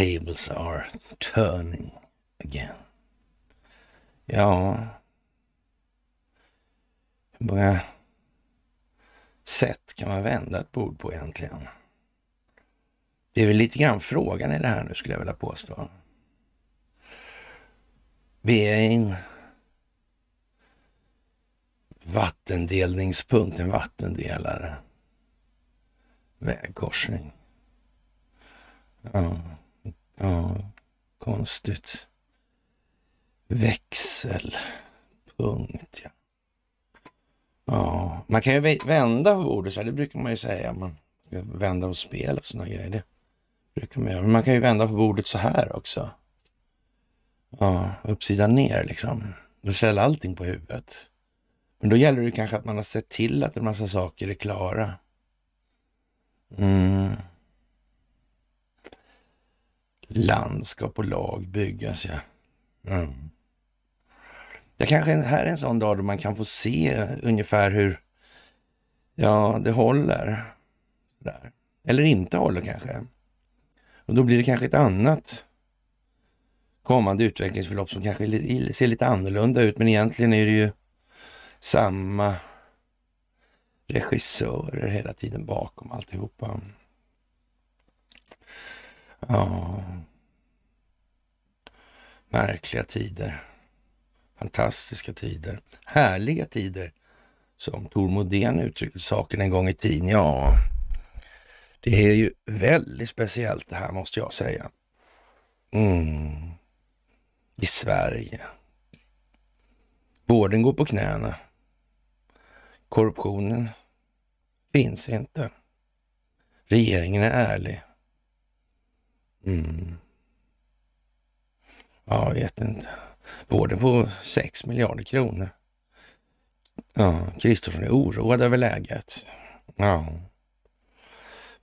tables are turning again. Ja, hur många sätt kan man vända ett bord på egentligen? Det är väl lite grann frågan i det här nu skulle jag vilja påstå. Vi är i en vattendelningspunkt, en vattendelare. Vägkorsning. Ja. Ja, konstigt. Växelpunkt, ja. Ja, man kan ju vända på bordet. det brukar man ju säga. Man ska vända på spel och sådana grejer. Det brukar man göra. Men man kan ju vända på bordet så här också. Ja, uppsidan ner liksom. Och ställa allting på huvudet. Men då gäller det kanske att man har sett till att en massa saker är klara. Mm landskap och lag byggas. Ja. Mm. Det kanske här är en sån dag då man kan få se ungefär hur ja, det håller. Där. Eller inte håller kanske. Och då blir det kanske ett annat kommande utvecklingsförlopp som kanske ser lite annorlunda ut. Men egentligen är det ju samma regissörer hela tiden bakom alltihopa. Ja, Märkliga tider. Fantastiska tider. Härliga tider, som Tormodén uttryckte saken en gång i tiden. Ja, det är ju väldigt speciellt det här måste jag säga. Mm. I Sverige. Vården går på knäna. Korruptionen finns inte. Regeringen är ärlig. Mm. Ja, jag vet inte. Vården på 6 miljarder kronor. Ja, Kristersson är oroad över läget. Ja.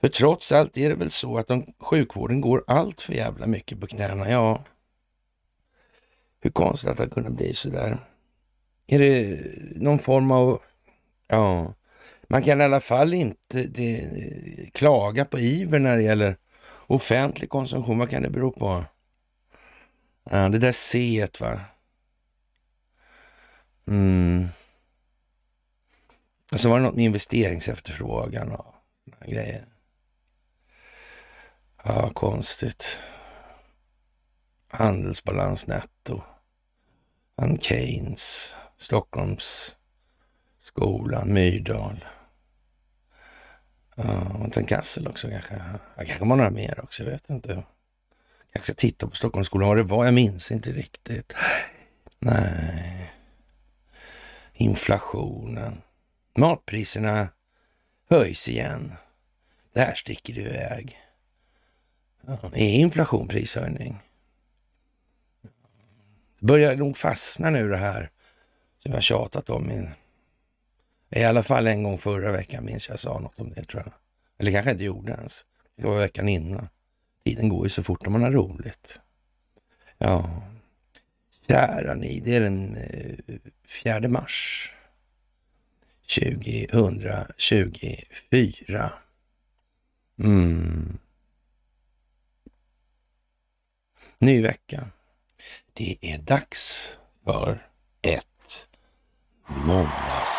För trots allt är det väl så att de, sjukvården går allt för jävla mycket på knäna. Ja, hur konstigt att det kunde bli så där. Är det någon form av... Ja, man kan i alla fall inte det, eh, klaga på iver när det gäller offentlig konsumtion. Vad kan det bero på? Ja, det där C va. Mm. Och så alltså, var det något med investeringsefterfrågan och grejer. Ja, konstigt. Handelsbalansnetto. Ann Keynes. Stockholmsskolan. Myrdal. Ja, och en Kassel också kanske. Ja, kanske var några mer också, jag vet inte. Jag ska titta på Stockholmsskolan, Har det var. Jag minns inte riktigt. Nej. Inflationen. Matpriserna höjs igen. Där sticker det iväg. är inflation prishöjning? Det börjar nog fastna nu det här som jag tjatat om. I alla fall en gång förra veckan minns jag sa något om det tror jag. Eller kanske inte gjorde ens. Det var veckan innan. Tiden går ju så fort när man har roligt. Ja, kära ni, det är den 4 eh, mars 2024. Mm. Ny vecka. Det är dags för ett måndagsmys.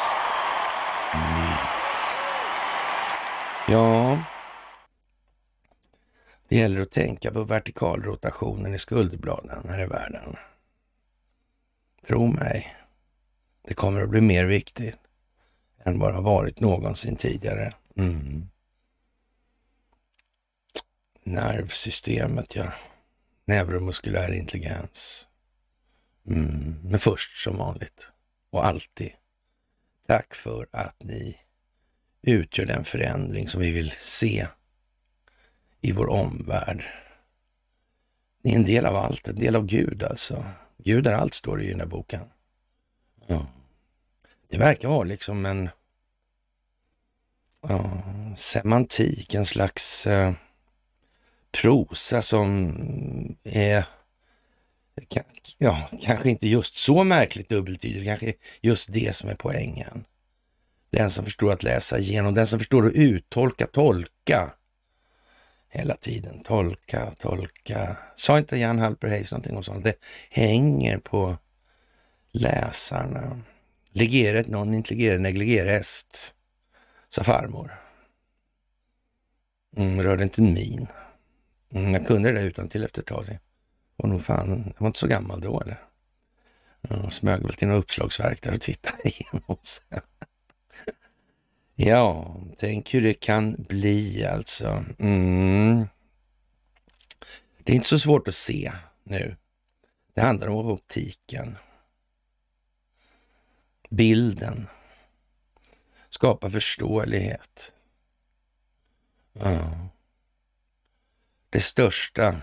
Ja, det gäller att tänka på vertikalrotationen i skuldbladen här i världen. Tro mig, det kommer att bli mer viktigt än vad det har varit någonsin tidigare. Mm. Nervsystemet, ja. Neuromuskulär intelligens. Mm. Men först som vanligt och alltid. Tack för att ni utgör den förändring som vi vill se i vår omvärld. Ni är en del av allt, en del av Gud alltså. Gud är allt, står det i den här boken. Ja. Det verkar vara liksom en ja, semantik, en slags eh, prosa som är ja, kanske inte just så märkligt dubbeltydig, kanske just det som är poängen. Den som förstår att läsa igenom, den som förstår att uttolka, tolka hela tiden. Tolka, tolka. Sa inte Jan Halper Hayes någonting om sånt? Det hänger på läsarna. Legere non intelligere negligere est, sa farmor. Mm, rörde inte min. Mm, jag kunde det utan till efter ett tag. Och nog fan, jag var inte så gammal då eller? Jag smög väl till något uppslagsverk där och tittade igenom. Ja, tänk hur det kan bli alltså. Mm. Det är inte så svårt att se nu. Det handlar om optiken. Bilden. Skapa förståelighet. Ja. Det största,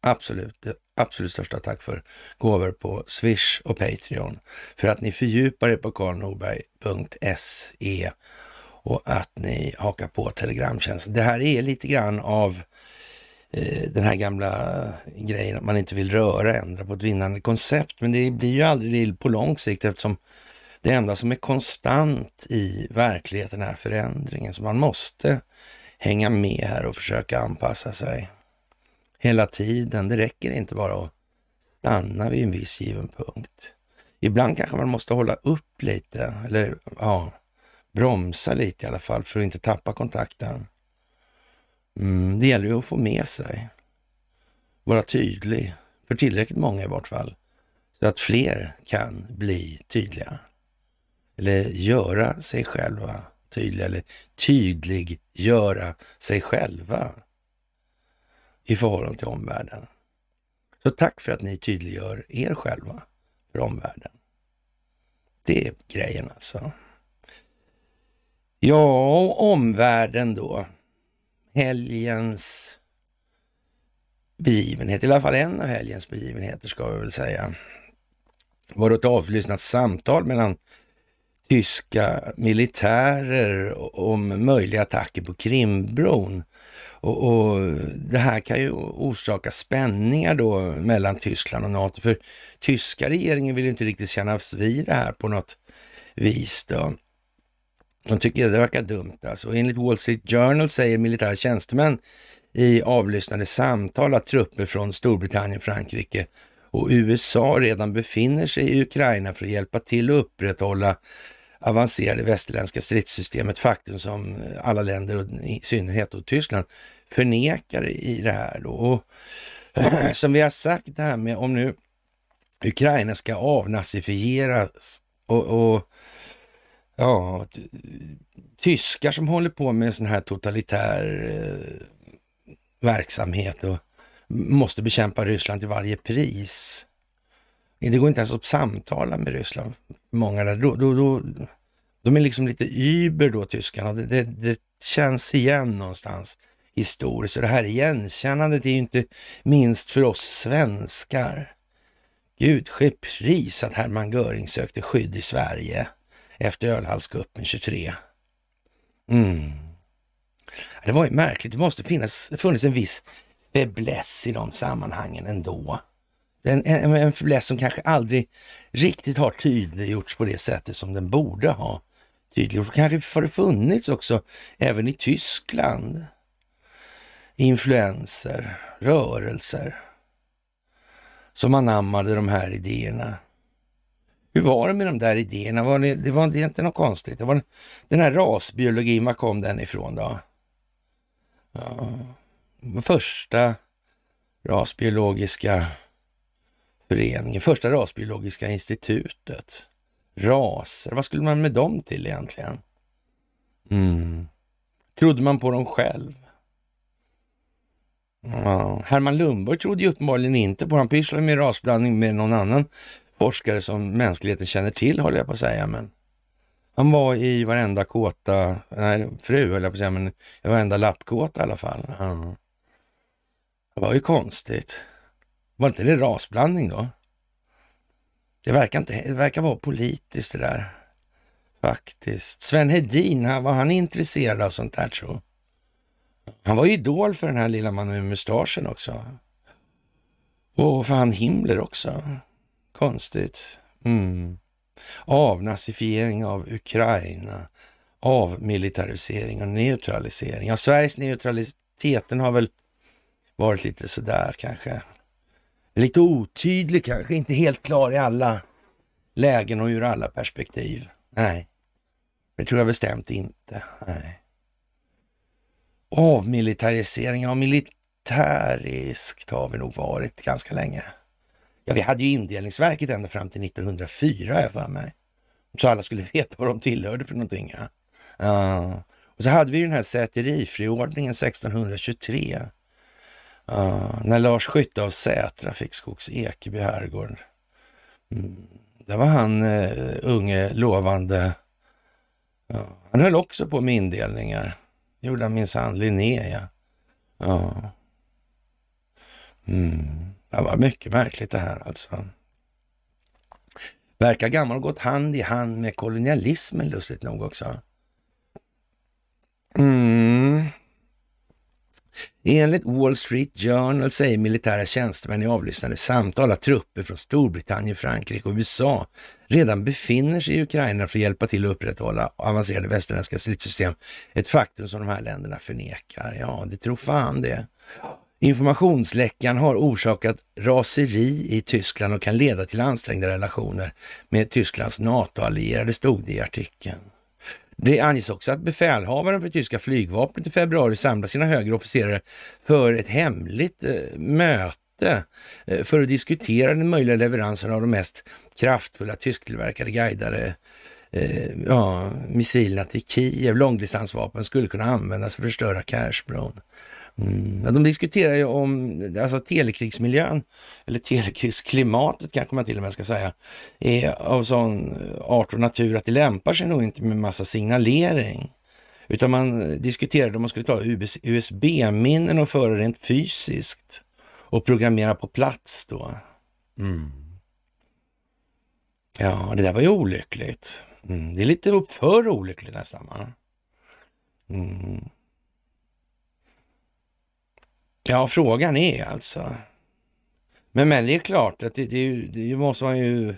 absolut, det absolut största tack för gåvor på Swish och Patreon. För att ni fördjupar er på karlnorberg.se och att ni hakar på Telegramtjänsten. Det här är lite grann av eh, den här gamla grejen att man inte vill röra, ändra på ett vinnande koncept. Men det blir ju aldrig det på lång sikt eftersom det enda som är konstant i verkligheten är förändringen. Så man måste hänga med här och försöka anpassa sig hela tiden. Det räcker inte bara att stanna vid en viss given punkt. Ibland kanske man måste hålla upp lite, eller ja, bromsa lite i alla fall för att inte tappa kontakten. Mm, det gäller ju att få med sig, vara tydlig, för tillräckligt många i vart fall, så att fler kan bli tydliga. Eller göra sig själva tydliga, eller tydliggöra sig själva i förhållande till omvärlden. Så tack för att ni tydliggör er själva för omvärlden. Det är grejen alltså. Ja, och omvärlden då. Helgens begivenhet, i alla fall en av helgens begivenheter ska vi väl säga, var det ett avlyssnat samtal mellan tyska militärer om möjliga attacker på Krimbron. Och, och, det här kan ju orsaka spänningar då mellan Tyskland och NATO, för tyska regeringen vill ju inte riktigt kännas vid det här på något vis då. De tycker det verkar dumt alltså. Enligt Wall Street Journal säger militära tjänstemän i avlyssnade samtal att trupper från Storbritannien, Frankrike och USA redan befinner sig i Ukraina för att hjälpa till att upprätthålla avancerade västerländska stridssystemet. faktum som alla länder, och i synnerhet och Tyskland, förnekar i det här. Då. Och, som vi har sagt, det här med om nu Ukraina ska avnazifieras och, och ja, tyskar som håller på med sån här totalitär eh, verksamhet och måste bekämpa Ryssland till varje pris. Det går inte ens att samtala med Ryssland. Många där, då, då, då, de är liksom lite yber då, tyskarna. Det, det, det känns igen någonstans historiskt. det här igenkännandet är ju inte minst för oss svenskar. Gud ske pris att Hermann Göring sökte skydd i Sverige efter ölhalscupen 23. Mm. Det var ju märkligt. Det måste finnas, det funnits en viss fäbless i de sammanhangen ändå. En, en, en fäbless som kanske aldrig riktigt har tydliggjorts på det sättet som den borde ha tydliggjorts. Kanske har det funnits också även i Tyskland. Influenser, rörelser som anammade de här idéerna. Hur var det med de där idéerna? Var det, det var inte något konstigt. Det var den här rasbiologin, var kom den ifrån då? Ja, första rasbiologiska föreningen, första rasbiologiska institutet. Raser, vad skulle man med dem till egentligen? Mm. Trodde man på dem själv? Ja. Herman Lundborg trodde ju uppenbarligen inte på dem. Han pysslade med rasblandning med någon annan forskare som mänskligheten känner till, håller jag på att säga. Men han var i varenda kåta, nej fru höll jag på att säga, men i varenda lappkåta i alla fall. Mm. Det var ju konstigt. Var inte det rasblandning då? Det verkar, inte, det verkar vara politiskt det där. Faktiskt. Sven Hedin, var han intresserad av sånt där tro? Han var ju idol för den här lilla mannen med mustaschen också. Och för han Himmler också. Konstigt. Mm. Avnazifiering av Ukraina, avmilitarisering och neutralisering. Ja, Sveriges neutraliteten har väl varit lite sådär kanske. Lite otydlig kanske, inte helt klar i alla lägen och ur alla perspektiv. Nej, det tror jag bestämt inte. Nej. Avmilitarisering, ja militäriskt har vi nog varit ganska länge. Ja, vi hade ju indelningsverket ända fram till 1904, jag för mig. Så alla skulle veta vad de tillhörde för någonting. Ja. Uh, och så hade vi den här säterifriordningen 1623. Uh, eh, när Lars Skytte av Sätra fick Skogs Ekeby herrgård. Mm, där var han uh, unge, lovande. Uh, han höll också på med indelningar. Det gjorde han minsann. Linné, ja. Uh. Mm. Det var mycket märkligt det här alltså. Verkar gammal och gått hand i hand med kolonialismen lustigt nog också. Mm. Enligt Wall Street Journal säger militära tjänstemän i avlyssnade samtal att trupper från Storbritannien, Frankrike och USA redan befinner sig i Ukraina för att hjälpa till att upprätthålla avancerade västerländska stridssystem. Ett faktum som de här länderna förnekar. Ja, det tror fan det. Informationsläckan har orsakat raseri i Tyskland och kan leda till ansträngda relationer med Tysklands NATO-allierade, stod det i artikeln. Det anges också att befälhavaren för tyska flygvapnet i februari samlar sina högre officerare för ett hemligt eh, möte eh, för att diskutera den möjliga leveransen av de mest kraftfulla tysktillverkade guidade eh, ja, missilerna till Kiev. Långdistansvapen skulle kunna användas för att förstöra Kerchbron. Mm. de diskuterar ju om alltså, telekrigsmiljön, eller telekrigsklimatet kanske man till och med ska säga, är av sån art och natur att det lämpar sig nog inte med massa signalering. Utan man diskuterade om man skulle ta USB-minnen och föra rent fysiskt och programmera på plats då. Mm. Ja, det där var ju olyckligt. Mm. Det är lite för olyckligt nästan. Mm. Ja, frågan är alltså. Men, men det är klart att det, det, det måste man ju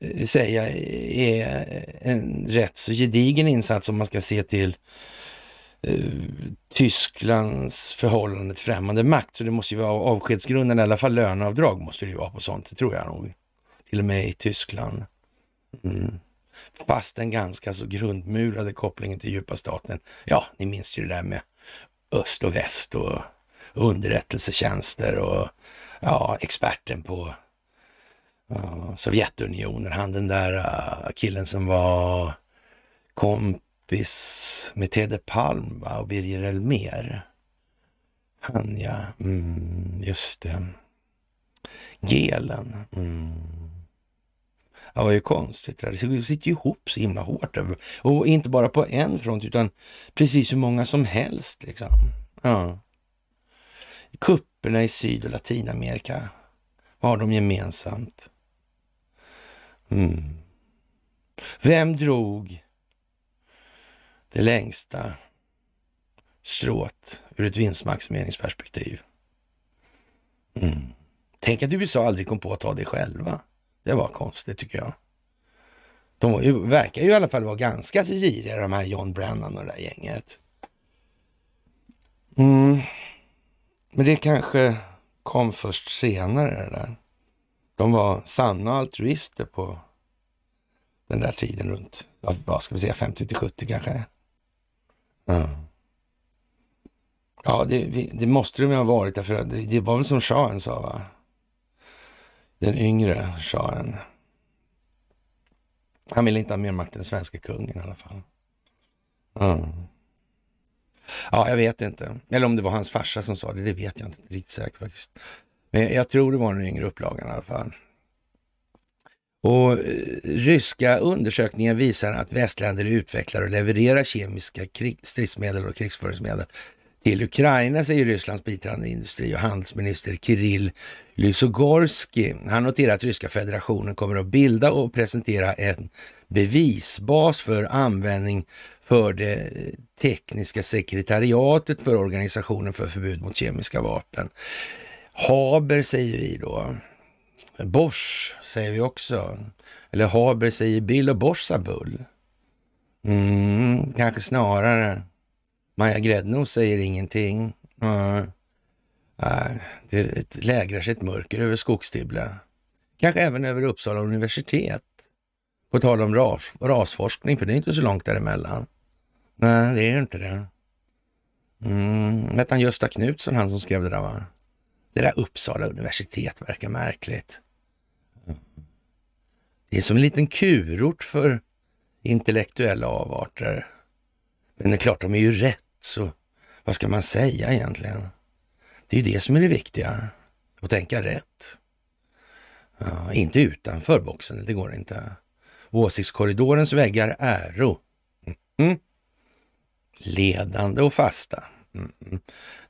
eh, säga är en rätt så gedigen insats om man ska se till uh, Tysklands förhållande till främmande makt. Så det måste ju vara avskedsgrunden, i alla fall löneavdrag måste det ju vara på sånt, det tror jag nog. Till och med i Tyskland. Mm. Fast den ganska så grundmurade kopplingen till djupa staten. Ja, ni minns ju det där med öst och väst och underrättelsetjänster och ja, experten på ja, Sovjetunionen. Han den där uh, killen som var kompis med Tede Palm och Birger Elmer. Han ja, mm, just det. Gelen. Mm. Ja, vad ju konstigt det sitter ju ihop så himla hårt. Och inte bara på en front, utan precis hur många som helst. liksom. Ja. Kupperna i Syd och Latinamerika, vad har de gemensamt? Mm. Vem drog det längsta strået ur ett vinstmaximeringsperspektiv? Mm. Tänk att USA aldrig kom på att ta det själva. Det var konstigt tycker jag. De verkar ju i alla fall vara ganska giriga de här John Brennan och det där gänget. Mm. Men det kanske kom först senare det där. De var sanna altruister på den där tiden runt, vad ska vi säga, 50 till 70 kanske? Mm. Ja, det, det måste de ju ha varit därför det, det var väl som shahen sa va? Den yngre shahen. Han ville inte ha mer makt än den svenska kungen i alla fall. Mm. Ja, jag vet inte. Eller om det var hans farsa som sa det, det vet jag inte riktigt säkert faktiskt. Men jag tror det var den yngre upplagan i alla fall. Och eh, ryska undersökningar visar att västländer utvecklar och levererar kemiska stridsmedel och krigsföringsmedel till Ukraina, säger Rysslands biträdande industri och handelsminister Kirill Lysogorski. Han noterar att Ryska federationen kommer att bilda och presentera en bevisbas för användning för det eh, tekniska sekretariatet för organisationen för förbud mot kemiska vapen. Haber säger vi då. Bosch säger vi också. Eller Haber säger Bill och Bosch Bull. Mm, kanske snarare. Maja Gräddnos säger ingenting. Mm. Det lägrar sig ett mörker över Skogstibble. Kanske även över Uppsala universitet. På tal om ras, rasforskning, för det är inte så långt däremellan. Nej, det är ju inte det. Mm, vet han Gösta Knutsson, han som skrev det där va? Det där Uppsala universitet verkar märkligt. Det är som en liten kurort för intellektuella avarter. Men det är klart, de är ju rätt, så vad ska man säga egentligen? Det är ju det som är det viktiga, att tänka rätt. Ja, inte utanför boxen, det går inte. Åsiktskorridorens väggar äro mm. ledande och fasta. Mm.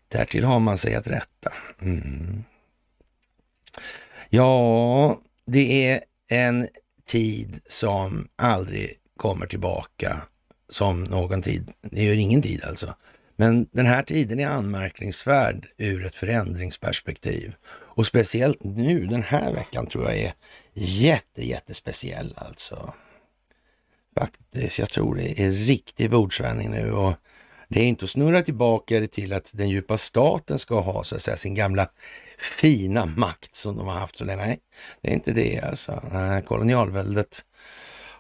Därtill har man sig att rätta. Mm. Ja, det är en tid som aldrig kommer tillbaka som någon tid. Det gör ingen tid alltså. Men den här tiden är anmärkningsvärd ur ett förändringsperspektiv. Och speciellt nu, den här veckan tror jag är jätte, jättespeciell alltså. Faktiskt, jag tror det är riktig bordsvändning nu och det är inte att snurra tillbaka det till att den djupa staten ska ha så att säga sin gamla fina makt som de har haft så Nej, det är inte det alltså. Kolonialväldet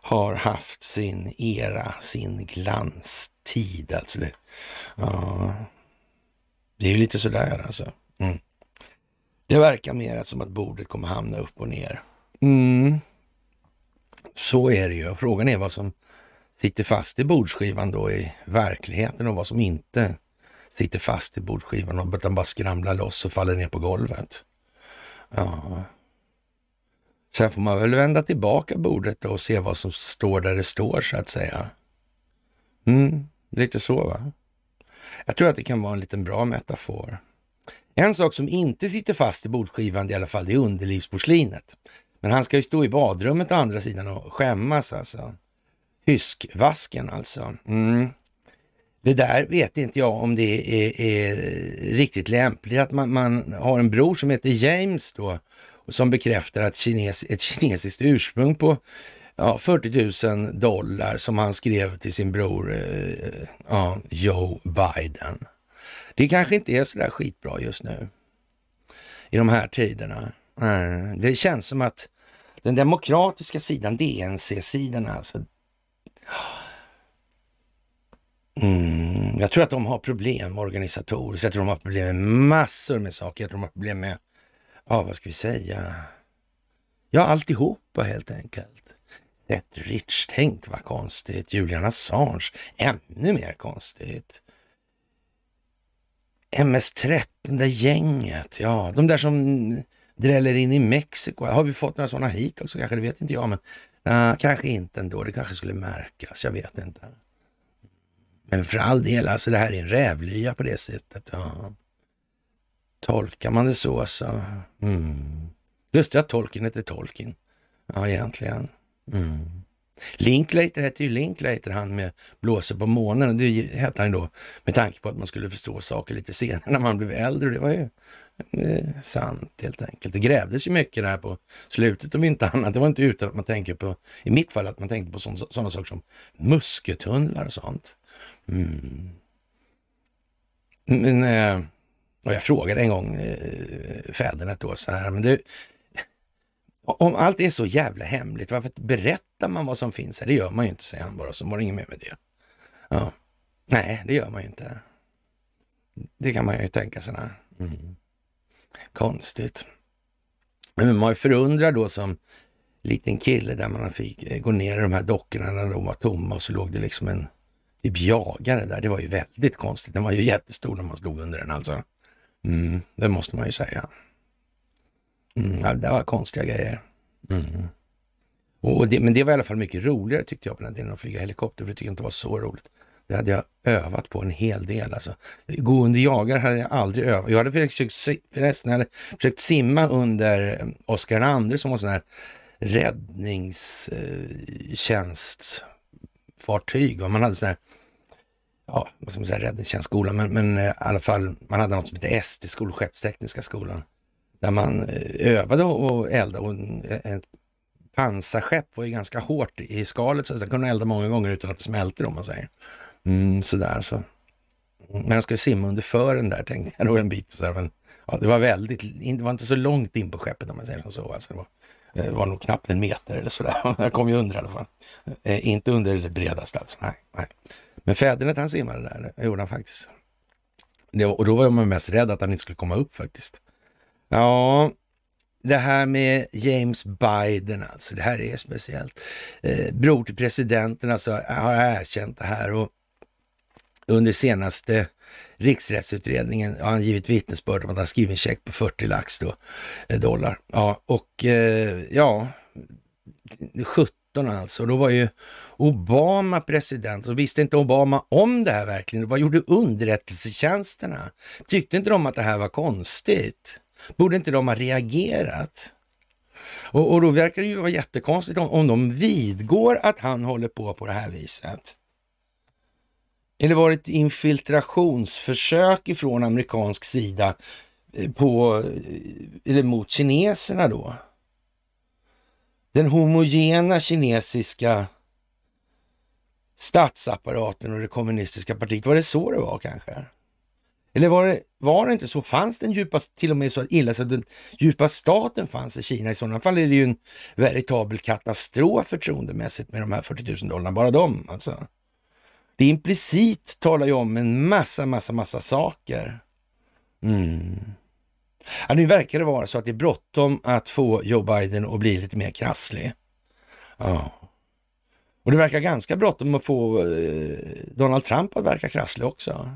har haft sin era, sin glans tid alltså. Det, ja. det är ju lite sådär alltså. Mm. Det verkar mer som att bordet kommer hamna upp och ner. Mm. Så är det ju. Frågan är vad som sitter fast i bordsskivan då i verkligheten och vad som inte sitter fast i bordsskivan utan bara skramlar loss och faller ner på golvet. Ja. Sen får man väl vända tillbaka bordet och se vad som står där det står så att säga. Mm. Lite så va? Jag tror att det kan vara en liten bra metafor. En sak som inte sitter fast i bordskivan i alla fall, det är underlivsporslinet. Men han ska ju stå i badrummet å andra sidan och skämmas alltså. Hyskvasken alltså. Mm. Det där vet inte jag om det är, är riktigt lämpligt. Att man, man, har en bror som heter James då, som bekräftar att kines, ett kinesiskt ursprung på ja, 40 000 dollar som han skrev till sin bror eh, ja, Joe Biden. Det kanske inte är sådär skitbra just nu i de här tiderna. Det känns som att den demokratiska sidan, DNC-sidan alltså. Mm. Jag tror att de har problem organisatoriskt. Jag tror de har problem med massor med saker. Jag tror de har problem med, ja vad ska vi säga? Ja, alltihopa helt enkelt. Det är Etheridge. Tänk vad konstigt. Julian Assange. Ännu mer konstigt. MS-13, det där gänget. Ja, de där som dräller in i Mexiko. Har vi fått några sådana hit också kanske? Det vet inte jag, men uh, kanske inte ändå. Det kanske skulle märkas. Jag vet inte. Men för all del, alltså det här är en rävlya på det sättet. Ja. Tolkar man det så så. Mm. Lustigt att tolken heter Tolkien. Ja, egentligen. Mm. Linklater hette ju Linklater, han med blåser på månen. Det hette han ju då med tanke på att man skulle förstå saker lite senare när man blev äldre. Det var ju eh, sant helt enkelt. Det grävdes ju mycket där på slutet om inte annat. Det var inte utan att man tänkte på, i mitt fall, att man tänkte på sådana saker som musketunnlar och sånt. Mm. Men, eh, och jag frågade en gång eh, fädernet då så här, men du, om allt är så jävla hemligt, varför berättar man vad som finns här? Det gör man ju inte, säger han bara, så var det inget mer med det. Ja. Nej, det gör man ju inte. Det kan man ju tänka sig. Mm. Konstigt. Men man är förundrad då som liten kille där man fick eh, gå ner i de här dockorna när de var tomma och så låg det liksom en typ jagare där. Det var ju väldigt konstigt. Den var ju jättestor när man stod under den alltså. Mm, det måste man ju säga. Mm. Ja, det var konstiga grejer. Mm. Och det, men det var i alla fall mycket roligare tyckte jag på den tiden att flyga helikopter, för det tyckte jag inte var så roligt. Det hade jag övat på en hel del alltså. Gå under jagar hade jag aldrig övat. Jag hade försökt, förresten, hade försökt simma under Oskar II som var sån här räddningstjänstfartyg. Man hade sån här ja, vad ska man säga, räddningstjänstskola, men, men eh, i alla fall, man hade något som hette ST, skol, Skeppstekniska skolan där man eh, övade och elda. Och ett pansarskepp var ju ganska hårt i skalet så den kunde elda många gånger utan att det smälte om man säger. Mm, sådär så. När de skulle simma under fören där tänkte jag då en bit så här, men ja, det var väldigt, det var inte så långt in på skeppet om man säger så. Alltså, det, var, eh, det var nog knappt en meter eller sådär. Jag kom ju under i alla fall. Eh, inte under det bredaste alltså, nej, nej. Men fädernet han simmade där, det gjorde han faktiskt. Var, och då var man mest rädd att han inte skulle komma upp faktiskt. Ja, det här med James Biden alltså, det här är speciellt. Eh, bror till presidenten alltså, har erkänt det här och under senaste riksrättsutredningen har han givit vittnesbörd om att han skrivit en check på 40 lax då, eh, dollar. Ja, och eh, ja, 17 alltså. Då var ju Obama president och visste inte Obama om det här verkligen. Vad gjorde underrättelsetjänsterna? Tyckte inte de att det här var konstigt? Borde inte de ha reagerat? Och, och då verkar det ju vara jättekonstigt om, om de vidgår att han håller på på det här viset. Eller var det ett infiltrationsförsök ifrån amerikansk sida eh, på, eh, eller mot kineserna då? Den homogena kinesiska statsapparaten och det kommunistiska partiet. Var det så det var kanske? Eller var det, var det inte så? Fanns den djupa, till och med så illa så den djupa staten fanns i Kina? I sådana fall är det ju en veritabel katastrof förtroendemässigt med de här 40 000 dollarna, bara de alltså. Det implicit talar ju om en massa, massa, massa saker. Mm. Ja, nu verkar det vara så att det är bråttom att få Joe Biden att bli lite mer krasslig. Ja. Och det verkar ganska bråttom att få eh, Donald Trump att verka krasslig också.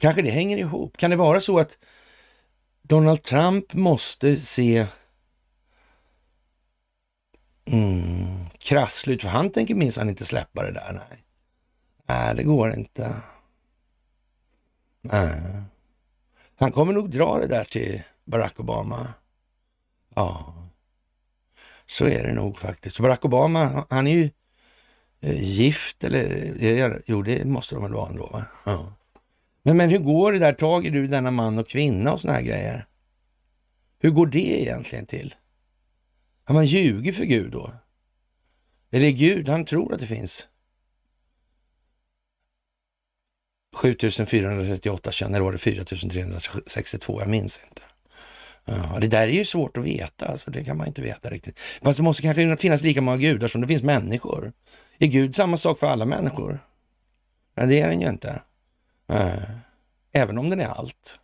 Kanske det hänger ihop. Kan det vara så att Donald Trump måste se mm, ut? för han tänker minsann inte släppa det där. Nej, nej det går inte. Nej. Han kommer nog dra det där till Barack Obama. Ja, så är det nog faktiskt. Barack Obama, han är ju eh, gift eller... Eh, jo, det måste de väl vara ändå, va? Ja. Men, men hur går det där? Tager du denna man och kvinna och såna här grejer? Hur går det egentligen till? Har man ljugit för Gud då? Eller är Gud, han tror att det finns 7438 kön, eller var det 4362? Jag minns inte. Ja, det där är ju svårt att veta, alltså, det kan man inte veta riktigt. Fast det måste kanske finnas lika många gudar som det finns människor. Är Gud samma sak för alla människor? Nej, det är den ju inte. Eh, även om den är allt.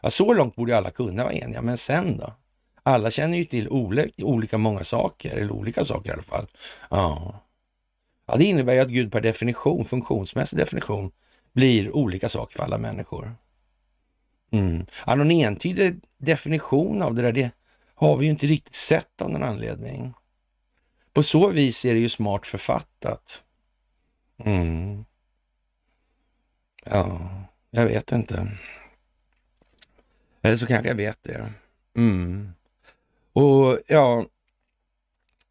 Ja, så långt borde alla kunna vara eniga, men sen då? Alla känner ju till olika många saker, eller olika saker i alla fall. Ja. ja det innebär ju att Gud per definition, funktionsmässig definition, blir olika saker för alla människor. Mm. Ja, någon entydig definition av det där, det har vi ju inte riktigt sett av någon anledning. På så vis är det ju smart författat. Mm. Ja, jag vet inte. Eller så kanske jag vet det. Mm. Och ja,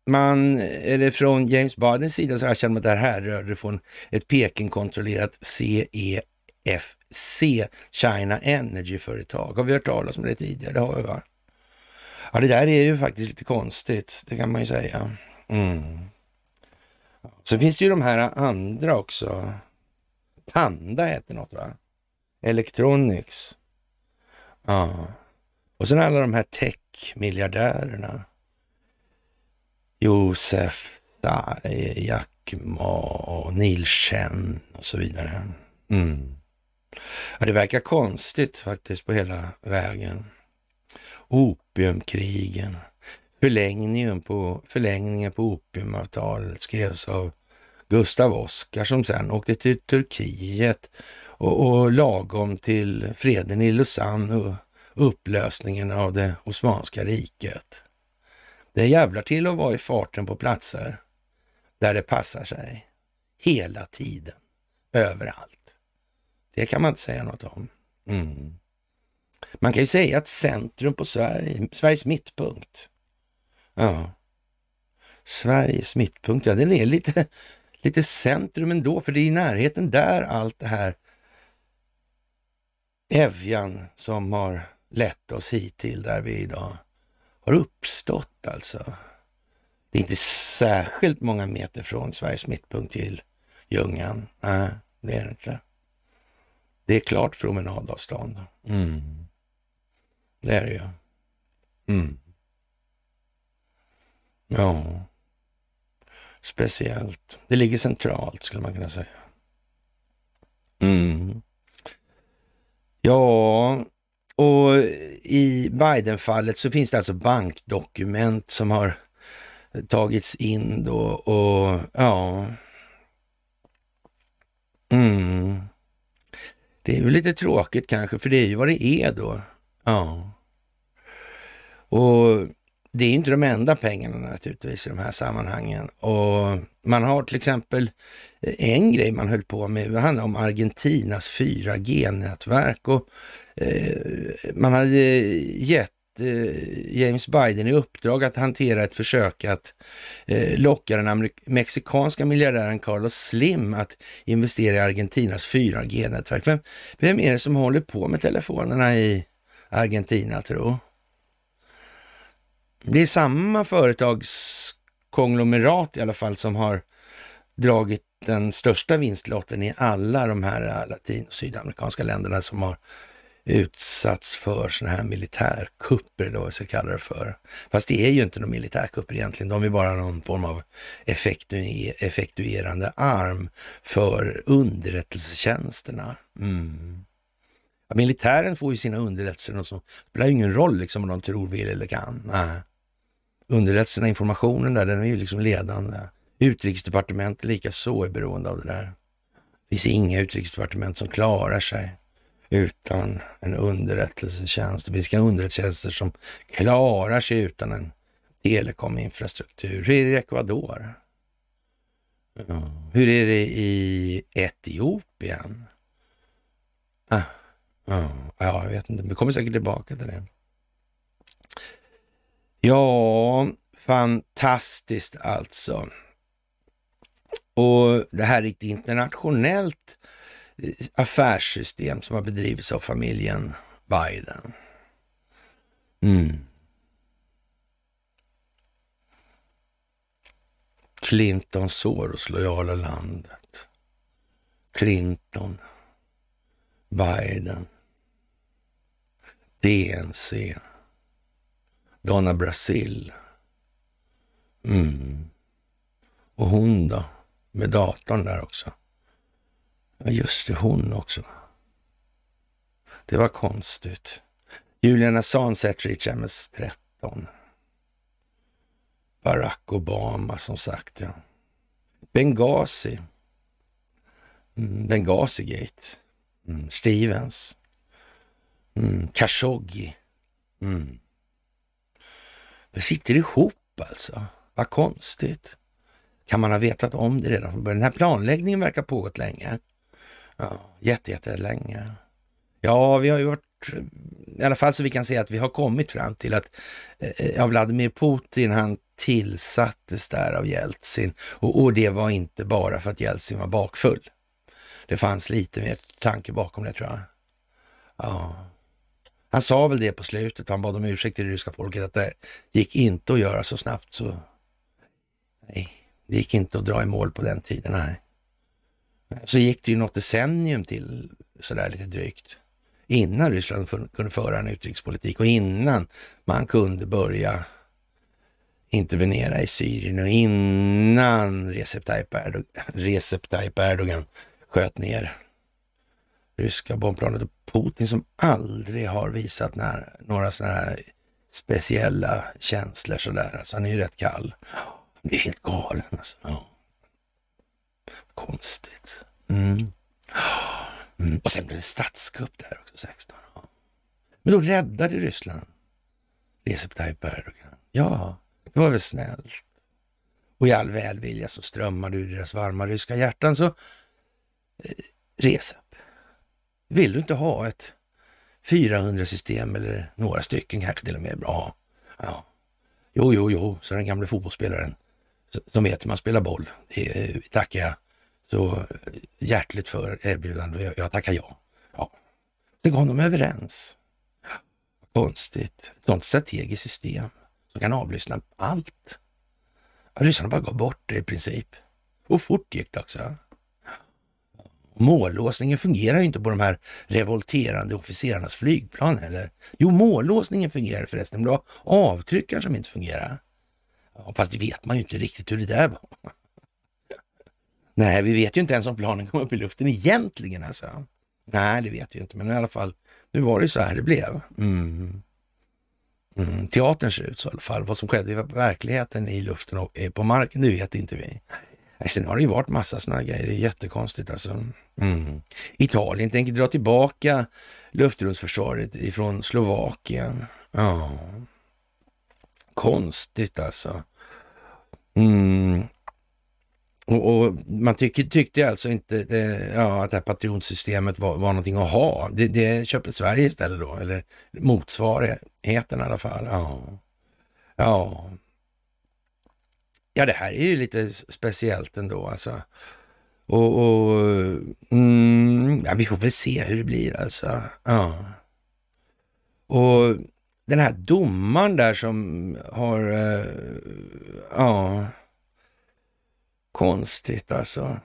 man, eller från James Bidens sida så erkänner man att det här rörde från ett Pekingkontrollerat CEFC, e China Energy-företag. Har vi hört talas om det tidigare? Det har vi va? Ja, det där är ju faktiskt lite konstigt, det kan man ju säga. Mm. Så finns det ju de här andra också. Panda hette något va? Electronics. Ja. Och sen alla de här tech-miljardärerna. Josef Jack Ma, Neil Chen och så vidare. Mm. Ja, det verkar konstigt faktiskt på hela vägen. Opiumkrigen. Förlängningen på, förlängningen på opiumavtalet skrevs av Gustav Oskar som sen åkte till Turkiet och, och lagom till freden i Lausanne och upplösningen av det Osmanska riket. Det jävlar till att vara i farten på platser där det passar sig. Hela tiden. Överallt. Det kan man inte säga något om. Mm. Man kan ju säga att centrum på Sverige, Sveriges mittpunkt. Ja. Sveriges mittpunkt, ja den är lite lite centrum ändå, för det är i närheten där allt det här evjan som har lett oss hit till där vi idag har uppstått alltså. Det är inte särskilt många meter från Sveriges mittpunkt till Ljungan. Nej, det är det inte. Det är klart promenadavstånd. Mm. Det är det ju. Mm. Ja speciellt. Det ligger centralt skulle man kunna säga. Mm. Ja, och i Biden-fallet så finns det alltså bankdokument som har tagits in då och ja. Mm. Det är ju lite tråkigt kanske, för det är ju vad det är då. Ja. Och det är inte de enda pengarna naturligtvis i de här sammanhangen. Och man har till exempel eh, en grej man höll på med, det handlar om Argentinas 4G-nätverk och eh, man hade eh, gett eh, James Biden i uppdrag att hantera ett försök att eh, locka den mexikanska miljardären Carlos Slim att investera i Argentinas 4G-nätverk. Vem, vem är det som håller på med telefonerna i Argentina tror? det är samma företagskonglomerat i alla fall som har dragit den största vinstlotten i alla de här äh, latin och sydamerikanska länderna som har utsatts för sådana här militärkupper eller vad vi ska kalla det för. Fast det är ju inte några militärkupper egentligen, de är bara någon form av effektuerande arm för underrättelsetjänsterna. Mm. Ja, militären får ju sina underrättelser, och så spelar ju ingen roll liksom vad de tror, vill eller kan. Nej underrättelserna, informationen där, den är ju liksom ledande. Utrikesdepartementet likaså är beroende av det där. Det finns inga utrikesdepartement som klarar sig utan en underrättelsetjänst. Det finns inga underrättelsetjänster som klarar sig utan en telekominfrastruktur. Hur är det i Ecuador? Ja. Hur är det i Etiopien? Ah, ah, ja, jag vet inte. Vi kommer säkert tillbaka till det. Ja, fantastiskt alltså. Och det här är ett internationellt eh, affärssystem som har bedrivits av familjen Biden. Mm. Clinton Soros lojala landet. Clinton. Biden. DNC. Dana Brasil. Mm. Och hon då? Med datorn där också. Ja, just det, hon också. Det var konstigt. Julian Assange sätter i MS-13. Barack Obama, som sagt. Ja. Benghazi. Mm, Benghazi-gate. Mm, Stevens. Mm, Khashoggi. Mm. Det sitter ihop alltså. Vad konstigt. Kan man ha vetat om det redan från början? Den här planläggningen verkar pågått länge. Ja, jätte, jätte länge. Ja, vi har ju varit, i alla fall så vi kan säga att vi har kommit fram till att eh, eh Vladimir Putin, han tillsattes där av Jeltsin och, och det var inte bara för att Jeltsin var bakfull. Det fanns lite mer tanke bakom det tror jag. Ja. Han sa väl det på slutet, han bad om ursäkt till det ryska folket att det gick inte att göra så snabbt. Så nej, det gick inte att dra i mål på den tiden. Nej. Så gick det ju något decennium till, sådär lite drygt, innan Ryssland kunde föra en utrikespolitik och innan man kunde börja intervenera i Syrien och innan Recep Tayyip Erdogan, Recep Tayyip Erdogan sköt ner ryska bombplanet Putin som aldrig har visat när, några sådana här speciella känslor sådär. Alltså han är ju rätt kall. Han blir helt galen alltså. Ja. Konstigt. Mm. Mm. Och sen blev det statskupp där också 16. Ja. Men då räddade Ryssland Recep Tayyip Erdogan. Ja, det var väl snällt. Och i all välvilja så strömmade ur deras varma ryska hjärtan så eh, resa vill du inte ha ett 400-system eller några stycken kanske till och med? Bra. Ja. Jo, jo, jo, så den gamle fotbollsspelaren som vet hur man spelar boll. Det eh, tackar jag så hjärtligt för erbjudandet. Jag tackar ja. ja. Sen kom de överens. Konstigt. Ett sånt strategiskt system som kan avlyssna allt. ryssarna bara gav bort det i princip. Och fort gick det också. Mållåsningen fungerar ju inte på de här revolterande officerarnas flygplan heller. Jo, mållåsningen fungerar förresten, men det var avtryckaren som inte fungerade. Ja, fast det vet man ju inte riktigt hur det där var. Nej, vi vet ju inte ens om planen kom upp i luften egentligen alltså. Nej, det vet vi inte, men i alla fall, nu var det ju så här det blev. Mm. Mm. Teatern ser ut så i alla fall. Vad som skedde i verkligheten, i luften och eh, på marken, det vet inte vi. Sen har det ju varit massa sådana grejer, det är jättekonstigt alltså. Mm. Italien tänker dra tillbaka luftrumsförsvaret ifrån Slovakien. Ja, konstigt alltså. Mm. Och, och, man tyck, tyckte alltså inte det, eh, ja, att det här patronsystemet var, var någonting att ha. Det, det köpte Sverige istället då, eller motsvarigheten i alla fall. Ja, ja. Ja, det här är ju lite speciellt ändå alltså. Och, och mm, ja, vi får väl se hur det blir alltså. Ja. Och den här domaren där som har, eh, ja, konstigt alltså.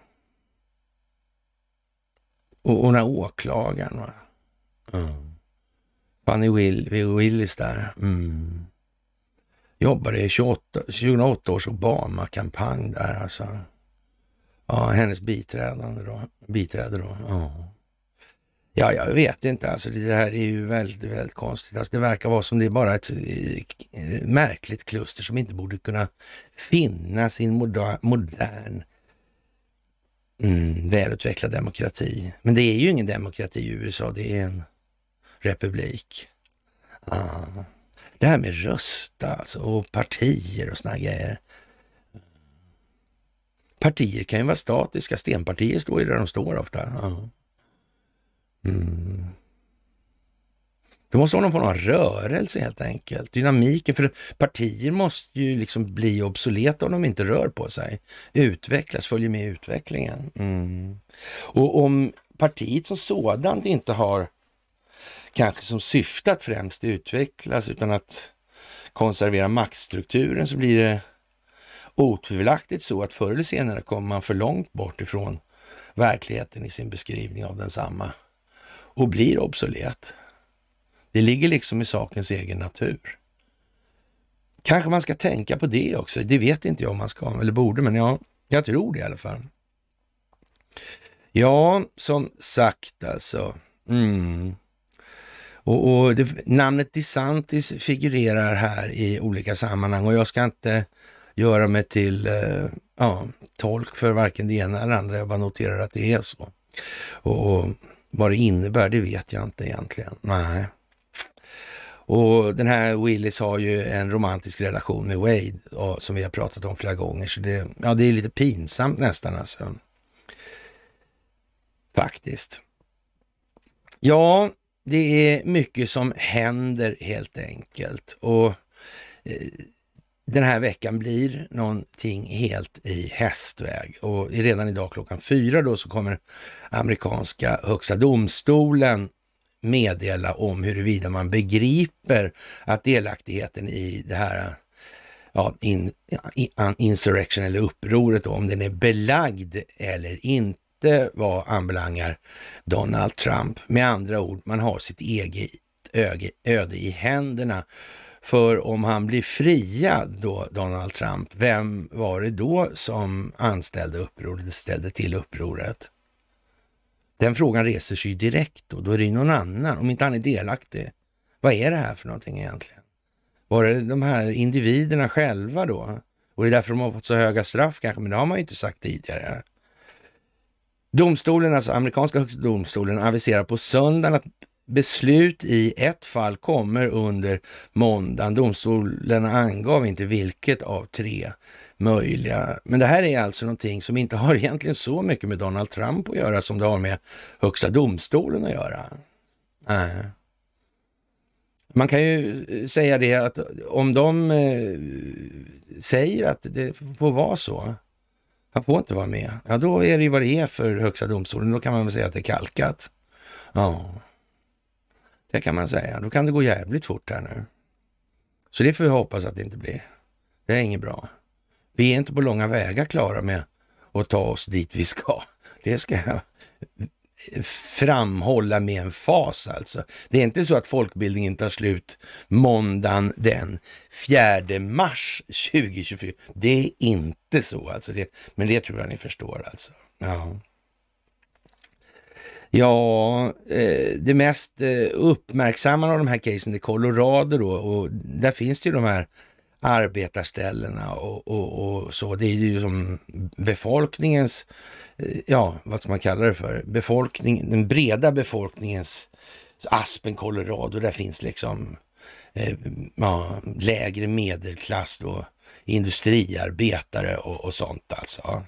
Och, och den här åklagaren va. Mm. Fanny Will, Willis där. Mm jobbade i 28, 2008 års Obama-kampanj där alltså. Ja, hennes biträdande då. Biträde då. Ja. ja, jag vet inte alltså. Det här är ju väldigt, väldigt konstigt. Alltså, det verkar vara som det är bara ett eh, märkligt kluster som inte borde kunna finnas i en moder modern mm, välutvecklad demokrati. Men det är ju ingen demokrati i USA, det är en republik. Ah. Det här med rösta alltså och partier och såna grejer. Partier kan ju vara statiska. Stenpartier står ju där de står ofta. Mm. Det måste vara någon form av rörelse helt enkelt. Dynamiken, för partier måste ju liksom bli obsoleta om de inte rör på sig. Utvecklas, följer med utvecklingen. Mm. Och om partiet som sådant inte har kanske som syfte att främst utvecklas utan att konservera maktstrukturen så blir det otvivelaktigt så att förr eller senare kommer man för långt bort ifrån verkligheten i sin beskrivning av densamma och blir obsolet. Det ligger liksom i sakens egen natur. Kanske man ska tänka på det också. Det vet inte jag om man ska eller borde, men ja, jag tror det i alla fall. Ja, som sagt alltså. Mm. Och, och det, namnet DeSantis figurerar här i olika sammanhang och jag ska inte göra mig till eh, ja, tolk för varken det ena eller andra. Jag bara noterar att det är så. Och, och vad det innebär, det vet jag inte egentligen. Nej. Och den här Willis har ju en romantisk relation med Wade och, som vi har pratat om flera gånger. Så det, ja, det är lite pinsamt nästan alltså. Faktiskt. Ja, det är mycket som händer helt enkelt. Och eh, den här veckan blir någonting helt i hästväg. Och redan idag klockan fyra då så kommer amerikanska högsta domstolen meddela om huruvida man begriper att delaktigheten i det här ja, in, insurrection eller upproret, då, om den är belagd eller inte inte vad anbelangar Donald Trump. Med andra ord, man har sitt eget öde i händerna. För om han blir friad då, Donald Trump, vem var det då som anställde upproret, ställde till upproret? Den frågan reser sig direkt och då. då är det någon annan, om inte han är delaktig. Vad är det här för någonting egentligen? Var det de här individerna själva då? Och det är därför de har fått så höga straff kanske, men det har man ju inte sagt tidigare. Domstolen, alltså amerikanska högsta domstolen, aviserar på söndagen att beslut i ett fall kommer under måndagen. Domstolen angav inte vilket av tre möjliga. Men det här är alltså någonting som inte har egentligen så mycket med Donald Trump att göra som det har med Högsta domstolen att göra. Äh. Man kan ju eh, säga det att om de eh, säger att det får vara så, han får inte vara med. Ja, då är det ju vad det är för Högsta domstolen. Då kan man väl säga att det är kalkat. Ja, det kan man säga. Då kan det gå jävligt fort här nu. Så det får vi hoppas att det inte blir. Det är inget bra. Vi är inte på långa vägar klara med att ta oss dit vi ska. Det ska jag framhålla med en fas alltså. Det är inte så att folkbildningen tar slut måndagen den 4 mars 2024. Det är inte så alltså. Det, men det tror jag ni förstår alltså. Ja. Ja, eh, det mest eh, uppmärksammade av de här casen är Colorado då och där finns det ju de här arbetarställena och, och, och så. Det är ju som befolkningens ja, vad ska man kalla det för, befolkning, den breda befolkningens Aspen, Colorado, där finns liksom eh, ja, lägre medelklass då, industriarbetare och, och sånt alltså.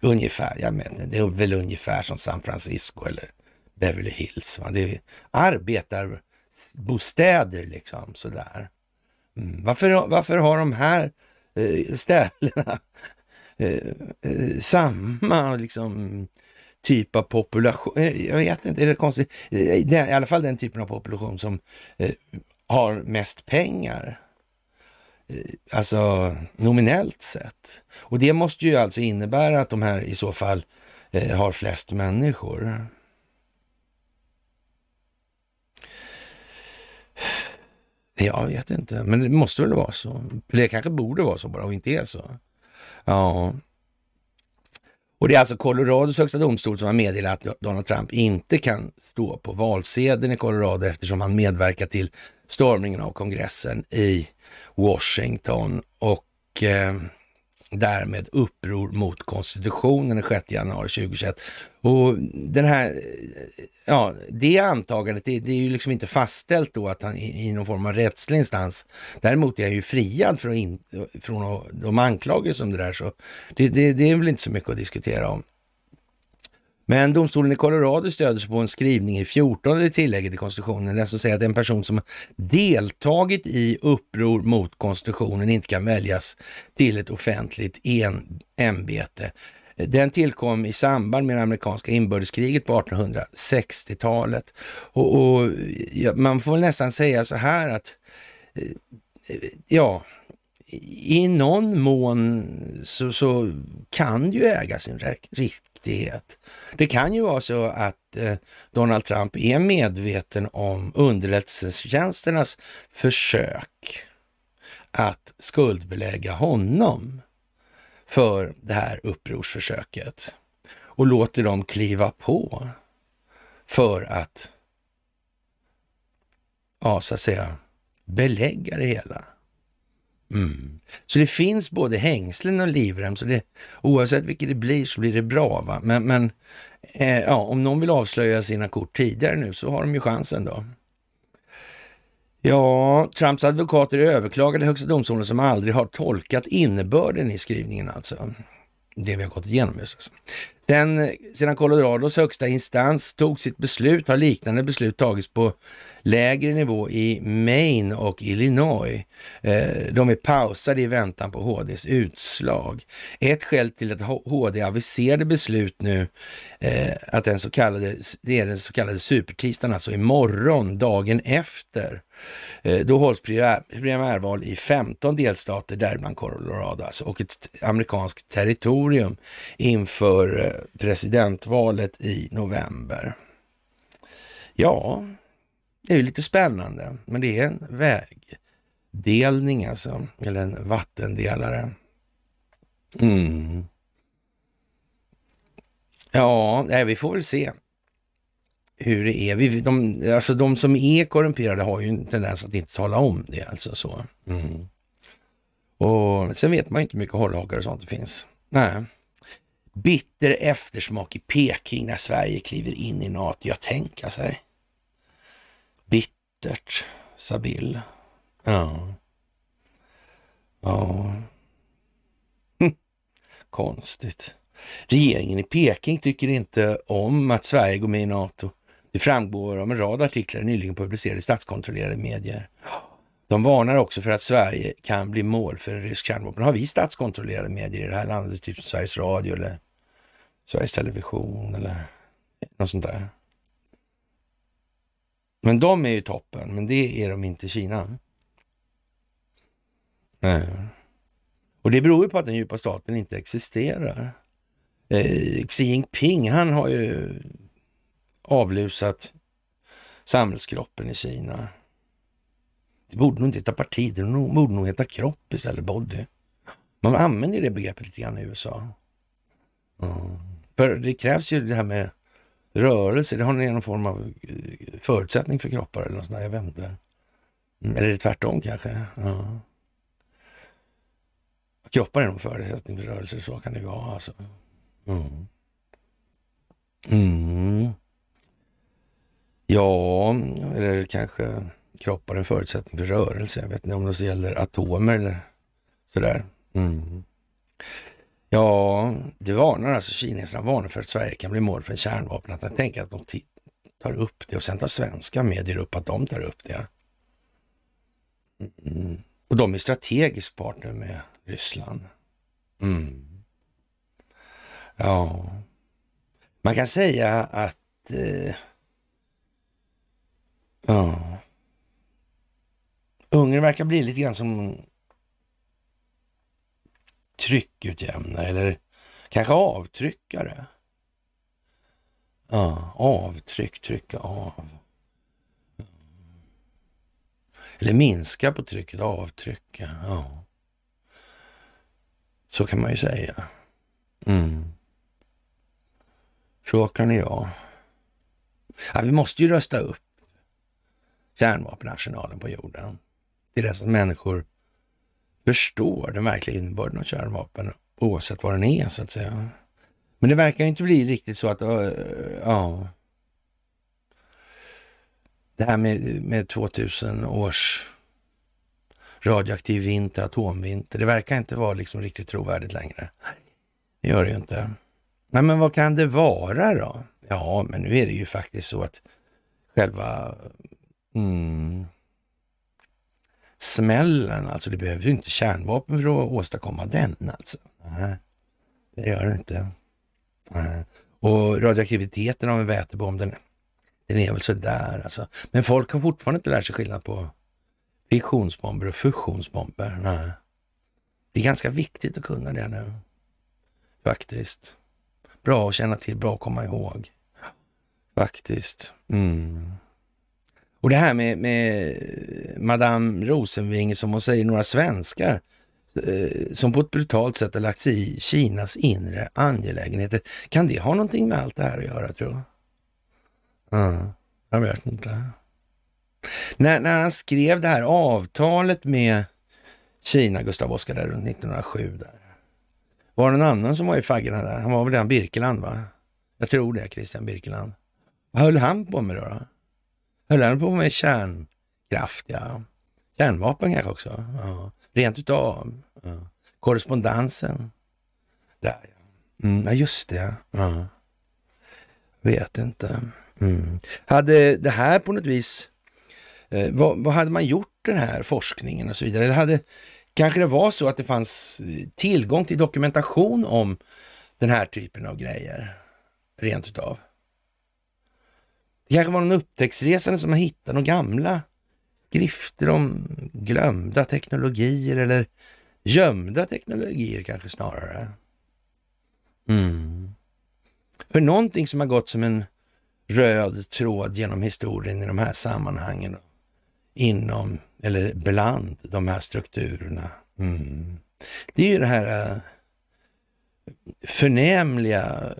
Ungefär, jag menar, det är väl ungefär som San Francisco eller Beverly Hills. Va? Det är arbetarbostäder liksom sådär. Mm. Varför, varför har de här eh, ställena Eh, eh, samma liksom, typ av population. Eh, jag vet inte, är det konstigt? Eh, det I alla fall den typen av population som eh, har mest pengar. Alltså nominellt sett. Och det måste ju alltså innebära att de här i så fall eh, har flest människor. Jag vet inte, men det måste väl vara så. Eller det kanske borde vara så bara och inte är så. Ja. Och det är alltså Colorados högsta domstol som har meddelat att Donald Trump inte kan stå på valsedeln i Colorado eftersom han medverkar till stormningen av kongressen i Washington. Och eh, därmed uppror mot konstitutionen den 6 januari 2021. Och den här, eh, ja, det antagandet, det, det är ju liksom inte fastställt då att han i, i, någon form av rättslig instans. Däremot är han ju friad från, in, från de anklagelser om det där, så det, det, det är väl inte så mycket att diskutera om. Men domstolen i Colorado stöder sig på en skrivning i 14 tillägget i konstitutionen, den som säger att en person som deltagit i uppror mot konstitutionen inte kan väljas till ett offentligt en ämbete. Den tillkom i samband med det amerikanska inbördeskriget på 1860-talet. Och, och ja, man får nästan säga så här att, eh, ja, i någon mån så, så kan ju äga sin rätt delaktighet. Det kan ju vara så att eh, Donald Trump är medveten om underrättelsetjänsternas försök att skuldbelägga honom för det här upprorsförsöket och låter dem kliva på för att, ja, så att säga, belägga det hela. Mm. Så det finns både hängslen och livrem, så det, oavsett vilket det blir så blir det bra. Va? Men, men eh, ja, om någon vill avslöja sina kort tidigare nu så har de ju chansen då. Ja, Trumps advokater överklagade Högsta domstolen som aldrig har tolkat innebörden i skrivningen alltså. Det vi har gått igenom just. Alltså. Sen, eh, sedan Colorados högsta instans tog sitt beslut har liknande beslut tagits på lägre nivå i Maine och Illinois. Eh, de är pausade i väntan på HDs utslag. Ett skäl till att HD aviserade beslut nu eh, att den så kallade, det är den så kallade supertisdagen, alltså imorgon, dagen efter. Eh, då hålls primärval i 15 delstater, däribland Colorado, alltså, och ett amerikanskt territorium inför presidentvalet i november. Ja, det är ju lite spännande, men det är en vägdelning alltså, eller en vattendelare. Mm. Ja, nej, vi får väl se hur det är. Vi, de, alltså de som är korrumperade har ju en tendens att inte tala om det. alltså så. Mm. Och Sen vet man ju inte hur mycket hållhakar och sånt det finns. Nej. Bitter eftersmak i Peking när Sverige kliver in i NATO. Jag tänker sig bittert, sa Bill. Ja. Ja. Konstigt. Regeringen i Peking tycker inte om att Sverige går med i NATO. Det framgår av en rad artiklar nyligen publicerade i statskontrollerade medier. De varnar också för att Sverige kan bli mål för en rysk kärnvapen. Har vi statskontrollerade medier i det här landet, typ Sveriges Radio eller Sveriges Television eller något sånt där? Men de är ju toppen, men det är de inte i Kina. Nej. Och det beror ju på att den djupa staten inte existerar. Eh, Xi Jinping, han har ju avlusat samhällskroppen i Kina. Det borde nog inte heta parti, det borde nog heta kropp istället, body. Man använder det begreppet lite grann i USA. Mm. För det krävs ju det här med Rörelse, det Har ni någon form av eh, förutsättning för kroppar eller något sånt Jag vet inte. Mm. Eller är det tvärtom kanske? Ja. Kroppar är nog förutsättning för rörelse. så kan det ju vara alltså. Mm. Mm. Ja, eller kanske kroppar är en förutsättning för rörelse. Jag vet inte om det så gäller atomer eller sådär. Mm. Ja, det varnar alltså kineserna varnar för att Sverige kan bli mål för en kärnvapen. Att de att de tar upp det och sen tar svenska medier upp att de tar upp det. Mm. Och de är strategisk partner med Ryssland. Mm. Ja, man kan säga att... Eh, ja. Ungern verkar bli lite grann som tryckutjämnare eller kanske avtryckare. Ja, avtryck, trycka av. Eller minska på trycket, avtrycka. Ja. Så kan man ju säga. Mm. Så kan det ja. ja. Vi måste ju rösta upp kärnvapenarsenalen på jorden. Det är det som människor förstår den verkliga innebörden av kärnvapen oavsett vad den är så att säga. Men det verkar inte bli riktigt så att, ja. Det här med, med 2000 års radioaktiv vinter, atomvinter. Det verkar inte vara liksom riktigt trovärdigt längre. Det gör det ju inte. Nej, men vad kan det vara då? Ja, men nu är det ju faktiskt så att själva mm, smällen. Alltså det behövs ju inte kärnvapen för att åstadkomma den. Alltså. det gör det inte. Och radioaktiviteten av en vätebomb, den, den är väl sådär alltså. Men folk har fortfarande inte lärt sig skillnad på fissionsbomber och fusionsbomber. Nej. Det är ganska viktigt att kunna det nu. Faktiskt. Bra att känna till, bra att komma ihåg. Faktiskt. Mm. Och det här med, med Madame Rosenving, som hon säger, några svenskar eh, som på ett brutalt sätt har lagt sig i Kinas inre angelägenheter. Kan det ha någonting med allt det här att göra, tror jag? Mm. Jag vet inte. När, när han skrev det här avtalet med Kina, Gustav Oscar, där runt 1907, där. var det någon annan som var i faggorna där? Han var väl den Birkeland, va? Jag tror det, Christian Birkeland. Vad höll han på med då? då? Höll han på med kärnkraft? Ja. Kärnvapen kanske också? Ja. Rent utav. Ja. Korrespondensen. Där ja. Mm, ja, just det. Ja. Vet inte. Mm. Hade det här på något vis, eh, vad, vad, hade man gjort den här forskningen och så vidare? Eller hade, kanske det var så att det fanns eh, tillgång till dokumentation om den här typen av grejer, rent utav? Det kanske var någon upptäcktsresande som har hittat några gamla skrifter om glömda teknologier eller gömda teknologier kanske snarare. Mm. För någonting som har gått som en röd tråd genom historien i de här sammanhangen, inom eller bland de här strukturerna. Mm. Det är ju det här äh, förnämliga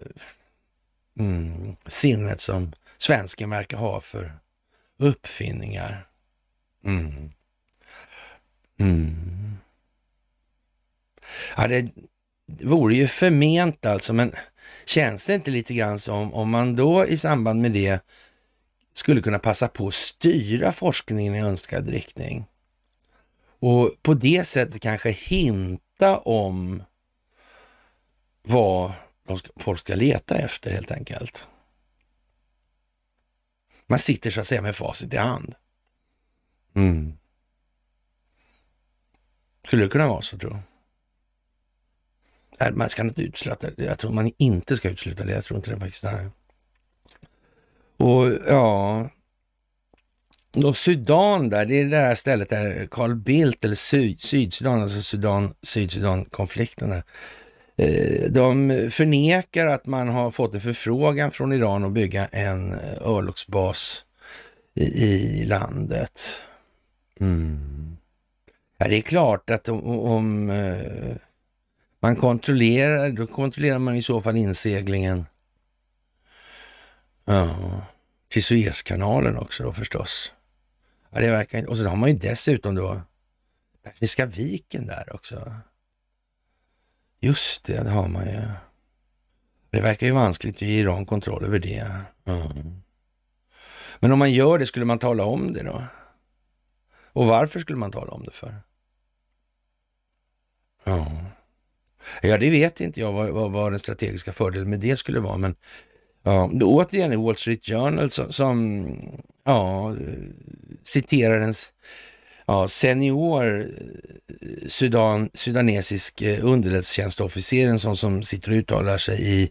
mm, sinnet som svensken verkar ha för uppfinningar. Mm. Mm. Ja, det vore ju förment alltså, men känns det inte lite grann som om man då i samband med det skulle kunna passa på att styra forskningen i önskad riktning? Och på det sättet kanske hinta om vad folk ska leta efter helt enkelt. Man sitter så att säga med facit i hand. Mm. Skulle det kunna vara så, tror jag. Man ska inte utesluta det. Jag tror man inte ska utesluta det. Jag tror inte det faktiskt. Nej. Och ja, och Sudan där, det är det där stället där Carl Bildt, eller Sydsudan, alltså Sudan, Sydsudan-konflikten där, Eh, de förnekar att man har fått en förfrågan från Iran att bygga en eh, örlogsbas i, i landet. Mm. Ja, det är klart att om, om eh, man kontrollerar, då kontrollerar man i så fall inseglingen ja, till Suezkanalen också då förstås. Ja, det verkar, och så har man ju dessutom då Persiska viken där också. Just det, det har man ju. Det verkar ju vanskligt att ge Iran kontroll över det. Mm. Men om man gör det, skulle man tala om det då? Och varför skulle man tala om det för? Ja, ja det vet inte jag vad, vad, vad den strategiska fördelen med det skulle vara, men ja, då, återigen i Wall Street Journal som, som ja, eh, citerar ens ja, senior eh, sudan, sudanesisk eh, underrättelsetjänstofficer, en sån som sitter och uttalar sig i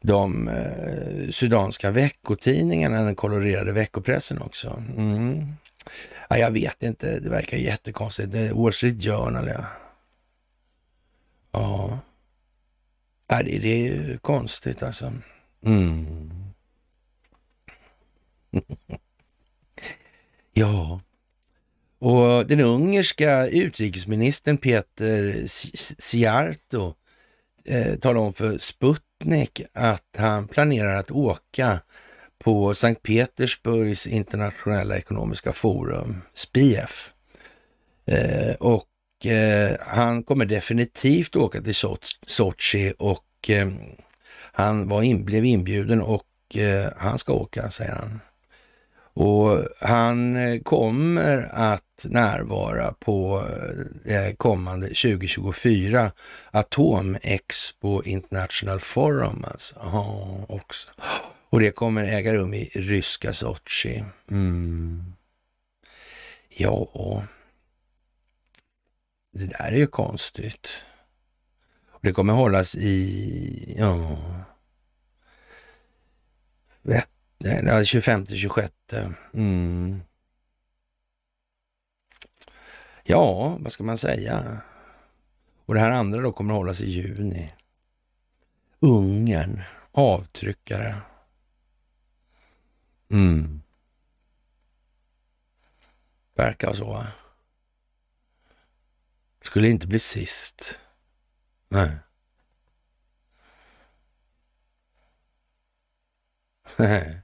de eh, sudanska veckotidningarna, den kolorerade veckopressen också. Mm. Ja, jag vet inte, det verkar jättekonstigt. Det Wall Street Journal, ja. Ja, ja det, det är ju konstigt alltså. Mm. ja, och den ungerska utrikesministern Peter Siarto eh, talar om för Sputnik att han planerar att åka på Sankt Petersburgs internationella ekonomiska forum, SPIEF. Eh, och eh, han kommer definitivt åka till Sochi och eh, han var in, blev inbjuden och eh, han ska åka, säger han. Och han eh, kommer att närvara på eh, eh, kommande 2024 Atomexpo International Forum alltså. också. Och det kommer äga rum i ryska Sochi. Mm. Ja, det där är ju konstigt. Och det kommer hållas i, ja, den, 25, 26. Mm. Ja, vad ska man säga? Och det här andra då kommer att hållas i juni. Ungern, avtryckare. Mm. Verkar så. Skulle inte bli sist. Nej. Nej.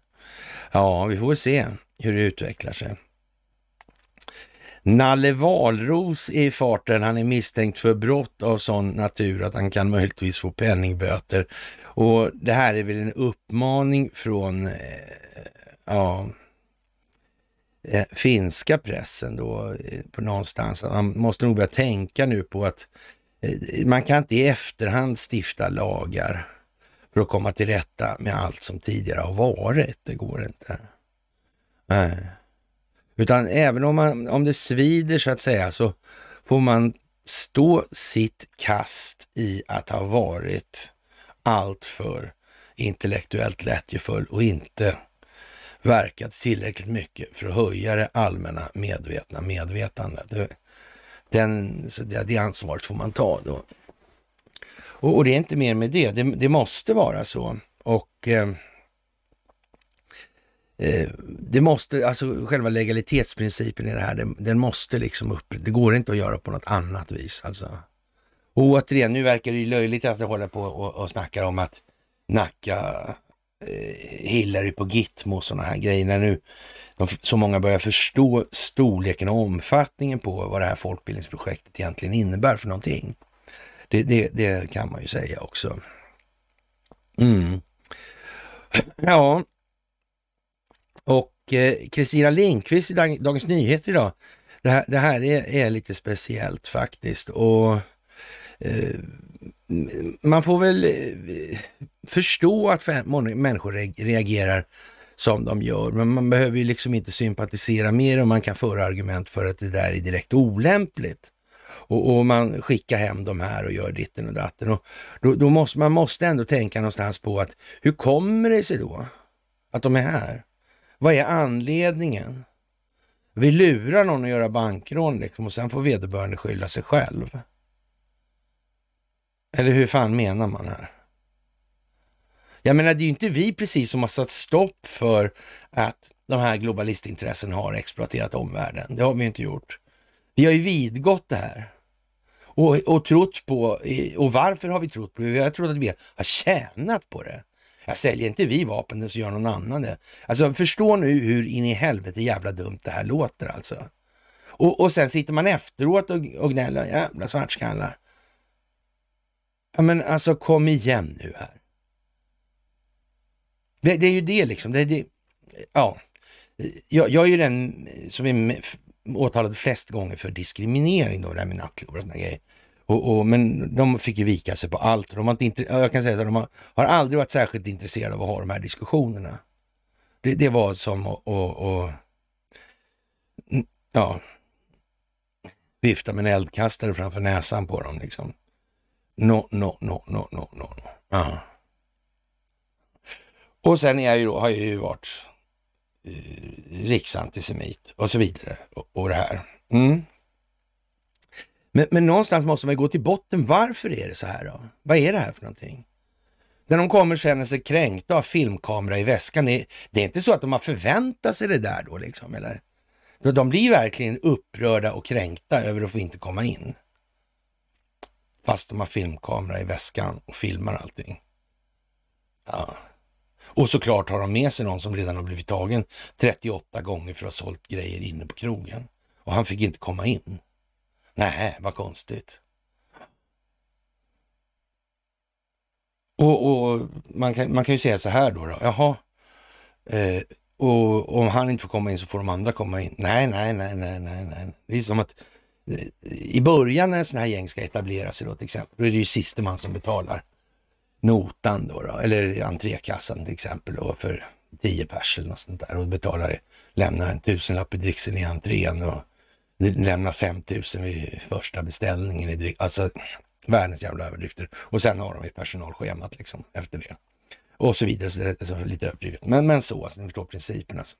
Ja, vi får väl se hur det utvecklar sig. Nalle Valros är i farten. Han är misstänkt för brott av sån natur att han kan möjligtvis få penningböter. Och det här är väl en uppmaning från eh, ja, eh, finska pressen då eh, på någonstans. Man måste nog börja tänka nu på att man kan inte i efterhand stifta lagar för att komma till rätta med allt som tidigare har varit. Det går inte. Nej. Utan även om, man, om det svider så att säga så får man stå sitt kast i att ha varit alltför intellektuellt lättjefull och inte verkat tillräckligt mycket för att höja det allmänna medvetna medvetandet. Den, det ansvaret får man ta då. Och, och det är inte mer med det. Det, det måste vara så. Och eh, eh, det måste, alltså själva legalitetsprincipen i det här, den, den måste liksom upp. Det går inte att göra på något annat vis alltså. Och återigen, nu verkar det ju löjligt att hålla på och, och snacka om att Nacka eh, Hillary på Gitmo och sådana här grejer. När nu de, så många börjar förstå storleken och omfattningen på vad det här folkbildningsprojektet egentligen innebär för någonting. Det, det, det kan man ju säga också. Mm. Ja, och Kristina eh, Lindqvist i Dagens Nyheter idag. Det här, det här är, är, lite speciellt faktiskt och eh, man får väl eh, förstå att människor reagerar som de gör, men man behöver ju liksom inte sympatisera mer om man kan föra argument för att det där är direkt olämpligt. Och, och, man skickar hem de här och gör ditten och datten. Och då, då, måste, man måste ändå tänka någonstans på att hur kommer det sig då att de är här? Vad är anledningen? Vi lurar någon att göra bankrån liksom, och sen får vederbörande skylla sig själv. Eller hur fan menar man här? Jag menar, det är ju inte vi precis som har satt stopp för att de här globalistintressen har exploaterat omvärlden. Det har vi inte gjort. Vi har ju vidgått det här och, och trott på. Och varför har vi trott på det? Jag tror att vi har tjänat på det. Jag säljer inte vi vapen så gör någon annan det. Alltså förstå nu hur in i helvete jävla dumt det här låter alltså. Och, och sen sitter man efteråt och, och gnäller, jävla svartskallar. Ja men alltså kom igen nu här. Det, det är ju det liksom. Det, det, ja. Jag, jag är ju den som är åtalade flest gånger för diskriminering, då, det där med nattklubb och sådana grejer. Och, och, men de fick ju vika sig på allt. De har inte, jag kan säga att de har, har aldrig varit särskilt intresserade av att ha de här diskussionerna. Det, det var som att ja, vifta med en eldkastare framför näsan på dem. Liksom. No, no, no, no, no, no. no. Och sen är jag ju då, har jag ju varit Eh, riksantisemit och så vidare. Och, och det här. Mm. Men, men någonstans måste man gå till botten. Varför är det så här då? Vad är det här för någonting? När de kommer och känner sig kränkta av filmkamera i väskan. Det är inte så att de har förväntat sig det där då liksom, eller? De blir verkligen upprörda och kränkta över att få inte komma in. Fast de har filmkamera i väskan och filmar allting. Ja. Och såklart har de med sig någon som redan har blivit tagen 38 gånger för att ha sålt grejer inne på krogen. Och han fick inte komma in. Nej, vad konstigt. Och, och man, kan, man kan ju säga så här då, då jaha, eh, och om han inte får komma in så får de andra komma in. Nej, nej, nej, nej, nej, nej. Det är som att eh, i början när en sån här gäng ska etablera sig då till exempel, då är det ju siste man som betalar notan då, då eller entrékassan till exempel då, för 10 pers eller något sånt där och betalar, lämnar en tusenlapp i dricksen i entrén och lämnar 5000 vid första beställningen i dricksen. Alltså världens jävla överdrifter. Och sen har de ju personalschemat liksom efter det. Och så vidare, så det är alltså lite överdrivet. Men, men så, alltså, ni förstår principen alltså.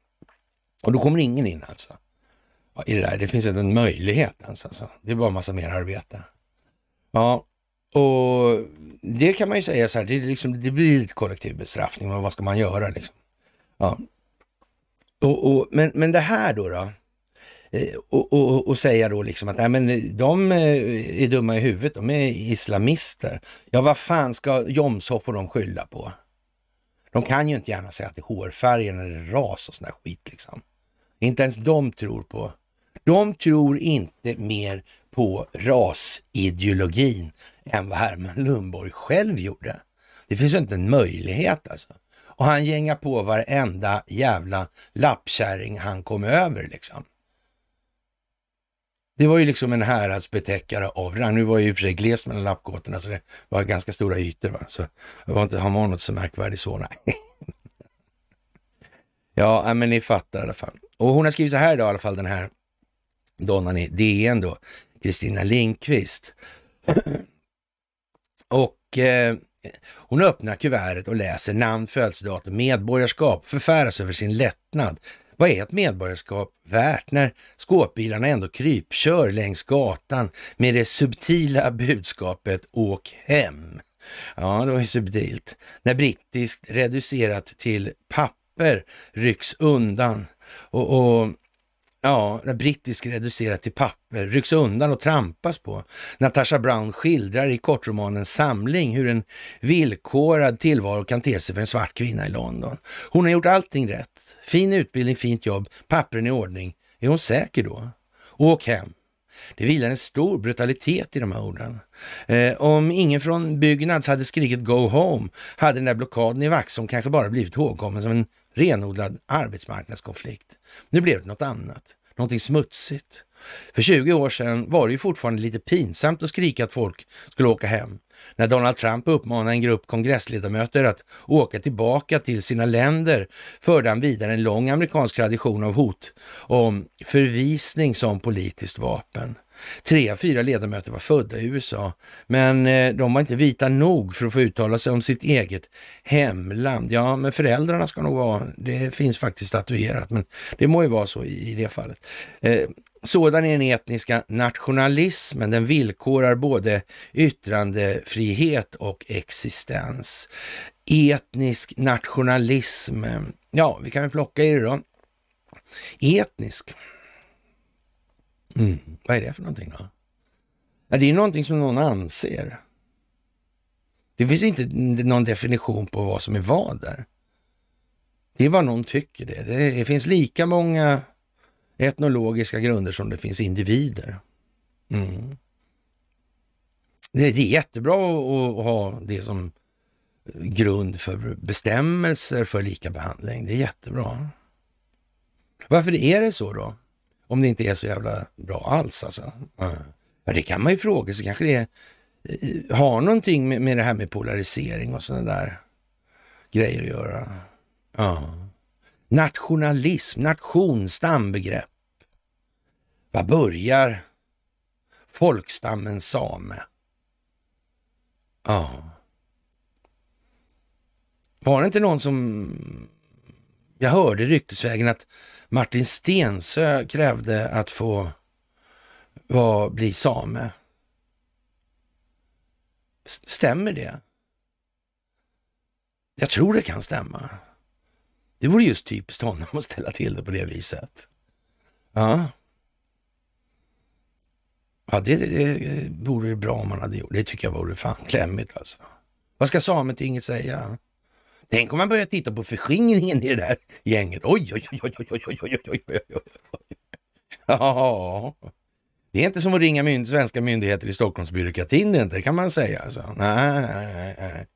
Och då kommer ingen in alltså. I det där, det finns inte en möjlighet ens alltså. Det är bara en massa mer arbete. Ja, och det kan man ju säga så här, det, liksom, det blir lite kollektiv bestraffning, men vad ska man göra liksom? Ja. Och, och, men, men det här då, då eh, och, och, och, säga då liksom att nej, men eh, de eh, är dumma i huvudet, de är islamister. Ja, vad fan ska Jomshof och de skylla på? De kan ju inte gärna säga att det är hårfärgen eller ras och sån där skit liksom. Inte ens de tror på. De tror inte mer på rasideologin än vad Herman Lundborg själv gjorde. Det finns ju inte en möjlighet alltså. Och han gängar på varenda jävla lappkärring han kom över liksom. Det var ju liksom en häradsbetäckare av rang. Nu var ju i och för sig glest mellan lappgåtorna så det var ganska stora ytor. Va? Så det var inte, han var något så märkvärdigt så nej. ja, men ni fattar i alla fall. Och hon har skrivit så här idag i alla fall den här donnan i DN då. Kristina Linkvist. och eh, hon öppnar kuvertet och läser namn, födelsedatum, medborgarskap, förfäras över sin lättnad. Vad är ett medborgarskap värt när skåpbilarna ändå krypkör längs gatan med det subtila budskapet åk hem? Ja, det var ju subtilt. När brittiskt reducerat till papper rycks undan och, och Ja, när brittisk reducerat till papper, rycks undan och trampas på. Natasha Brown skildrar i kortromanen Samling hur en villkorad tillvaro kan te sig för en svart kvinna i London. Hon har gjort allting rätt. Fin utbildning, fint jobb, pappren i ordning. Är hon säker då? Åk hem. Det vilar en stor brutalitet i de här orden. Eh, om ingen från Byggnads hade skrikit Go Home hade den där blockaden i Vaxholm kanske bara blivit ihågkommen som en renodlad arbetsmarknadskonflikt. Nu blev det något annat, någonting smutsigt. För 20 år sedan var det ju fortfarande lite pinsamt att skrika att folk skulle åka hem. När Donald Trump uppmanade en grupp kongressledamöter att åka tillbaka till sina länder förde han vidare en lång amerikansk tradition av hot om förvisning som politiskt vapen. Tre av fyra ledamöter var födda i USA, men eh, de var inte vita nog för att få uttala sig om sitt eget hemland. Ja, men föräldrarna ska nog vara, det finns faktiskt statuerat, men det må ju vara så i, det fallet. Eh, sådan är den etniska nationalismen. Den villkorar både yttrandefrihet och existens. Etnisk nationalism. Ja, vi kan väl plocka i det då. Etnisk, Mm. Vad är det för någonting då? Ja, det är någonting som någon anser. Det finns inte någon definition på vad som är vad där. Det är vad någon tycker det. Det finns lika många etnologiska grunder som det finns individer. Mm. Det, är jättebra att, ha det som grund för bestämmelser för lika behandling. Det är jättebra. Varför är det så då? Om det inte är så jävla bra alls alltså. Ja, det kan man ju fråga sig. Kanske det är, eh, har någonting med, med det här med polarisering och sådana där grejer att göra. Ja. Nationalism, nation, stambegrepp. Vad börjar folkstammen same? Ja. Var det inte någon som jag hörde ryktesvägen att Martin Stensö krävde att få var, bli same. Stämmer det? Jag tror det kan stämma. Det vore just typiskt honom att ställa till det på det viset. Ja. Ja, det, det vore bra om han hade gjort. Det tycker jag vore fan klämmigt alltså. Vad ska Sametinget säga? Tänk om man börjar titta på förskingringen i det där gänget. Oj, oj, oj, oj, oj, oj, oj, oj, oj, oj. oj, oj, det är inte som att ringa mynd svenska myndigheter i Stockholmsbyråkratin, det, inte, det kan man säga. Alltså. Nej, nej, nej.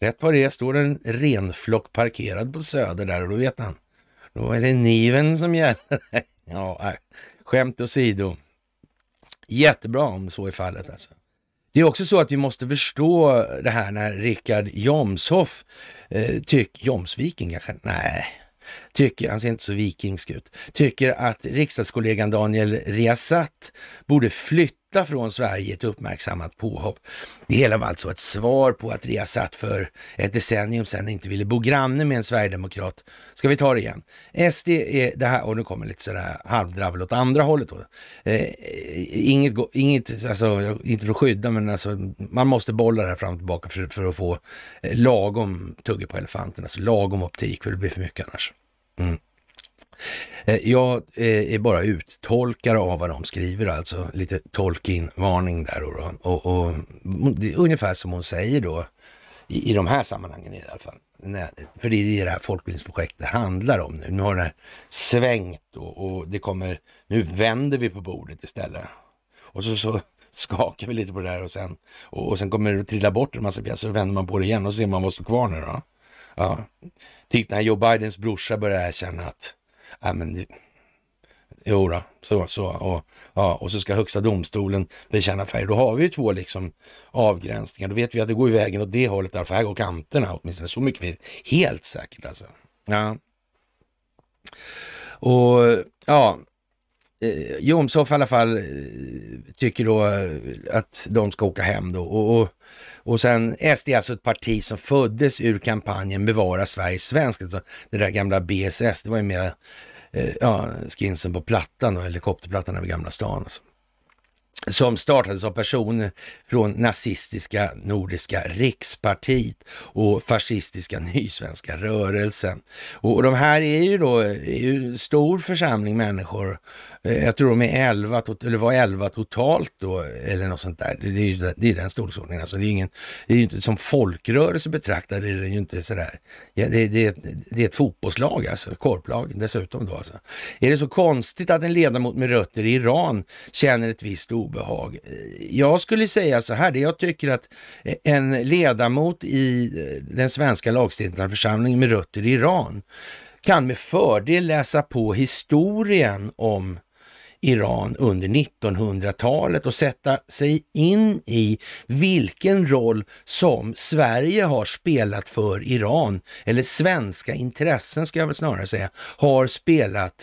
Rätt vad det är står en renflock parkerad på Söder där och då vet han. Då är det niven som gäller. ja, nej. Skämt åsido. Jättebra om så är fallet alltså. Det är också så att vi måste förstå det här när Rickard Jomshoff, eh, tyck, Jomsviking kanske? Nej, tycker, han ser inte så vikingsk ut, tycker att riksdagskollegan Daniel Riazat borde flytta borta från Sverige ett uppmärksammat påhopp. Det hela var alltså ett svar på att Riazat för ett decennium sedan inte ville bo granne med en sverigedemokrat. Ska vi ta det igen? SD är det här, och nu kommer lite sådär halvdravel åt andra hållet då. Eh, inget, inget, alltså, inte för att skydda, men alltså, man måste bolla det här fram och tillbaka för, för att få eh, lagom tugge på elefanterna, alltså lagom optik, för det blir för mycket annars. Mm. Eh, jag eh, är bara uttolkare av vad de skriver, alltså lite tolkinvarning där. Och, och, och, det är ungefär som hon säger då, i, i de här sammanhangen i alla fall. Nej, för det är det här folkbildningsprojektet handlar om nu. Nu har det här svängt då, och det kommer, nu vänder vi på bordet istället. Och så, så skakar vi lite på det där och sen, och, och sen kommer det trilla bort en massa pjäser och vänder man på det igen och ser man vad står kvar nu då. Ja. Typ när Joe Bidens brorsa börjar erkänna att ja, men, jo då, så, så och, ja, och så ska högsta domstolen bekänna färg. Då har vi ju två liksom avgränsningar. Då vet vi att det går i vägen åt det hållet, därför här går kanterna åtminstone. Så mycket vet helt säkert alltså. Ja. Och ja, eh, Jomshof i alla fall eh, tycker då eh, att de ska åka hem då. Och, och, och sen SD är alltså ett parti som föddes ur kampanjen Bevara Sverige svenskt. Alltså det där gamla BSS, det var ju mera Eh, ja, skinsen på Plattan och helikopterplattan över Gamla stan. Och så som startades av personer från nazistiska Nordiska rikspartiet och fascistiska Nysvenska rörelsen. Och de här är ju då är ju stor församling människor. Eh, jag tror de är 11, eller var 11 totalt då, eller något sånt där. Det är ju det är den storleksordningen. Alltså det är ingen, det är ju inte som folkrörelse betraktad, det är den ju inte sådär. Ja, det, det, det är ett fotbollslag alltså, korplag dessutom då alltså. Är det så konstigt att en ledamot med rötter i Iran känner ett visst o obehag. Jag skulle säga så här, det jag tycker att en ledamot i eh, den svenska lagstiftande församlingen med rötter i Iran kan med fördel läsa på historien om Iran under 1900-talet och sätta sig in i vilken roll som Sverige har spelat för Iran, eller svenska intressen ska jag väl snarare säga, har spelat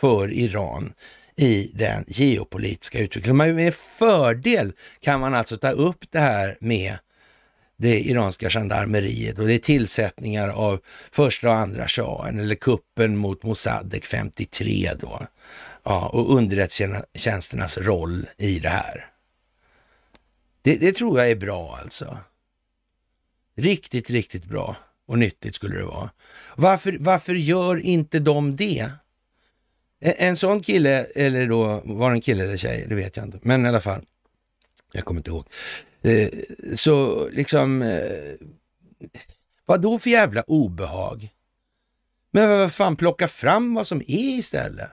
för Iran i den geopolitiska utvecklingen. Med fördel kan man alltså ta upp det här med det iranska gendarmeriet och det är tillsättningar av första och andra shahen eller kuppen mot Mossadeq 53 då. Ja, och underrättelsetjänsternas roll i det här. Det, det tror jag är bra alltså. Riktigt, riktigt bra och nyttigt skulle det vara. Varför, varför gör inte de det? En sån kille, eller då, var det en kille eller tjej, det vet jag inte, men i alla fall, jag kommer inte ihåg. Eh, så liksom, eh, vad då för jävla obehag? Men vad fan, plocka fram vad som är istället.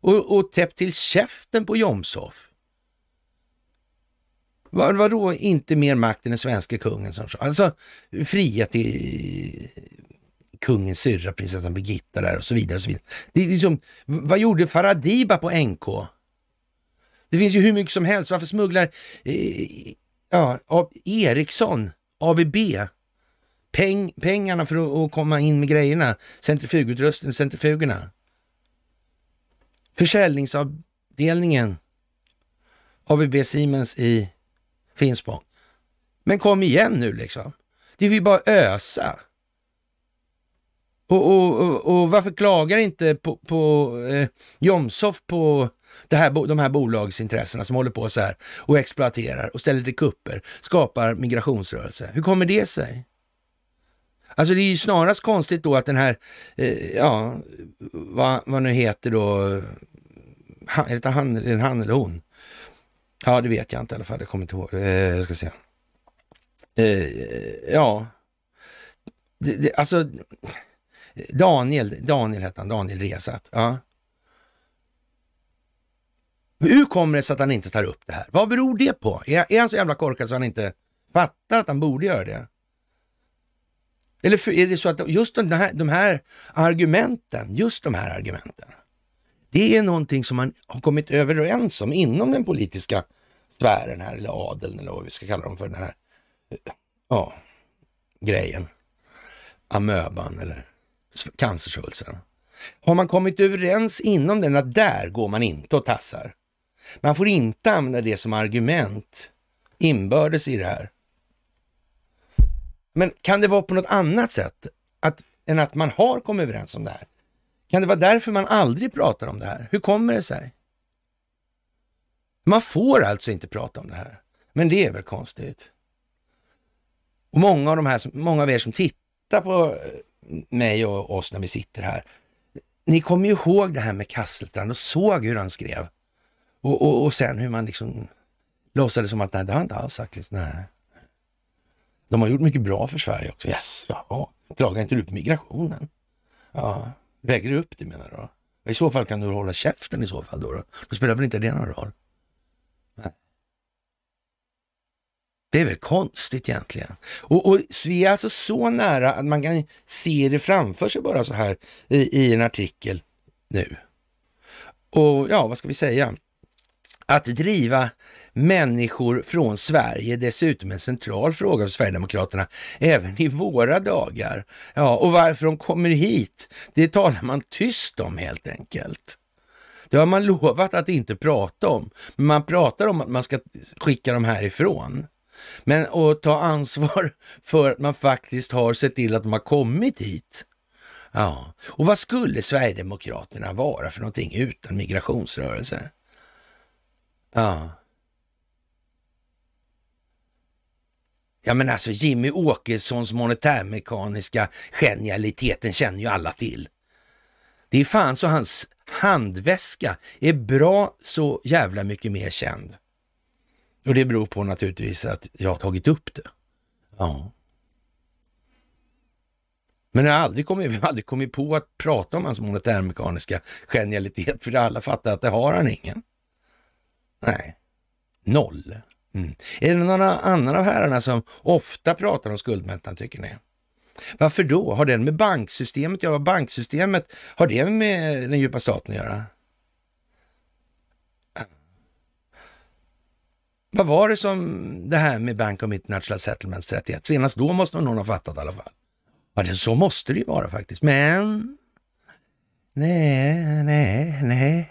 Och, och täpp till käften på Jomshof. Vadå var inte mer makt än den svenska kungen som Alltså, fria till kungens syrra, prinsessan Birgitta där och så vidare. Och så vidare. Det är liksom, vad gjorde Faradiba på NK? Det finns ju hur mycket som helst. Varför smugglar eh, ja, Ericsson, ABB, peng, pengarna för att, att, komma in med grejerna, centrifugutrustningen, centrifugerna. Försäljningsavdelningen, ABB Siemens i Finspång. Men kom igen nu liksom. Det är ju bara ösa. Och, och, och, varför klagar inte på, på eh, Jomshof på det här, de här bolagsintressena som håller på så här och exploaterar och ställer till kupper, skapar migrationsrörelse. Hur kommer det sig? Alltså det är ju snarast konstigt då att den här, eh, ja, vad, vad nu heter då, eh, han, heter han, är det han eller hon? Ja, det vet jag inte i alla fall, jag kommer inte ihåg, eh, jag ska se. Eh, ja, det, det, alltså Daniel, Daniel hette han, Daniel Resat. Ja. Hur kommer det sig att han inte tar upp det här? Vad beror det på? Är, han så jävla korkad så han inte fattar att han borde göra det? Eller är det så att just de här, de här argumenten, just de här argumenten, det är någonting som man har kommit överens om inom den politiska sfären här, eller adeln eller vad vi ska kalla dem för, den här eh, ja, grejen. Amöban eller cancershulsen. Har man kommit överens inom den att där går man inte och tassar. Man får inte använda det som argument inbördes i det här. Men kan det vara på något annat sätt att, än att man har kommit överens om det här? Kan det vara därför man aldrig pratar om det här? Hur kommer det sig? Man får alltså inte prata om det här. Men det är väl konstigt? Och många av, de här, många av er som tittar på eh, mig och oss när vi sitter här. Ni kommer ju ihåg det här med Kasseltrand och såg hur han skrev. Och, och, och sen hur man liksom låtsades som att nej, det har han inte alls sagt. Liksom, nej. De har gjort mycket bra för Sverige också. Yes, jaha. Klagar inte du på migrationen? Ja. Väger du upp det menar du? Då? I så fall kan du hålla käften i så fall då. Då, då spelar väl inte det någon roll? Det är väl konstigt egentligen. Och, och så vi är alltså så nära att man kan se det framför sig bara så här i, i en artikel nu. Och ja, vad ska vi säga? Att driva människor från Sverige, dessutom en central fråga för Sverigedemokraterna, även i våra dagar. Ja, och varför de kommer hit, det talar man tyst om helt enkelt. Det har man lovat att inte prata om, men man pratar om att man ska skicka dem härifrån. Men att ta ansvar för att man faktiskt har sett till att de har kommit hit. Ja, och vad skulle Sverigedemokraterna vara för någonting utan migrationsrörelsen? Ja. Ja men alltså Jimmy Åkessons monetärmekaniska genialiteten känner ju alla till. Det är fan så hans handväska är bra så jävla mycket mer känd. Och det beror på naturligtvis att jag har tagit upp det. Ja. Men jag har aldrig kommit, vi har aldrig kommit på att prata om hans monetärmekaniska genialitet, för alla fattar att det har han ingen. Nej, noll. Mm. Är det någon annan av herrarna som ofta pratar om skuldmättnad tycker ni? Varför då? Har den med banksystemet Ja, banksystemet, har det med den djupa staten att göra? Vad var det som det här med Bank of International Settlements 31? Senast då måste någon ha fattat i alla fall. Ja, det, så måste det ju vara faktiskt, men... Nej, nej, nej.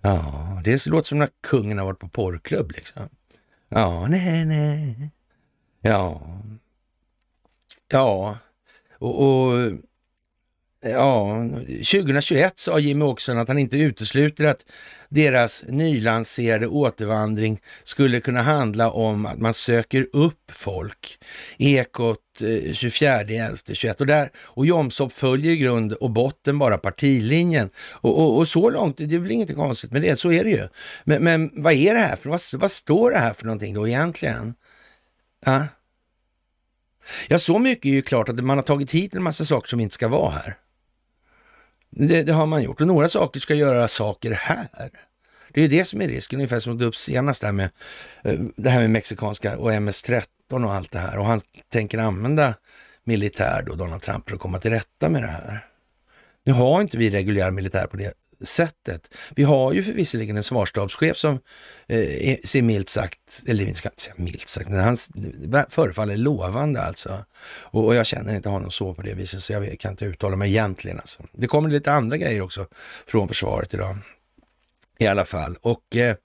Ja, det låter som när kungen har varit på porrklubb liksom. Ja, nej, nej. Ja. Ja, och, och Ja, 2021 sa Jimmy Åkesson att han inte utesluter att deras nylanserade återvandring skulle kunna handla om att man söker upp folk. Ekot 24.11.21 eh, och där och Jomshof följer i grund och botten bara partilinjen. Och, och, och, så långt, det är väl inget konstigt med det, så är det ju. Men, men vad är det här för, vad, vad står det här för någonting då egentligen? Ja. ja, så mycket är ju klart att man har tagit hit en massa saker som inte ska vara här. Det, det, har man gjort. Och några saker ska göra saker här. Det är ju det som är risken, ungefär som du upp senast där med eh, det här med mexikanska och MS-13 och allt det här. Och han tänker använda militär då, Donald Trump, för att komma till rätta med det här. Nu har inte vi reguljär militär på det sättet. Vi har ju visserligen en svarstabschef som eh, ser milt sagt, eller vi ska inte säga milt sagt, men han förefaller lovande alltså. Och, och, jag känner inte honom så på det viset, så jag kan inte uttala mig egentligen. Alltså. Det kommer lite andra grejer också från försvaret idag. I alla fall. Och eh,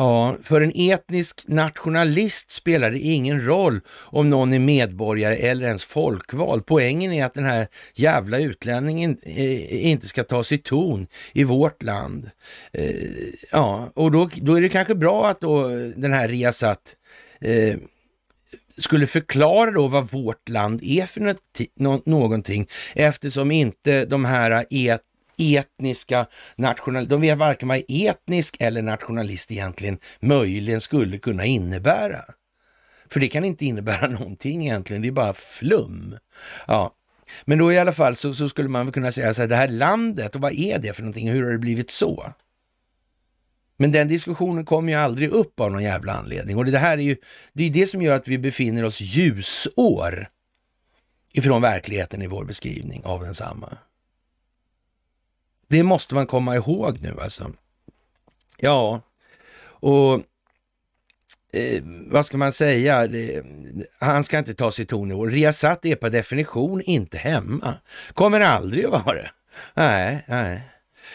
Ja, för en etnisk nationalist spelar det ingen roll om någon är medborgare eller ens folkvald. Poängen är att den här jävla utlänningen eh, inte ska ta sig ton i vårt land. Eh, ja, och då, då är det kanske bra att då den här Riazat eh, skulle förklara då vad vårt land är för någonting eftersom inte de här et etniska national... De vet varken vad etnisk eller nationalist egentligen möjligen skulle kunna innebära. För det kan inte innebära någonting egentligen, det är bara flum. Ja. Men då i alla fall så, så skulle man kunna säga så här, det här landet, och vad är det för någonting, hur har det blivit så? Men den diskussionen kommer ju aldrig upp av någon jävla anledning. Och det här är ju det, är det som gör att vi befinner oss ljusår ifrån verkligheten i vår beskrivning av densamma. Det måste man komma ihåg nu alltså. Ja, och Eh, vad ska man säga, han ska inte ta sig ton i år. Riazat är per definition inte hemma. Kommer aldrig att vara det. Nej, nej.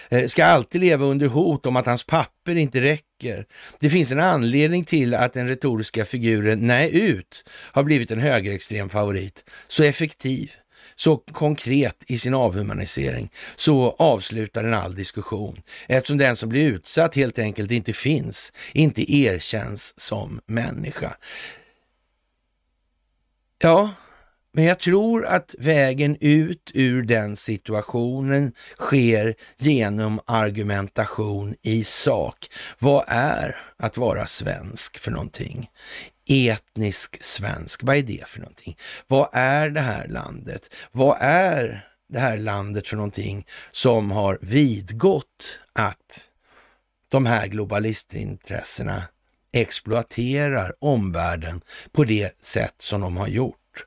Eh, ska alltid leva under hot om att hans papper inte räcker. Det finns en anledning till att den retoriska figuren Nej ut har blivit en högerextrem favorit. Så effektiv, så konkret i sin avhumanisering så avslutar den all diskussion eftersom den som blir utsatt helt enkelt inte finns, inte erkänns som människa. Ja, men jag tror att vägen ut ur den situationen sker genom argumentation i sak. Vad är att vara svensk för någonting? etnisk svensk. Vad är det för någonting? Vad är det här landet? Vad är det här landet för någonting som har vidgått att de här globalistintressena exploaterar omvärlden på det sätt som de har gjort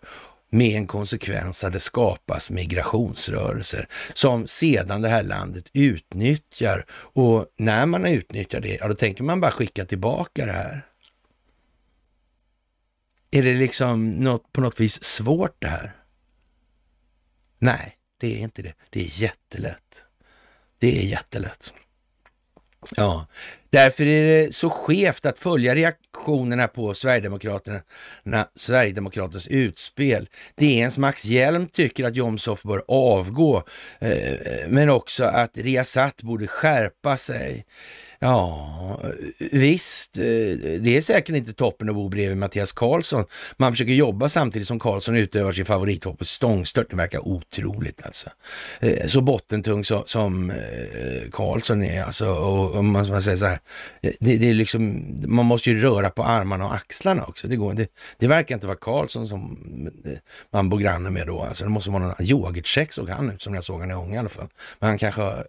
med en konsekvens att det skapas migrationsrörelser som sedan det här landet utnyttjar och när man utnyttjar det, ja då tänker man bara skicka tillbaka det här. Är det liksom något, på något vis svårt det här? Nej, det är inte det. Det är jättelätt. Det är jättelätt. Ja, därför är det så skevt att följa reaktionerna på Sverigedemokraterna, Sverigedemokraternas utspel. DNs Max Hjelm tycker att Jomshof bör avgå, eh, men också att Riazat borde skärpa sig. Ja, eh, visst, eh, det är säkert inte toppen att bo bredvid Mattias Karlsson. Man försöker jobba samtidigt som Karlsson utövar sin favorithopp stångstört. Det verkar otroligt alltså. Eh, så bottentung som Karlsson är alltså. Och man ska säga så här, det, det, är liksom, man måste ju röra på armarna och axlarna också. Det, går, det, det verkar inte vara Karlsson som man bor granne med då. Alltså, det måste vara någon yoghurtcheck såg han ut som jag såg han i Ånge i alla fall. Men han kanske har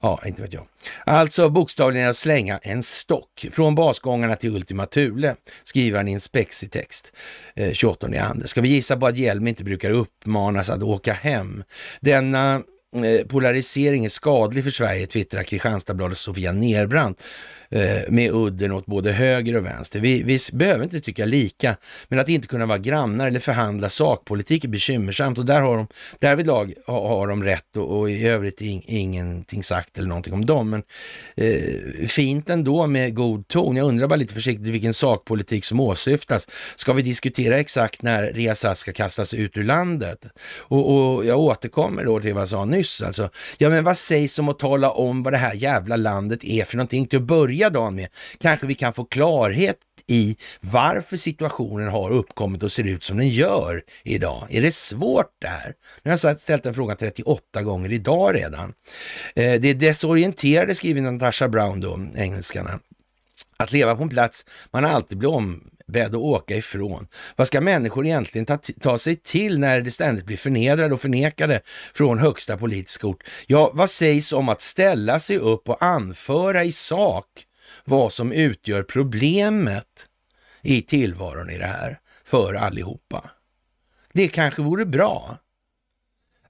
Ja, inte vet jag. Alltså bokstavligen att slänga en stock från basgångarna till Ultima Thule, skriver han i en spexig text eh, 28 andra. Ska vi gissa på att Hjelm inte brukar uppmanas att åka hem? Denna eh, polarisering är skadlig för Sverige, twittrar Kristianstadsbladets Sofia Nerbrandt Eh, med udden åt både höger och vänster. Vi, vi behöver inte tycka lika, men att inte kunna vara grannar eller förhandla sakpolitik är bekymmersamt och där har de, därvidlag har de rätt och, och i övrigt in, ingenting sagt eller någonting om dem. Men eh, fint ändå med god ton. Jag undrar bara lite försiktigt vilken sakpolitik som åsyftas. Ska vi diskutera exakt när Resat ska kastas ut ur landet? Och, och, jag återkommer då till vad jag sa nyss alltså. Ja, men vad sägs om att tala om vad det här jävla landet är för någonting till att börja börja dagen med. Kanske vi kan få klarhet i varför situationen har uppkommit och ser ut som den gör idag. Är det svårt det här? Nu har jag ställt den frågan 38 gånger idag redan. Eh, det är desorienterade, skriver Natasha Brown då, engelskarna. Att leva på en plats man alltid blir ombedd att åka ifrån. Vad ska människor egentligen ta, ta sig till när de ständigt blir förnedrade och förnekade från högsta politiska ort? Ja, vad sägs om att ställa sig upp och anföra i sak vad som utgör problemet i tillvaron i det här för allihopa. Det kanske vore bra.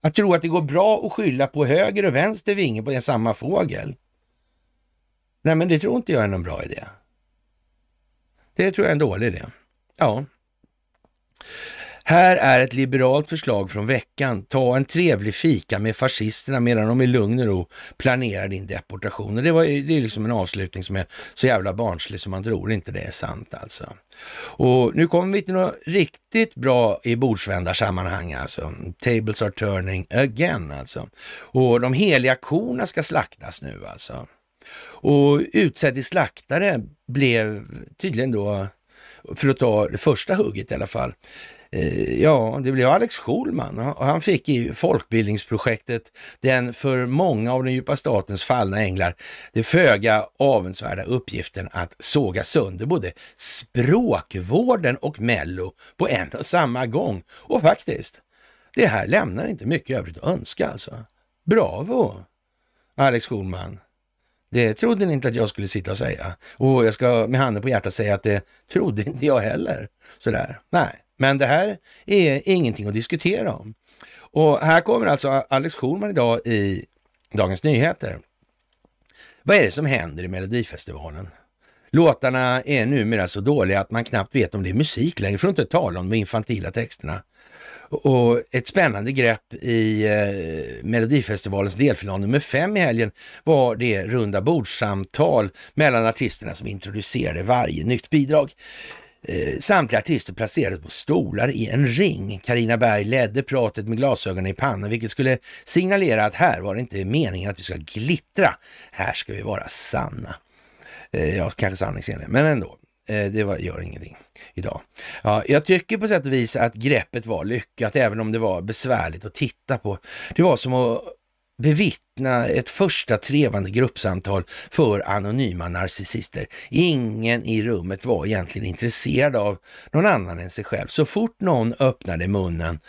Att tro att det går bra att skylla på höger och vänster vinge på samma fågel. Nej, men det tror inte jag är någon bra idé. Det tror jag är en dålig idé. Ja. Här är ett liberalt förslag från veckan. Ta en trevlig fika med fascisterna medan de i lugn och ro planerar din deportation. Och det, var, det är liksom en avslutning som är så jävla barnslig som man tror inte det är sant alltså. Och nu kommer vi till något riktigt bra i bordsvändarsammanhang alltså. Tables are turning again alltså. Och de heliga korna ska slaktas nu alltså. Och utsedd till slaktare blev tydligen då, för att ta det första hugget i alla fall, Eh, ja, det blev Alex Schulman och han fick i folkbildningsprojektet den för många av den djupa statens fallna änglar, det föga avundsvärda uppgiften att såga sönder både språkvården och Mello på en och samma gång. Och faktiskt, det här lämnar inte mycket övrigt att önska alltså. Bravo, Alex Schulman. Det trodde ni inte att jag skulle sitta och säga. Och jag ska med handen på hjärtat säga att det trodde inte jag heller. Sådär. Nej, men det här är ingenting att diskutera om. Och här kommer alltså Alex Schulman idag i Dagens Nyheter. Vad är det som händer i Melodifestivalen? Låtarna är numera så dåliga att man knappt vet om det är musik längre, för att inte tala om de infantila texterna. Och ett spännande grepp i eh, Melodifestivalens delfinal nummer fem i helgen var det runda bordssamtal mellan artisterna som introducerade varje nytt bidrag. Eh, samtliga artister placerades på stolar i en ring. Karina Berg ledde pratet med glasögonen i pannan, vilket skulle signalera att här var det inte meningen att vi ska glittra. Här ska vi vara sanna. Eh, ja, kanske sanningsenliga, men ändå. Eh, det var, gör ingenting idag. Ja, jag tycker på sätt och vis att greppet var lyckat, även om det var besvärligt att titta på. Det var som att bevittna ett första trevande gruppsamtal för anonyma narcissister. Ingen i rummet var egentligen intresserad av någon annan än sig själv. Så fort någon öppnade munnen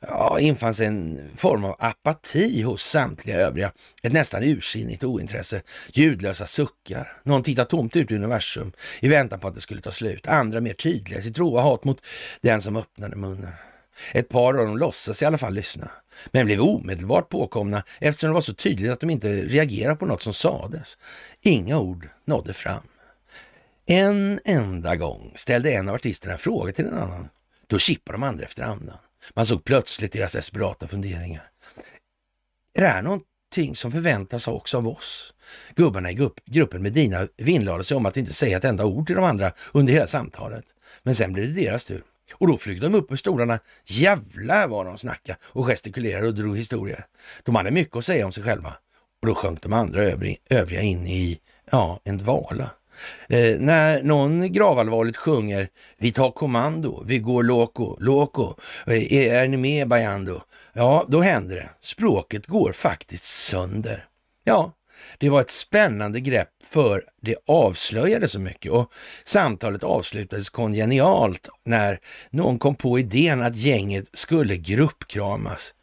ja, infanns en form av apati hos samtliga övriga. Ett nästan ursinnigt ointresse, ljudlösa suckar. Någon tittar tomt ut i universum i väntan på att det skulle ta slut. Andra mer tydliga i sitt råa hat mot den som öppnade munnen. Ett par av dem låtsas i alla fall lyssna men blev omedelbart påkomna eftersom det var så tydligt att de inte reagerade på något som sades. Inga ord nådde fram. En enda gång ställde en av artisterna en fråga till en annan. Då kippade de andra efter andan. Man såg plötsligt deras desperata funderingar. Är det här någonting som förväntas också av oss? Gubbarna i grupp, gruppen Medina vinnlade sig om att inte säga ett enda ord till de andra under hela samtalet. Men sen blev det deras tur. Och då flög de upp på stolarna. Jävlar vad de snackade och gestikulerade och drog historier. De hade mycket att säga om sig själva. Och då sjönk de andra övriga in i ja, en dvala. Eh, när någon gravallvarligt sjunger Vi tar kommando, vi går loco, loco, är, eh, är ni med Bajando? Ja, då händer det. Språket går faktiskt sönder. Ja, det var ett spännande grepp för det avslöjade så mycket och samtalet avslutades kongenialt när någon kom på idén att gänget skulle gruppkramas.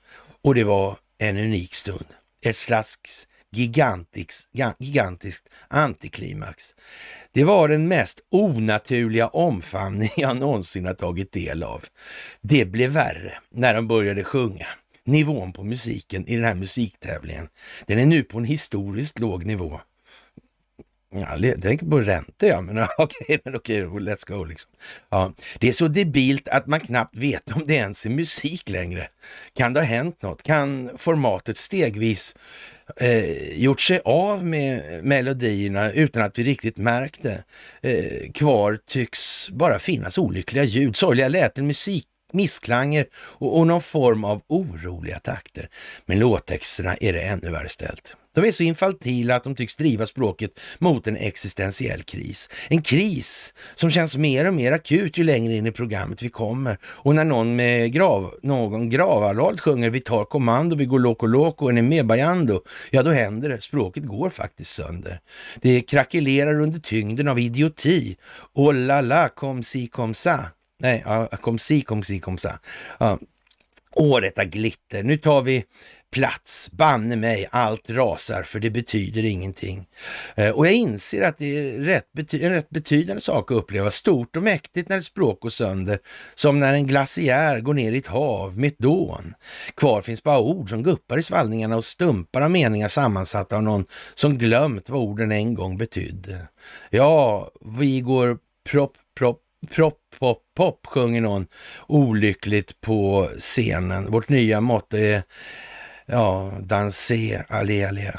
Och det var en unik stund. Ett slags gigantisk, gigantiskt antiklimax. Det var den mest onaturliga omfamning jag någonsin har tagit del av. Det blev värre när de började sjunga nivån på musiken i den här musiktävlingen. Den är nu på en historiskt låg nivå. Ja, jag tänker på räntor ja, men okej, men okej, let's go liksom. Ja, det är så debilt att man knappt vet om det ens är musik längre. Kan det ha hänt något? Kan formatet stegvis eh, gjort sig av med melodierna utan att vi riktigt märkt det? Eh, kvar tycks bara finnas olyckliga ljud, sorgliga läten, musik missklanger och, och någon form av oroliga takter. Men låttexterna är det ännu värre ställt. De är så infantila att de tycks driva språket mot en existentiell kris. En kris som känns mer och mer akut ju längre in i programmet vi kommer. Och när någon med grav, någon gravallvarligt sjunger vi tar kommando, vi går loco loco, en med bajando, ja då händer det. Språket går faktiskt sönder. Det krackelerar under tyngden av idioti. Oh la la, kom si kom sa. Nej, kom si, kom si, kom sa. Ja. Åh, detta glitter. Nu tar vi plats. Banne mig, allt rasar för det betyder ingenting. Eh, och jag inser att det är rätt en rätt betydande sak att uppleva. Stort och mäktigt när ett språk går sönder, som när en glaciär går ner i ett hav med ett dån. Kvar finns bara ord som guppar i svallningarna och stumpar av meningar sammansatta av någon som glömt vad orden en gång betydde. Ja, vi går propp, propp, propp, pop, Pop sjunger någon olyckligt på scenen. Vårt nya motto är ja, danser, allé, allé.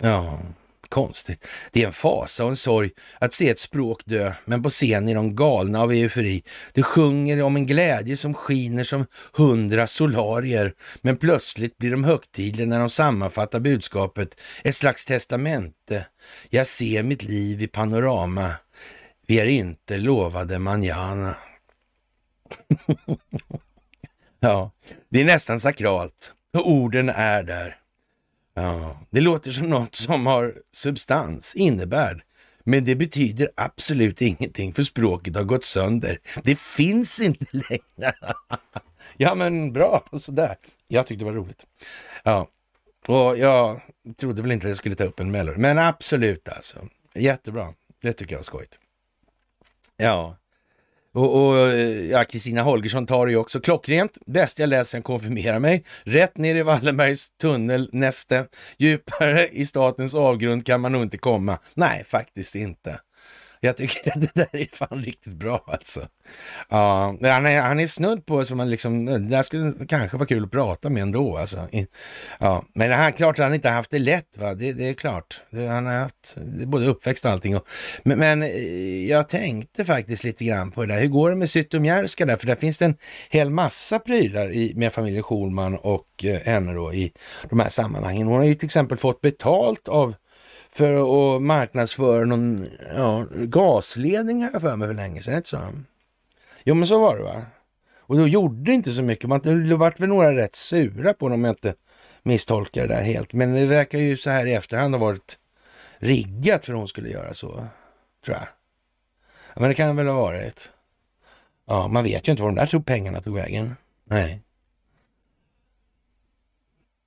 Ja, konstigt. Det är en fasa och en sorg att se ett språk dö, men på scen är de galna av eufori. De sjunger om en glädje som skiner som hundra solarier, men plötsligt blir de högtidliga när de sammanfattar budskapet, ett slags testamente. Jag ser mitt liv i panorama. Vi är inte lovade manjana. ja, det är nästan sakralt. Orden är där. Ja, det låter som något som har substans, innebär. Men det betyder absolut ingenting för språket har gått sönder. Det finns inte längre. ja men bra, sådär. Jag tyckte det var roligt. Ja, och jag trodde väl inte att jag skulle ta upp en Mellor, men absolut alltså. Jättebra, det tycker jag var skojigt. Ja. Och, och ja, Holgersson tar det ju också klockrent. Bäst jag läser än konfirmerar mig. Rätt ner i Wallenbergs tunnelnäste. Djupare i statens avgrund kan man nog inte komma. Nej, faktiskt inte. Jag tycker att det där är fan riktigt bra alltså. Ja, han är, han är snudd på som man liksom, det där skulle kanske vara kul att prata med ändå alltså. Ja, men han, klart han inte haft det lätt va, det, det är klart. Han har haft både uppväxt och allting. Och, men, men, eh, jag tänkte faktiskt lite grann på det där, hur går det med Zytomierska där? För där finns det en hel massa prylar i, med familjen Schulman och eh, henne då i de här sammanhangen. Hon har ju till exempel fått betalt av för att marknadsföra någon ja, gasledning har jag för mig för länge sedan. Inte så? Jo men så var det va? Och då gjorde det inte så mycket. Man, det vart väl några rätt sura på dem om jag inte misstolkar det där helt. Men det verkar ju så här i efterhand ha varit riggat för hon skulle göra så. Tror jag. men det kan väl ha varit. Ja, man vet ju inte var de där tog pengarna tog vägen. Nej.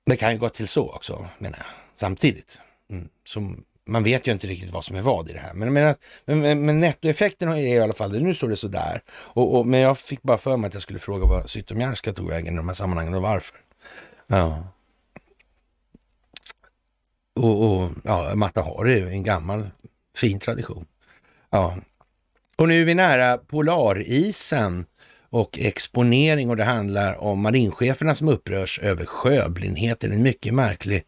Det kan ju gå till så också, menar jag, samtidigt. Mm. Som, man vet ju inte riktigt vad som är vad i det här. Men, men, men, men nettoeffekten är i alla fall, nu står det sådär. Och, och, men jag fick bara för mig att jag skulle fråga vad Zytomierska tog vägen i de här sammanhangen och varför. Ja. Och, och ja, Matta har ju en gammal fin tradition. Ja. Och nu är vi nära polarisen och exponering och det handlar om marincheferna som upprörs över sjöblindheten. En mycket märklig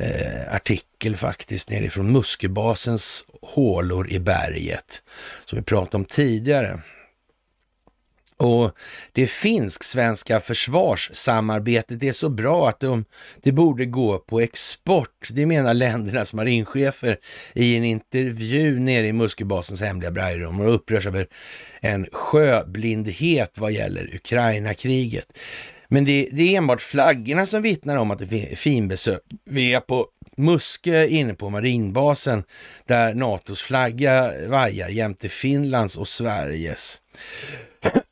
eh, artikel faktiskt nerifrån Muskebasens hålor i berget, som vi pratade om tidigare. Och det finsk-svenska försvarssamarbetet är så bra att de, det borde gå på export. Det menar ländernas marinchefer i en intervju nere i Muskebasens hemliga brajrum och upprörs över en sjöblindhet vad gäller Ukraina-kriget. Men det, det, är enbart flaggorna som vittnar om att det är finbesök. Vi är på Muskö inne på marinbasen där NATOs flagga vajar jämte Finlands och Sveriges.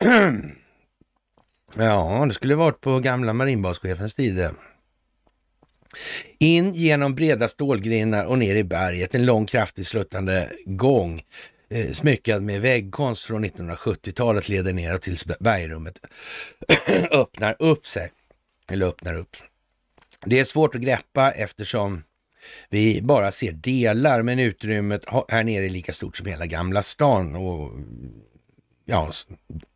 ja, det skulle varit på gamla marinbaschefens tid. In genom breda stålgrinnar och ner i berget, en lång kraftigt sluttande gång Eh, smyckad med väggkonst från 1970-talet leder ner till bergrummet. öppnar upp sig. Eller öppnar upp. Det är svårt att greppa eftersom vi bara ser delar, men utrymmet här nere är lika stort som hela Gamla stan. Och, ja,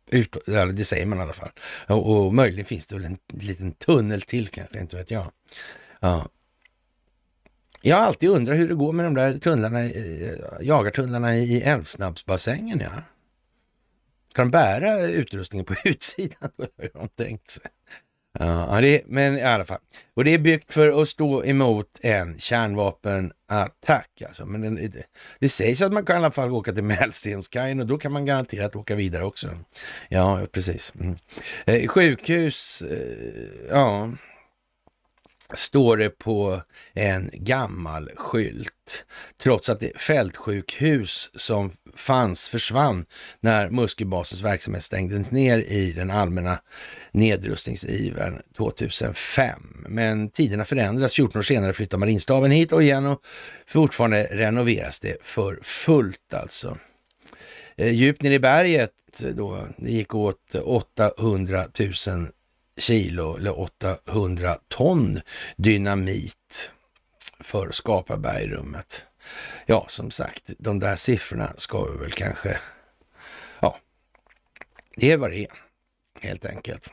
ut, det säger man i alla fall. Och, och möjligen finns det väl en liten tunnel till kanske, inte vet jag. Ja, jag har alltid undrat hur det går med de där tunnlarna, eh, jagartunnlarna i Älvsnabbsbassängen. Ja. Kan de bära utrustningen på utsidan? har de tänkt sig? Ja, det, men i alla fall. Och det är byggt för att stå emot en kärnvapenattack. Alltså. Men det, det, det sägs att man kan i alla fall åka till Mälstenskajen och då kan man garanterat åka vidare också. Ja, precis. Mm. Eh, sjukhus, eh, ja står det på en gammal skylt. Trots att det fältsjukhus som fanns försvann när Musköbasens verksamhet stängdes ner i den allmänna nedrustningsivern 2005. Men tiderna förändras. 14 år senare flyttar marinstaben hit och igen och fortfarande renoveras det för fullt alltså. Eh, djupt ner i berget då, det gick åt 800 000 kilo eller 800 ton dynamit för att skapa bergrummet. Ja, som sagt, de där siffrorna ska vi väl kanske... Ja, det är vad det är, helt enkelt.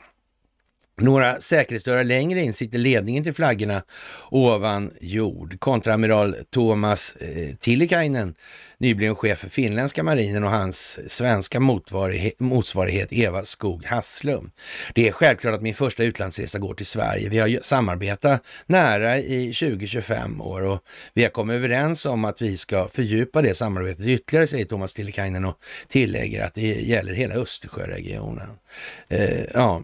Några säkerhetsdörrar längre in sitter ledningen till flaggorna ovan jord. Kontraamiral Thomas eh, Tillikainen, nybliven chef för finländska marinen och hans svenska motsvarighet Eva Skog Hasslum. Det är självklart att min första utlandsresa går till Sverige. Vi har samarbetat nära i 20-25 år och vi har kommit överens om att vi ska fördjupa det samarbetet ytterligare, säger Thomas Tillikainen och tillägger att det gäller hela Östersjöregionen. Eh, ja,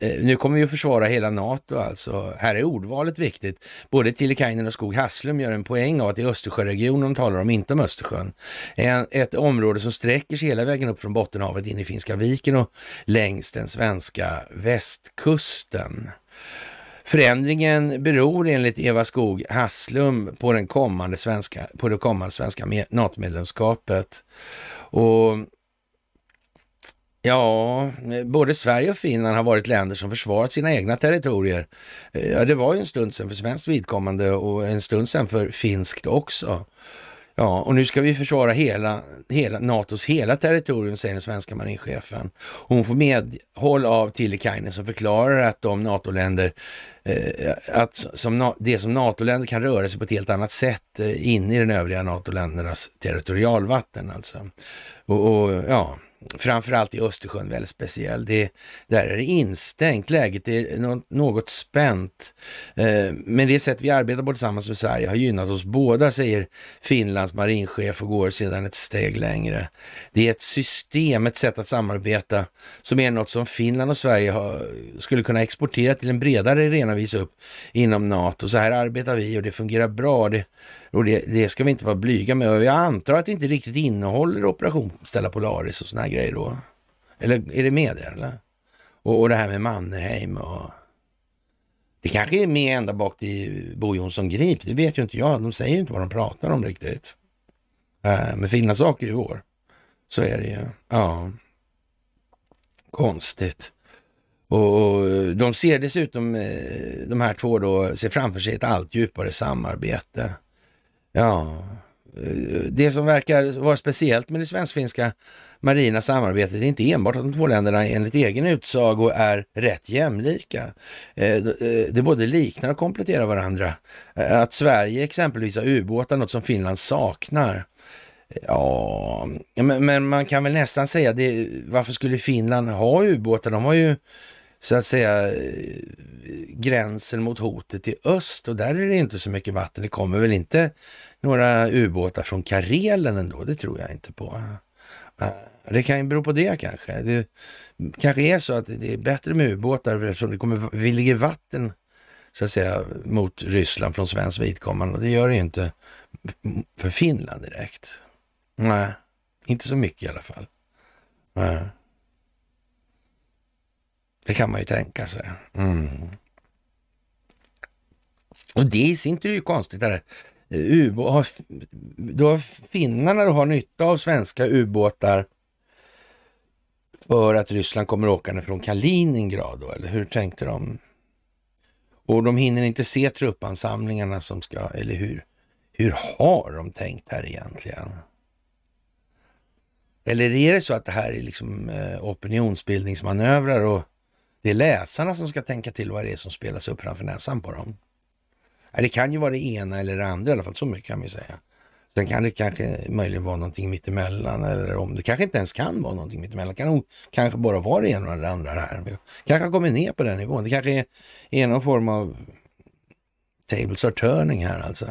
Eh, nu kommer vi att försvara hela NATO alltså. Här är ordvalet viktigt. Både Tillikainen och Skog Hasslum gör en poäng av att det är Östersjöregionen de talar om, inte om Östersjön. En, ett område som sträcker sig hela vägen upp från Bottenhavet in i Finska viken och längs den svenska västkusten. Förändringen beror enligt Eva Skog Hasslum på, den kommande svenska, på det kommande svenska NATO-medlemskapet. Och Ja, både Sverige och Finland har varit länder som försvarat sina egna territorier. Eh, ja, det var ju en stund sedan för svenskt vidkommande och en stund sedan för finskt också. Ja, och nu ska vi försvara hela, hela NATOs hela territorium, säger den svenska marinchefen. Hon får medhåll av Tillikainen som förklarar att de NATO-länder, eh, att som, det som NATO-länder kan röra sig på ett helt annat sätt eh, in i den övriga NATO-ländernas territorialvatten alltså. Och, och ja, framförallt i Östersjön väldigt speciell. Det, där är det instängt, läget är något spänt. Eh, men det sätt vi arbetar på tillsammans med Sverige har gynnat oss båda, säger Finlands marinchef och går sedan ett steg längre. Det är ett system, ett sätt att samarbeta som är något som Finland och Sverige har, skulle kunna exportera till en bredare arena visa upp inom NATO. Så här arbetar vi och det fungerar bra. Det, och det, det, ska vi inte vara blyga med. Och Jag antar att det inte riktigt innehåller operation Stella Polaris och sådana grejer då. Eller är det med där? Eller? Och, och det här med Mannerheim och... Det kanske är med ända bak till Bo Jonsson Grip. Det vet ju inte jag. De säger ju inte vad de pratar om riktigt. Äh, men fina saker i vår. Så är det ju. Ja. Konstigt. Och de ser dessutom, eh, de här två då, ser framför sig ett allt djupare samarbete Ja, det som verkar vara speciellt med det svensk-finska marina samarbetet är inte enbart att de två länderna enligt egen utsago är rätt jämlika. Eh, eh, de både liknar och kompletterar varandra. Eh, att Sverige exempelvis har ubåtar, något som Finland saknar. Ja, men, men man kan väl nästan säga det, varför skulle Finland ha ubåtar? De har ju så att säga eh, gränsen mot hotet i öst och där är det inte så mycket vatten. Det kommer väl inte några ubåtar från Karelen ändå, det tror jag inte på. Eh, det kan ju bero på det kanske. Det kanske är så att det är bättre med ubåtar eftersom det kommer, vi vatten så att säga mot Ryssland från svensk vidkommande och det gör det ju inte för Finland direkt. Nej, inte så mycket i alla fall. Nej. Det kan man ju tänka sig. Mm. Och det i sin tur är ju konstigt. Där. Eh, har, då har finnarna då har nytta av svenska ubåtar för att Ryssland kommer åkande från Kaliningrad då, eller hur tänkte de? Och de hinner inte se truppansamlingarna som ska, eller hur? Hur har de tänkt här egentligen? Eller är det så att det här är liksom eh, opinionsbildningsmanövrar och det är läsarna som ska tänka till vad det är som spelas upp framför näsan på dem. Det kan ju vara det ena eller det andra i alla fall, så mycket kan vi säga. Sen kan det kanske möjligen vara någonting mittemellan eller om det kanske inte ens kan vara någonting mittemellan. Det kan kanske bara vara det ena eller det andra här. kanske har kommit ner på den nivån. Det kanske är, är någon form av tables are turning här alltså.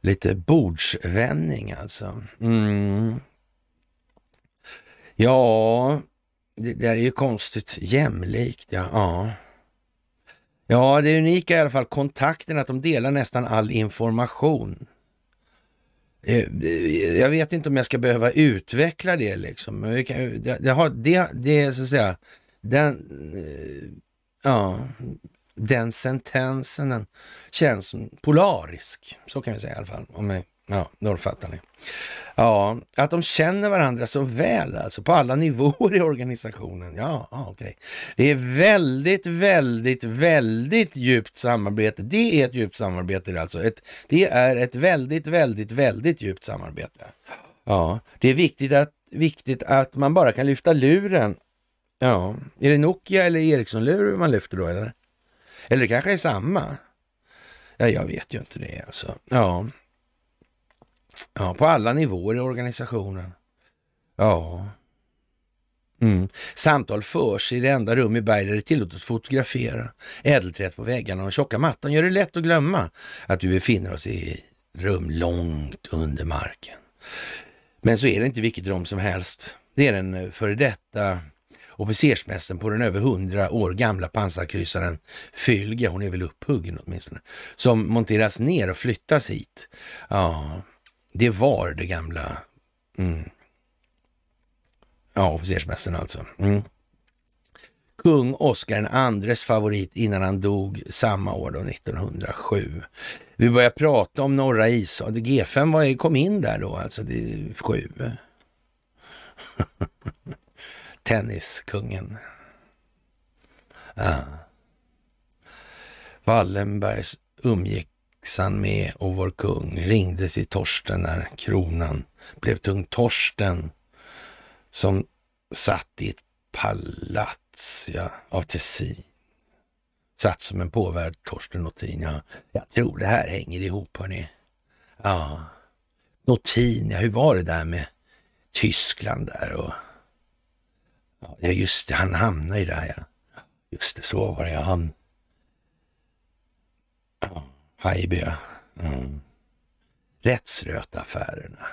Lite bordsvändning alltså. Mm. Ja, det där är ju konstigt. Jämlikt, ja. ja. Ja, det unika är i alla fall kontakten, att de delar nästan all information. Eh, eh, jag vet inte om jag ska behöva utveckla det liksom. Det, det, det är så att säga, den, eh, ja, den sentensen den känns polarisk. Så kan vi säga i alla fall, om jag Ja, då fattar ni. Ja, att de känner varandra så väl alltså, på alla nivåer i organisationen. Ja, okej. Okay. Det är väldigt, väldigt, väldigt djupt samarbete. Det är ett djupt samarbete alltså. Ett, det är ett väldigt, väldigt, väldigt djupt samarbete. Ja, det är viktigt att, viktigt att man bara kan lyfta luren. Ja, är det Nokia eller ericsson luren man lyfter då eller? Eller det kanske är samma? Ja, jag vet ju inte det alltså. Ja, Ja, på alla nivåer i organisationen. Ja. Mm. Samtal förs i det enda rum i berg där det är tillåtet att fotografera. Ädelträet på väggarna och tjocka mattan gör det lätt att glömma att vi befinner oss i rum långt under marken. Men så är det inte vilket rum som helst. Det är den eh, före detta officersmästaren på den över hundra år gamla pansarkryssaren Fylge, hon är väl upphuggen åtminstone, som monteras ner och flyttas hit. Ja, det var det gamla mm. ja, officersmässen alltså. Mm. Kung Oscar IIs favorit innan han dog samma år då, 1907. Vi börjar prata om norra Ishavet. G5 var, kom in där då, alltså det, sju. Tenniskungen. Ah. Wallenbergs umgick häxan med och vår kung ringde till Torsten när kronan blev tung. Torsten som satt i ett palats ja, av Tessin. Satt som en påvärd Torsten Notin. Ja. Jag tror det här hänger ihop hörni. Ja. Notin, ja hur var det där med Tyskland där och... Ja just det, han hamnade ju där ja. Just det, så var det ja. Han... Ja. Haijby, mm. Rättsrötaffärerna.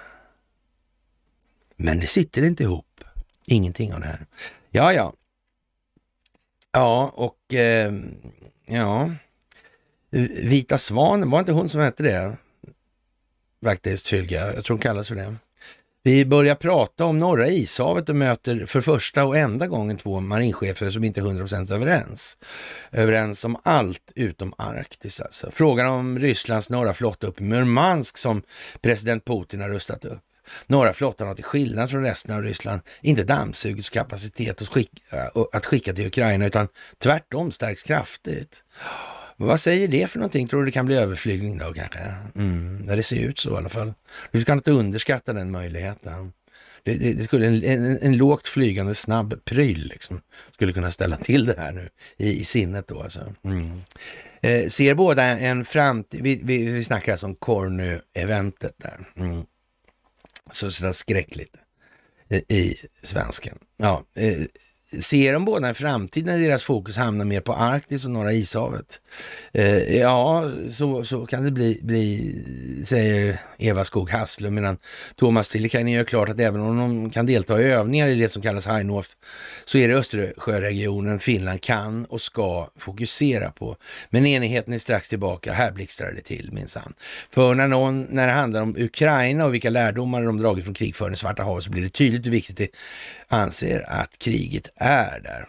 Men det sitter inte ihop. Ingenting av det här. Ja, ja. Ja, och eh, ja. Vita Svanen, var inte hon som hette det? Faktiskt, Hylga. Jag tror hon kallas för det. Vi börjar prata om Norra ishavet och möter för första och enda gången två marinchefer som inte är 100% överens. Överens om allt utom Arktis alltså. Frågan om Rysslands norra flotta upp i Murmansk som president Putin har rustat upp. Norra flottan har till skillnad från resten av Ryssland inte dammsugits kapacitet att skicka, äh, att skicka till Ukraina utan tvärtom stärks kraftigt vad säger det för någonting? Tror du det kan bli överflygning då kanske? Mm, när det ser ut så i alla fall. Du kan inte underskatta den möjligheten. Det, det, det skulle en, en, en, lågt flygande snabb pryl liksom, skulle kunna ställa till det här nu i, i sinnet då alltså. Mm. Eh, ser båda en framtid, vi, vi, vi snackar alltså om Cornu-eventet där. Mm. Så sådär skräckligt i, i svensken. Ja, eh, ser de båda en framtid när deras fokus hamnar mer på Arktis och Norra ishavet? Eh, ja, så, så kan det bli, bli säger Eva Skog Hasslum, medan Thomas Tillikainen gör klart att även om de kan delta i övningar i det som kallas Heinhof, så är det Östersjöregionen Finland kan och ska fokusera på. Men enigheten är strax tillbaka, här blixtrar det till minsann. För när, någon, när det handlar om Ukraina och vilka lärdomar de dragit från krigföringen i Svarta havet så blir det tydligt hur viktigt det anser att kriget är är där.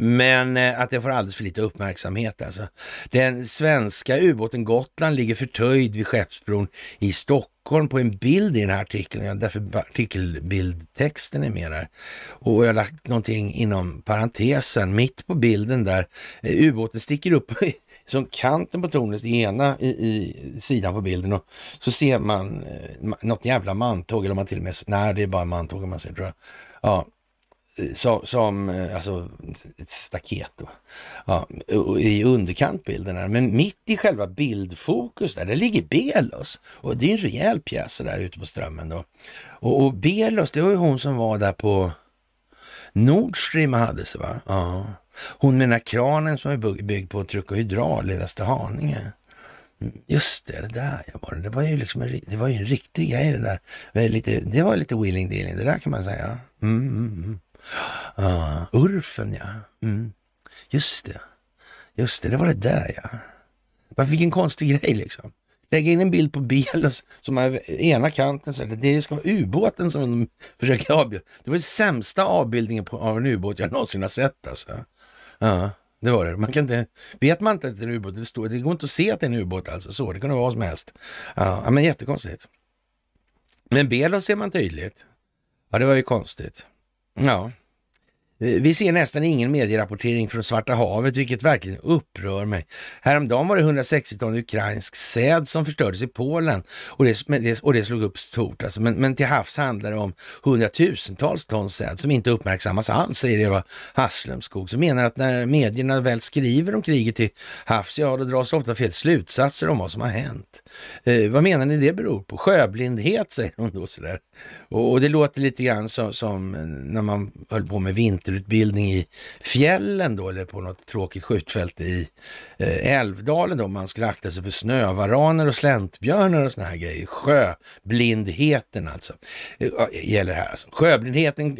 Men eh, att den får alldeles för lite uppmärksamhet alltså. Den svenska ubåten Gotland ligger förtöjd vid Skeppsbron i Stockholm på en bild i den här artikeln. Jag därför artikelbildtexten är med där. Och jag har lagt någonting inom parentesen mitt på bilden där. Eh, ubåten sticker upp som kanten på tornet, ena i, i, sidan på bilden och så ser man eh, något jävla mantåg eller man till och med, nej det är bara mantåg man ser tror jag. Ja, som, som eh, alltså ett staket då, ja, i bilderna. Men mitt i själva bildfokus där, där ligger Belos. Och det är en rejäl pjäs där ute på Strömmen då. Och, och Belos, det var ju hon som var där på Nord Stream hade sig va? Ja. Hon med den här kranen som är byggd på tryck och hydral i Västerhaninge. Mm, just det, det där jag var det. var ju liksom en, det var ju en riktig grej det där. Det var lite, det lite wheeling dealing det där kan man säga. Mm, mm, mm. Ah, Urfen ja. Mm. Just det. Just det, det var det där ja. Varför vilken konstig grej liksom. Lägga in en bild på Belos som är ena kanten. Så det ska vara ubåten som de försöker avbilda. Det var den sämsta avbildningen på, av en ubåt jag någonsin har sett alltså. Ja, det var det. Man kan inte, vet man inte att det är en ubåt, det, står, det går inte att se att det är en ubåt alltså. Så, det kunde vara vad som helst. Ja, men jättekonstigt. Men Belos ser man tydligt. Ja, det var ju konstigt. Ja. Eh, vi ser nästan ingen medierapportering från Svarta havet, vilket verkligen upprör mig. Häromdagen var det 160 ton ukrainsk säd som förstördes i Polen och det, och det slog upp stort. Alltså, men, men till havs handlar det om hundratusentals ton säd som inte uppmärksammas alls, säger Eva Hasslumskog, som menar att när medierna väl skriver om kriget till havs, ja då dras ofta fel slutsatser om vad som har hänt. Eh, vad menar ni det beror på? Sjöblindhet, säger hon då sådär. Och, och det låter lite grann så, som när man höll på med vinter vinterutbildning i fjällen då, eller på något tråkigt skjutfält i eh, Älvdalen då. Man skulle akta sig för snövaraner och släntbjörnar och såna här grejer. Sjöblindheten alltså, eh, gäller här alltså. Sjöblindheten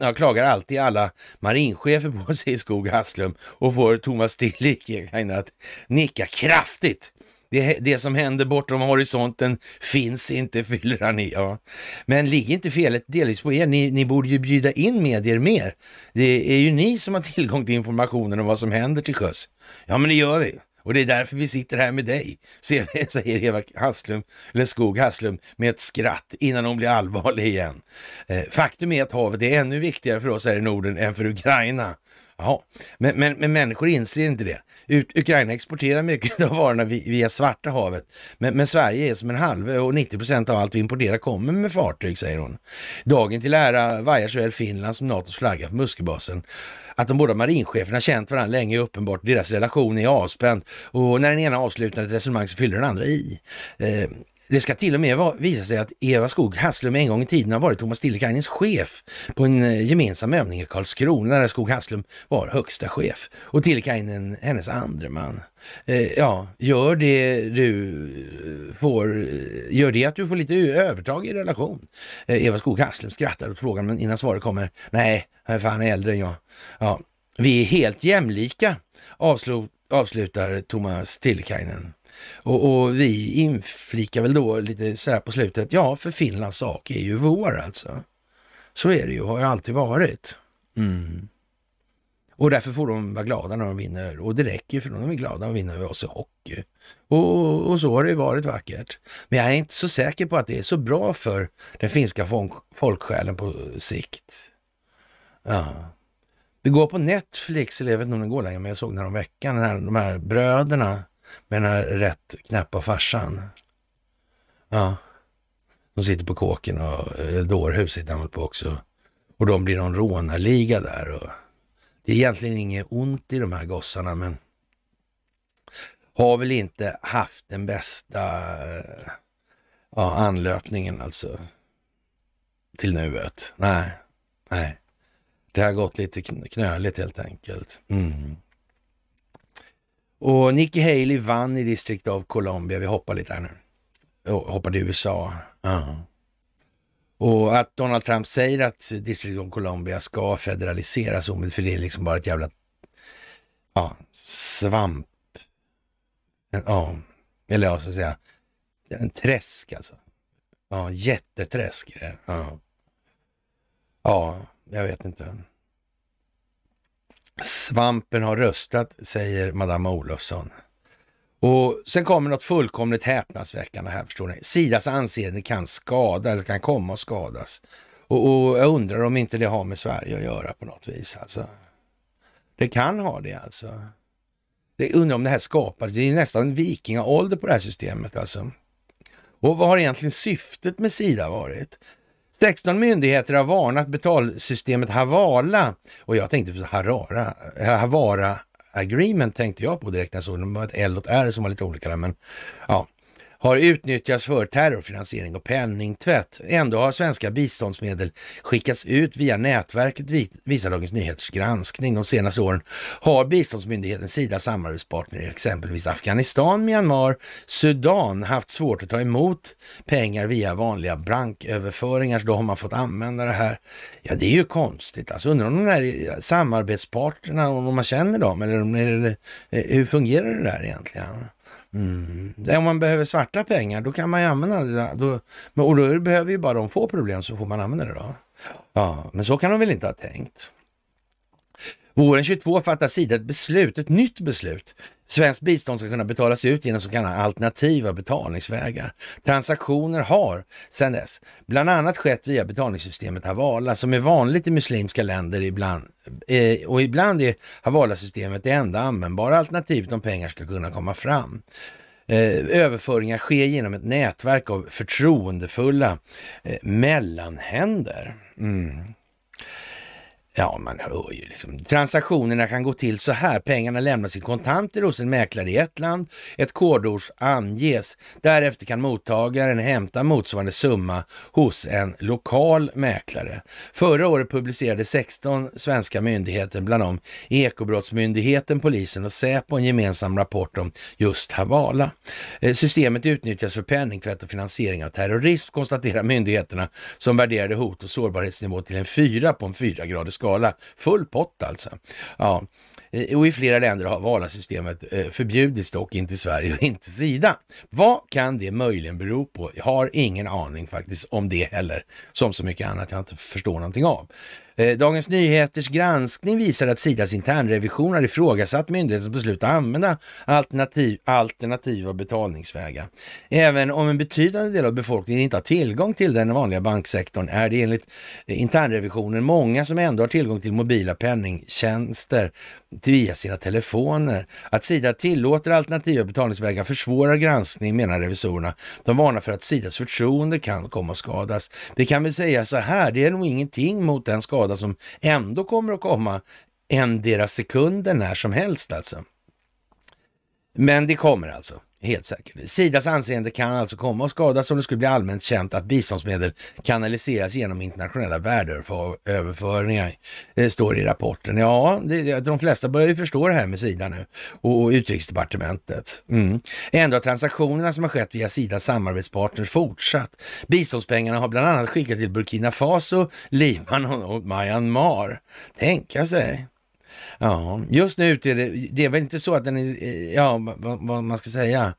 eh, klagar alltid alla marinchefer på sig i Skog Hasslum och får Thomas Stilikiainen att nicka kraftigt det, det som händer bortom horisonten finns inte, fyller han i. Ja. Men ligger inte felet delvis på er? Ni, ni borde ju bjuda in medier mer. Det är ju ni som har tillgång till informationen om vad som händer till sjöss. Ja, men det gör vi. Och det är därför vi sitter här med dig, säger Eva Hasslum, Leskog Hasslum med ett skratt innan hon blir allvarlig igen. Eh, faktum är att havet är ännu viktigare för oss här i Norden än för Ukraina. Ja, men, men, men människor inser inte det. Ut, Ukraina exporterar mycket av varorna via Svarta havet, men, men Sverige är som en halvö och 90 procent av allt vi importerar kommer med fartyg, säger hon. Dagen till ära vajar såväl Finland som NATOs flagga på Musköbasen. Att de båda marincheferna känt varandra länge är uppenbart. Deras relation är avspänd och när den ena avslutar ett resonemang så fyller den andra i. Eh, det ska till och med visa sig att Eva Skog Hasslum en gång i tiden har varit Thomas Dillekainens chef på en eh, gemensam övning i Karlskrona där Skog Hasslum var högsta chef och Dillekainen hennes andre man. Eh, ja, gör det du eh, får, gör det att du får lite övertag i relation. Eva Skog Hasslum skrattar åt frågan men innan svaret kommer, nej, han är fan äldre än jag. Ja, vi är helt jämlika, avslutar Thomas Dillekainen. Och, och vi inflikar väl då lite sådär på slutet, ja, för Finlands sak är ju vår alltså. Så är det ju, har ju alltid varit. Mm. Och därför får de vara glada när de vinner. Och det räcker ju för de är glada när de vinner över oss i hockey. Och, och, så har det ju varit vackert. Men jag är inte så säker på att det är så bra för den finska folk, folksjälen på sikt. Ja. Det går på Netflix, eller jag vet inte om det går längre, men jag såg den här om veckan, den här, de här bröderna med den här rätt knäppa farsan. Ja, de sitter på kåken och Eldorhus sitter han på också. Och de blir någon rånarliga där. Och det är egentligen inget ont i de här gossarna, men har väl inte haft den bästa ja, anlöpningen alltså. Till nuet. Nej, nej. Det har gått lite knöligt helt enkelt. Mm. Och Nikki Haley vann i District of Columbia. Vi hoppar lite här nu. Oh, hoppar till USA. Uh-huh. Och att Donald Trump säger att District of Columbia ska federaliseras omedelbart, för det är liksom bara ett jävla ja, svamp. Ja, eller ja, så att säga, en träsk alltså. Ja, jätteträsk är det. Ja. ja, jag vet inte. Svampen har röstat, säger Madame Olofsson. Och sen kommer något fullkomligt häpnadsväckande här förstår ni. Sidas anseende kan skada, eller kan komma att skadas. Och, och, jag undrar om inte det har med Sverige att göra på något vis alltså. Det kan ha det alltså. Jag undrar om det här skapades, det är nästan vikingaålder på det här systemet alltså. Och vad har egentligen syftet med Sida varit? 16 myndigheter har varnat betalsystemet Havala och jag tänkte på Harara, eh, Havara Agreement tänkte jag på direkt när jag såg det. var ett L och ett R som var lite olika där, men ja har utnyttjats för terrorfinansiering och penningtvätt. Ändå har svenska biståndsmedel skickats ut via nätverket, visar Dagens Nyheters granskning. De senaste åren har biståndsmyndigheten Sida samarbetspartner i exempelvis Afghanistan, Myanmar, Sudan haft svårt att ta emot pengar via vanliga banköverföringar, så då har man fått använda det här. Ja, det är ju konstigt. Alltså undrar om de här eh, samarbetspartnerna, om man känner dem eller eh, hur fungerar det där egentligen? Mm. Om man behöver svarta pengar, då kan man ju använda det. Då, och då behöver ju bara de få problem så får man använda det då. Ja, men så kan de väl inte ha tänkt. Våren 22 fattar Sida ett beslut, ett nytt beslut Svenskt bistånd ska kunna betalas ut genom så kallade alternativa betalningsvägar. Transaktioner har sedan dess bland annat skett via betalningssystemet Havala som är vanligt i muslimska länder ibland, eh, och ibland är Havala-systemet det enda användbara alternativet om pengar ska kunna komma fram. Eh, överföringar sker genom ett nätverk av förtroendefulla eh, mellanhänder. Mm. Ja, man hör ju liksom. Transaktionerna kan gå till så här. Pengarna lämnas i kontanter hos en mäklare i ett land. Ett kodord anges. Därefter kan mottagaren hämta motsvarande summa hos en lokal mäklare. Förra året publicerade 16 svenska myndigheter, bland dem Ekobrottsmyndigheten, polisen och Säpo, en gemensam rapport om just Havala. Eh, systemet utnyttjas för penningtvätt och finansiering av terrorism, konstaterar myndigheterna som värderade hot och sårbarhetsnivå till en fyra på en fyragradig skala skala. Full pott alltså. Ja. Eh, och i flera länder har valsystemet eh, förbjudits, dock inte i Sverige och inte Sida. Vad kan det möjligen bero på? Jag har ingen aning faktiskt om det heller, som så mycket annat jag inte förstår någonting av. Eh, Dagens Nyheters granskning visar att Sidas internrevision har ifrågasatt myndighetens beslut att använda alternativ, alternativa betalningsvägar. Även om en betydande del av befolkningen inte har tillgång till den vanliga banksektorn är det enligt internrevisionen många som ändå har tillgång till mobila penningtjänster via sina telefoner. Att Sida tillåter alternativa betalningsvägar försvårar granskning menar revisorerna. De varnar för att Sidas förtroende kan komma att skadas. Det kan väl säga så här, det är nog ingenting mot den skada skada som ändå kommer att komma en deras sekunden när som helst alltså. Men det kommer alltså. Helt säkert. Sidas anseende kan alltså komma att skadas om det skulle bli allmänt känt att biståndsmedel kanaliseras genom internationella värdeöverföringar, det eh, står i rapporten. Ja, det, de flesta börjar ju förstå det här med Sida nu och, och utrikesdepartementet. Mm. Ändå har transaktionerna som har skett via Sidas samarbetspartners fortsatt. Biståndspengarna har bland annat skickats till Burkina Faso, Libanon och Myanmar. Tänka sig. Ja, just nu utreder, det, är väl inte så att den eh, ja, vad, vad man ska säga,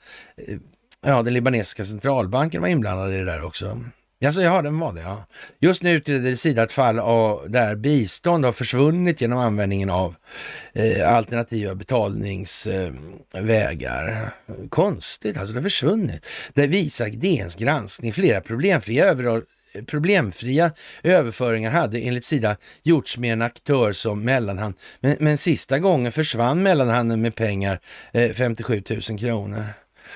eh, ja, den libanesiska centralbanken var inblandad i det där också. Alltså, ja, den var det. Ja. Just nu utreder Sida ett fall av, där bistånd har försvunnit genom användningen av eh, alternativa betalningsvägar. Eh, Konstigt, alltså det har försvunnit. Det visar DNs granskning flera problemfria över problemfria överföringar hade enligt Sida gjorts med en aktör som mellanhand. Men, men sista gången försvann mellanhanden med pengar, eh, 57 000 kronor.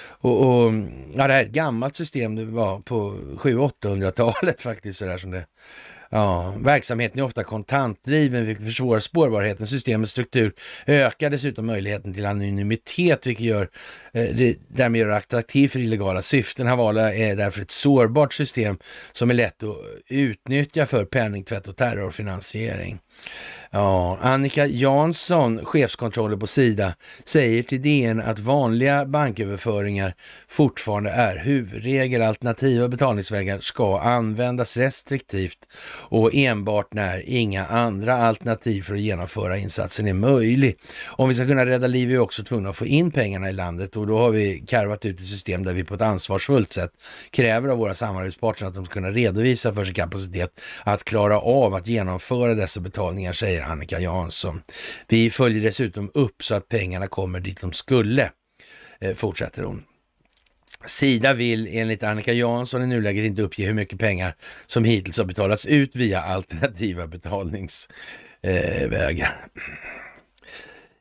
Och, och, ja, det här är ett gammalt system, det var på 700-800-talet faktiskt, sådär som det Ja, verksamheten är ofta kontantdriven, vilket försvårar spårbarheten. Systemets struktur ökar dessutom möjligheten till anonymitet, vilket gör, eh, därmed gör det attraktivt för illegala syften. Havala är därför ett sårbart system som är lätt att utnyttja för penningtvätt och terrorfinansiering. Ja, Annika Jansson, chefskontroller på Sida, säger till DN att vanliga banköverföringar fortfarande är huvudregel. Alternativa betalningsvägar ska användas restriktivt och enbart när inga andra alternativ för att genomföra insatsen är möjlig. Om vi ska kunna rädda liv är vi också tvungna att få in pengarna i landet och då har vi karvat ut ett system där vi på ett ansvarsfullt sätt kräver av våra samarbetspartner att de ska kunna redovisa för sin kapacitet att klara av att genomföra dessa betalningar inbetalningar, säger Annika Jansson. Vi följer dessutom upp så att pengarna kommer dit de skulle, eh, fortsätter hon. Sida vill enligt Annika Jansson i nuläget inte uppge hur mycket pengar som hittills har betalats ut via alternativa betalningsvägar. Eh,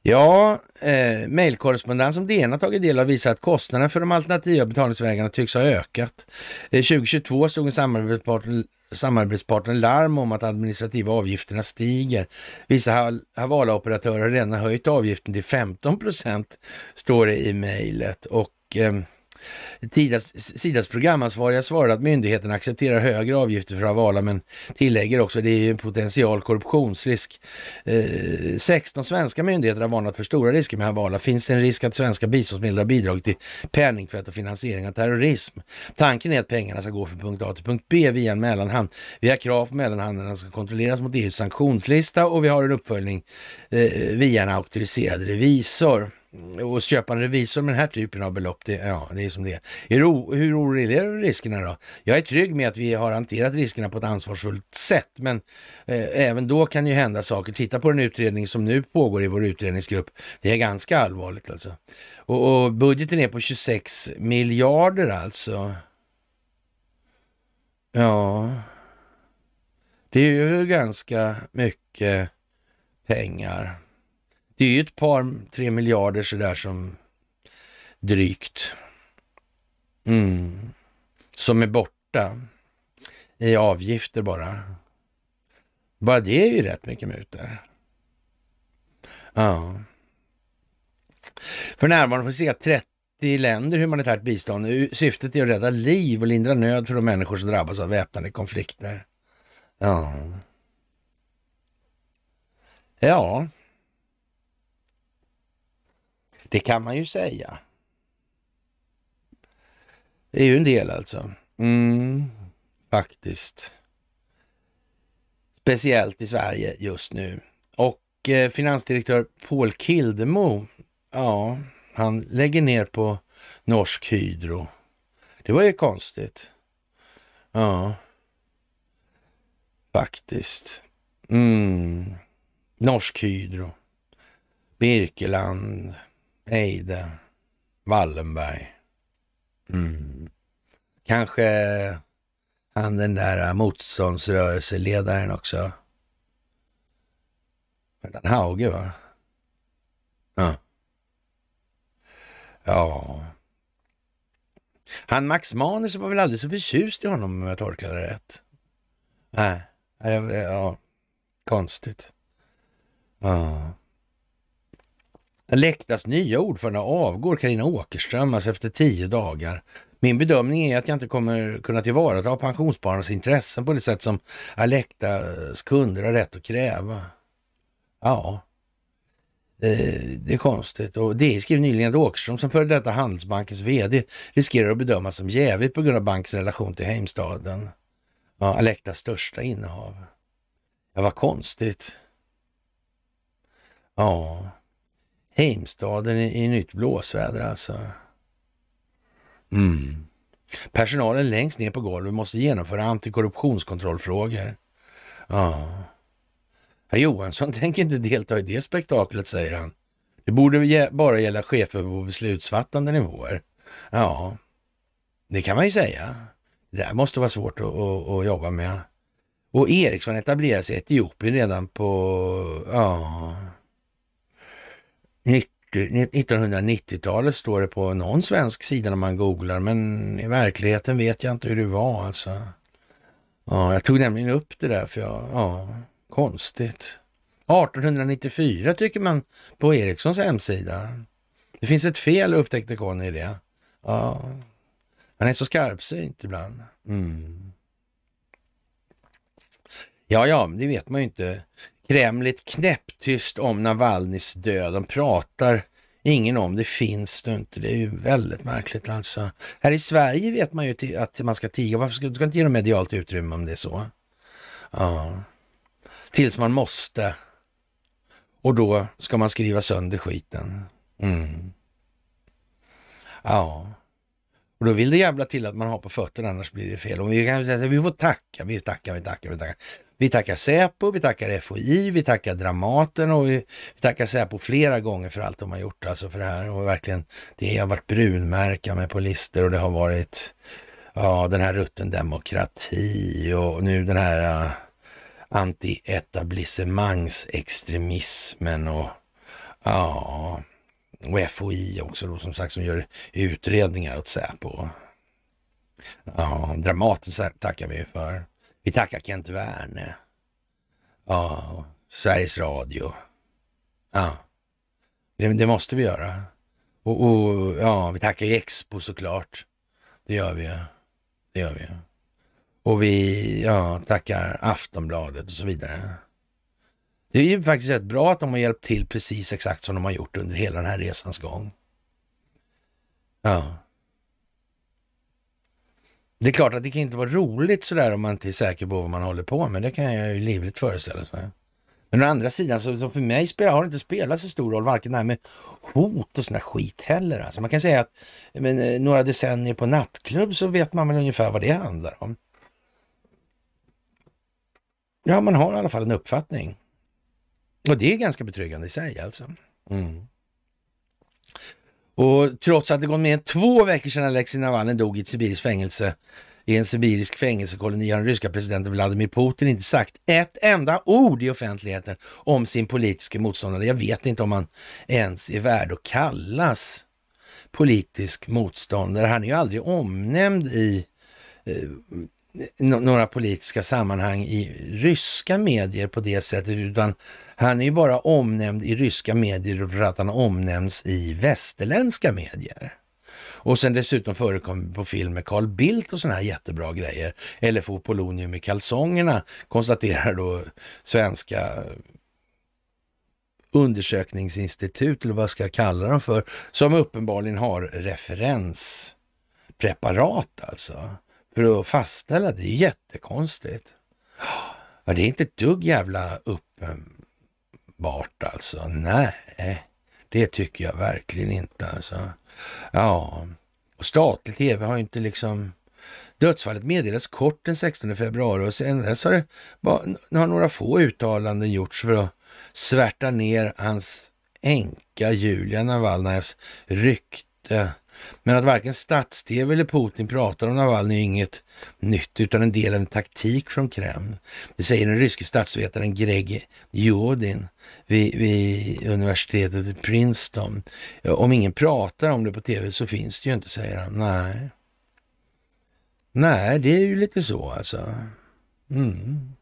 Ja, eh, mejlkorrespondens som DN har tagit del av visar att kostnaden för de alternativa betalningsvägarna tycks ha ökat. Eh, 2022 stod en samarbetspartner samarbetspartnern larm om att administrativa avgifterna stiger. Vissa Havala-operatörer har redan höjt avgiften till 15 procent, står det i mejlet. Och eh, Tidas, Sidas programansvariga svarade att myndigheten accepterar högre avgifter för Avala men tillägger också att det är en potential korruptionsrisk. Eh, 16 svenska myndigheter har varnat för stora risker med Avala. Finns det en risk att svenska biståndsmedel har bidragit till penningtvätt och finansiering av terrorism? Tanken är att pengarna ska gå från punkt A till punkt B via en mellanhand. Vi har krav på mellanhandeln ska kontrolleras mot EUs sanktionslista och vi har en uppföljning eh, via en auktoriserad revisor. Mm, och köpa en revisor med den här typen av belopp, det, ja, det är som det är. Hur, hur orolig är du riskerna då? Jag är trygg med att vi har hanterat riskerna på ett ansvarsfullt sätt, men eh, även då kan ju hända saker. Titta på den utredning som nu pågår i vår utredningsgrupp. Det är ganska allvarligt alltså. Och, och budgeten är på 26 miljarder alltså. Ja, det är ju ganska mycket pengar. Det är ju ett par, tre miljarder sådär som drygt. Mm. Som är borta i avgifter bara. Bara det är ju rätt mycket mutor. Ja. För närvarande får vi se 30 länder humanitärt bistånd. Syftet är att rädda liv och lindra nöd för de människor som drabbas av väpnade konflikter. Ja. Ja. Det kan man ju säga. Det är ju en del alltså. Mm, faktiskt. Speciellt i Sverige just nu. Och eh, finansdirektör Paul Kildemo, ja, han lägger ner på Norsk Hydro. Det var ju konstigt. Ja, faktiskt. Mm. Norsk Hydro, Birkeland, Eide, Wallenberg. Mm. Kanske han den där motståndsrörelseledaren också. Vänta, Hauge va? Ja. Ja. Han Max Manus var väl aldrig så förtjust i honom om jag tolkade det rätt. Nej, ja, konstigt. Ja. Läktas nya ordförande avgår, Karina Åkerström, alltså efter tio dagar. Min bedömning är att jag inte kommer kunna tillvarata pensionsspararnas intressen på det sätt som Alectas kunder har rätt att kräva. Ja, eh, det är konstigt. Och DI skrev nyligen att Åkerström, som före detta Handelsbankens VD, riskerar att bedömas som jävig på grund av bankens relation till hemstaden. Ja, Alectas största innehav. Ja, vad konstigt. Ja. Heimstaden i, i nytt blåsväder alltså. Mm. Personalen längst ner på golvet måste genomföra antikorruptionskontrollfrågor. Ja. Herr Johansson tänker inte delta i det spektaklet, säger han. Det borde bara gälla chefer på beslutsfattande nivåer. Ja, det kan man ju säga. Det där måste vara svårt att, att, att jobba med. Och Eriksson etablerar sig i Etiopien redan på... Ja. 1990-talet står det på någon svensk sida när man googlar, men i verkligheten vet jag inte hur det var alltså. Ja, jag tog nämligen upp det där för jag, ja, konstigt. 1894 tycker man på Ericssons hemsida. Det finns ett fel upptäckte Conny i det. Ja, han är så skarpsynt ibland. Mm. Ja, ja, det vet man ju inte. Kremlet knäpptyst om Navalnys död. De pratar ingen om det, finns det inte. Det är ju väldigt märkligt alltså. Här i Sverige vet man ju att man ska tiga. Varför ska du inte ge dem medialt utrymme om det är så? Ja. Tills man måste. Och då ska man skriva sönder skiten. Mm. Ja. Och då vill det jävla till att man har på fötterna, annars blir det fel. Och vi kan säga så vi får tacka, vi tackar, vi tackar, vi tackar. Vi tackar Säpo, vi tackar FOI, vi tackar Dramaten och vi, vi tackar Säpo flera gånger för allt de har gjort alltså för det här. Och verkligen, det har varit brunmärka med på listor och det har varit ja, den här rutten demokrati och nu den här uh, anti-etablissemangsextremismen och ja, och FOI också då som sagt som gör utredningar åt Säpo. Ja, Dramaten tackar vi för. Vi tackar Kent Werne. Ja, Sveriges Radio. Ja, det, det måste vi göra. Och, och, ja, vi tackar Expo såklart. Det gör vi. Det gör vi. Och vi ja, tackar Aftonbladet och så vidare. Det är ju faktiskt rätt bra att de har hjälpt till precis exakt som de har gjort under hela den här resans gång. Ja, det är klart att det kan inte vara roligt sådär om man inte är säker på vad man håller på med. Det kan jag ju livligt föreställa mig. Men å andra sidan, så, för mig spelar, har det inte spelat så stor roll, varken det här med hot och sån här skit heller. Alltså man kan säga att men, eh, några decennier på nattklubb så vet man väl ungefär vad det handlar om. Ja, man har i alla fall en uppfattning. Och det är ganska betryggande i sig alltså. Mm. Och trots att det gått mer än två veckor sedan Alexej Navalny dog i ett sibiriskt fängelse i en sibirisk fängelsekoloni har den ryska presidenten Vladimir Putin inte sagt ett enda ord i offentligheten om sin politiska motståndare. Jag vet inte om han ens är värd att kallas politisk motståndare. Han är ju aldrig omnämnd i eh, några politiska sammanhang i ryska medier på det sättet, utan han är ju bara omnämnd i ryska medier för att han omnämns i västerländska medier. Och sen dessutom förekommer på film med Carl Bildt och sådana här jättebra grejer. Eller får Polonium i kalsongerna konstaterar då svenska undersökningsinstitut, eller vad ska jag kalla dem för, som uppenbarligen har referenspreparat alltså för att fastställa det. är jättekonstigt. Ja, det är inte ett dugg jävla uppenbart alltså. Nej, det tycker jag verkligen inte alltså. Ja, och statlig tv har ju inte liksom... Dödsfallet meddelades kort den 16 februari och sedan dess har, det, har några få uttalanden gjorts för att svärta ner hans änka Julia Navalnajas rykte men att varken stats-tv eller Putin pratar om Navalny är inget nytt, utan en del av en taktik från Kreml. Det säger den ryske statsvetaren Greg Jodin vid, vid universitetet i Princeton. Om ingen pratar om det på tv så finns det ju inte, säger han. Nej. Nej, det är ju lite så alltså. Mm.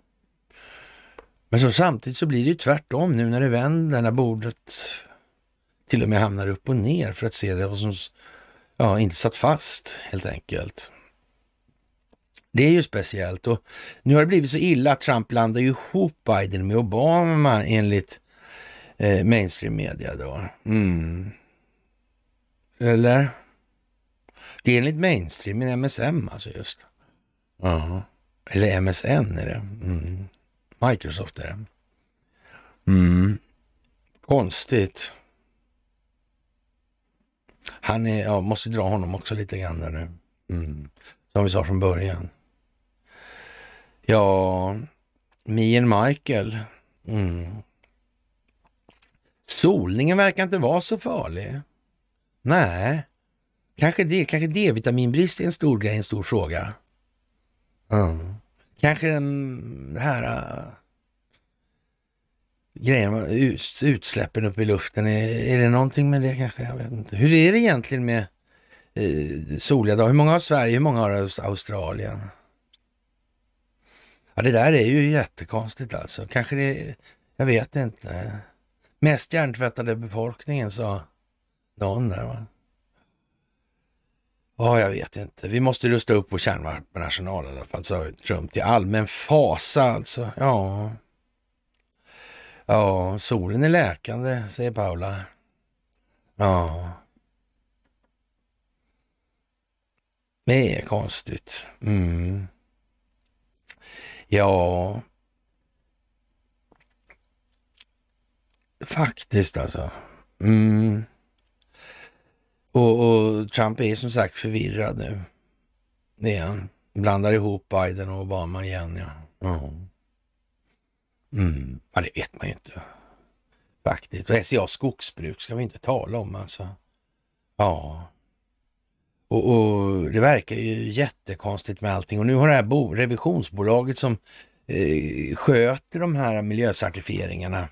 Men så samtidigt så blir det ju tvärtom nu när det vänder, när bordet till och med hamnar upp och ner för att se det vad som ja, inte satt fast helt enkelt. Det är ju speciellt och nu har det blivit så illa att Trump blandar ihop Biden med Obama enligt eh, mainstream media då. Mm. Eller? Det är enligt mainstream, men MSM alltså just. Ja, uh -huh. eller MSN är det. Mm. Microsoft är det. Mm. Konstigt. Han är, ja, måste dra honom också lite grann där nu. Mm. Som vi sa från början. Ja, Me and Michael. Mm. Solningen verkar inte vara så farlig. Nej, kanske det. Kanske D-vitaminbrist är en stor grej, en stor fråga. Mm. Kanske den här grejerna, utsläppen upp i luften. Är, är det någonting med det kanske? Jag vet inte. Hur är det egentligen med eh, soliga dagar? Hur många har Sverige? Hur många har Australien? Ja, det där är ju jättekonstigt alltså. Kanske det, är... jag vet inte. Mest hjärntvättade befolkningen sa någon där va? Ja, jag vet inte. Vi måste rusta upp vår kärnvapenarsenal i alla fall, sa Trump till allmän fasa alltså. Ja. Ja, solen är läkande, säger Paula. Ja. Det är konstigt. Mm. Ja. Faktiskt alltså. Mm. Och, och, Trump är som sagt förvirrad nu. Det är han. Blandar ihop Biden och Obama igen. Ja. Mm. Mm. Ja, det vet man ju inte faktiskt. Och SCA e skogsbruk ska vi inte tala om alltså. Ja. Och, och, det verkar ju jättekonstigt med allting. Och nu har det här bo, revisionsbolaget som eh, sköter de här miljöcertifieringarna,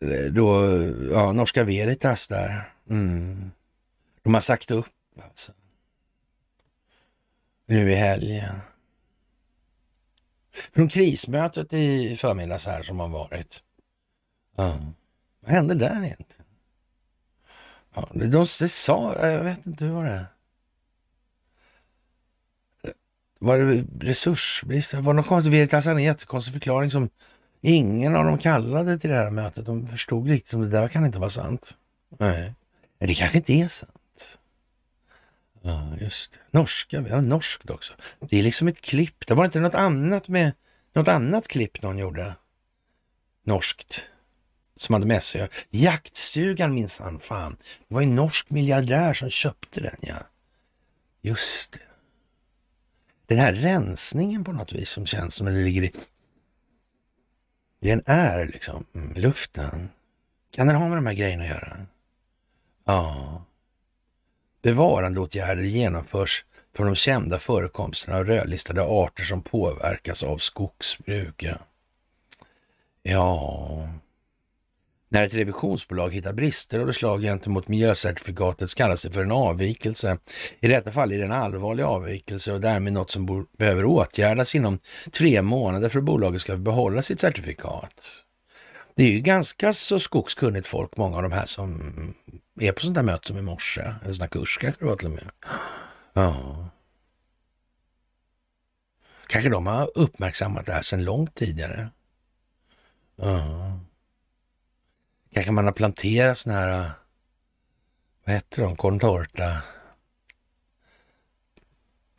eh, då, ja, Norska Veritas där, mm. de har sagt upp alltså. Nu i helgen. Från krismötet i förmiddags här som har varit. Ja. Vad hände där egentligen? Ja, de, de, sa, jag vet inte hur var det? Var det resursbrist? Var det något Veritas hade en jättekonstig förklaring som ingen av dem kallade till det här mötet. De förstod riktigt som det där kan inte vara sant. Nej, det kanske inte är sant. Ja, just det. Norska, vi har norskt också. Det är liksom ett klipp. Det var inte något annat med något annat klipp någon gjorde. Norskt. Som hade med sig. Jaktstugan minsann, fan. Det var en norsk miljardär som köpte den ja. Just det. Den här rensningen på något vis som känns som den ligger i... Den är liksom mm, luften. Kan den ha med de här grejerna att göra? Ja bevarandeåtgärder genomförs för de kända förekomsterna av rödlistade arter som påverkas av skogsbruk. Ja, när ett revisionsbolag hittar brister av det slag gentemot miljöcertifikatet kallas det för en avvikelse. I detta fall är det en allvarlig avvikelse och därmed något som behöver åtgärdas inom tre månader för att bolaget ska behålla sitt certifikat. Det är ju ganska så skogskunnigt folk, många av de här som är på sånt där möte som i morse, en sån där kurs kanske det var till och med. Ja. Kanske de har uppmärksammat det här sedan långt tidigare. Ja. Kanske man har planterat såna här, vad heter de, contorta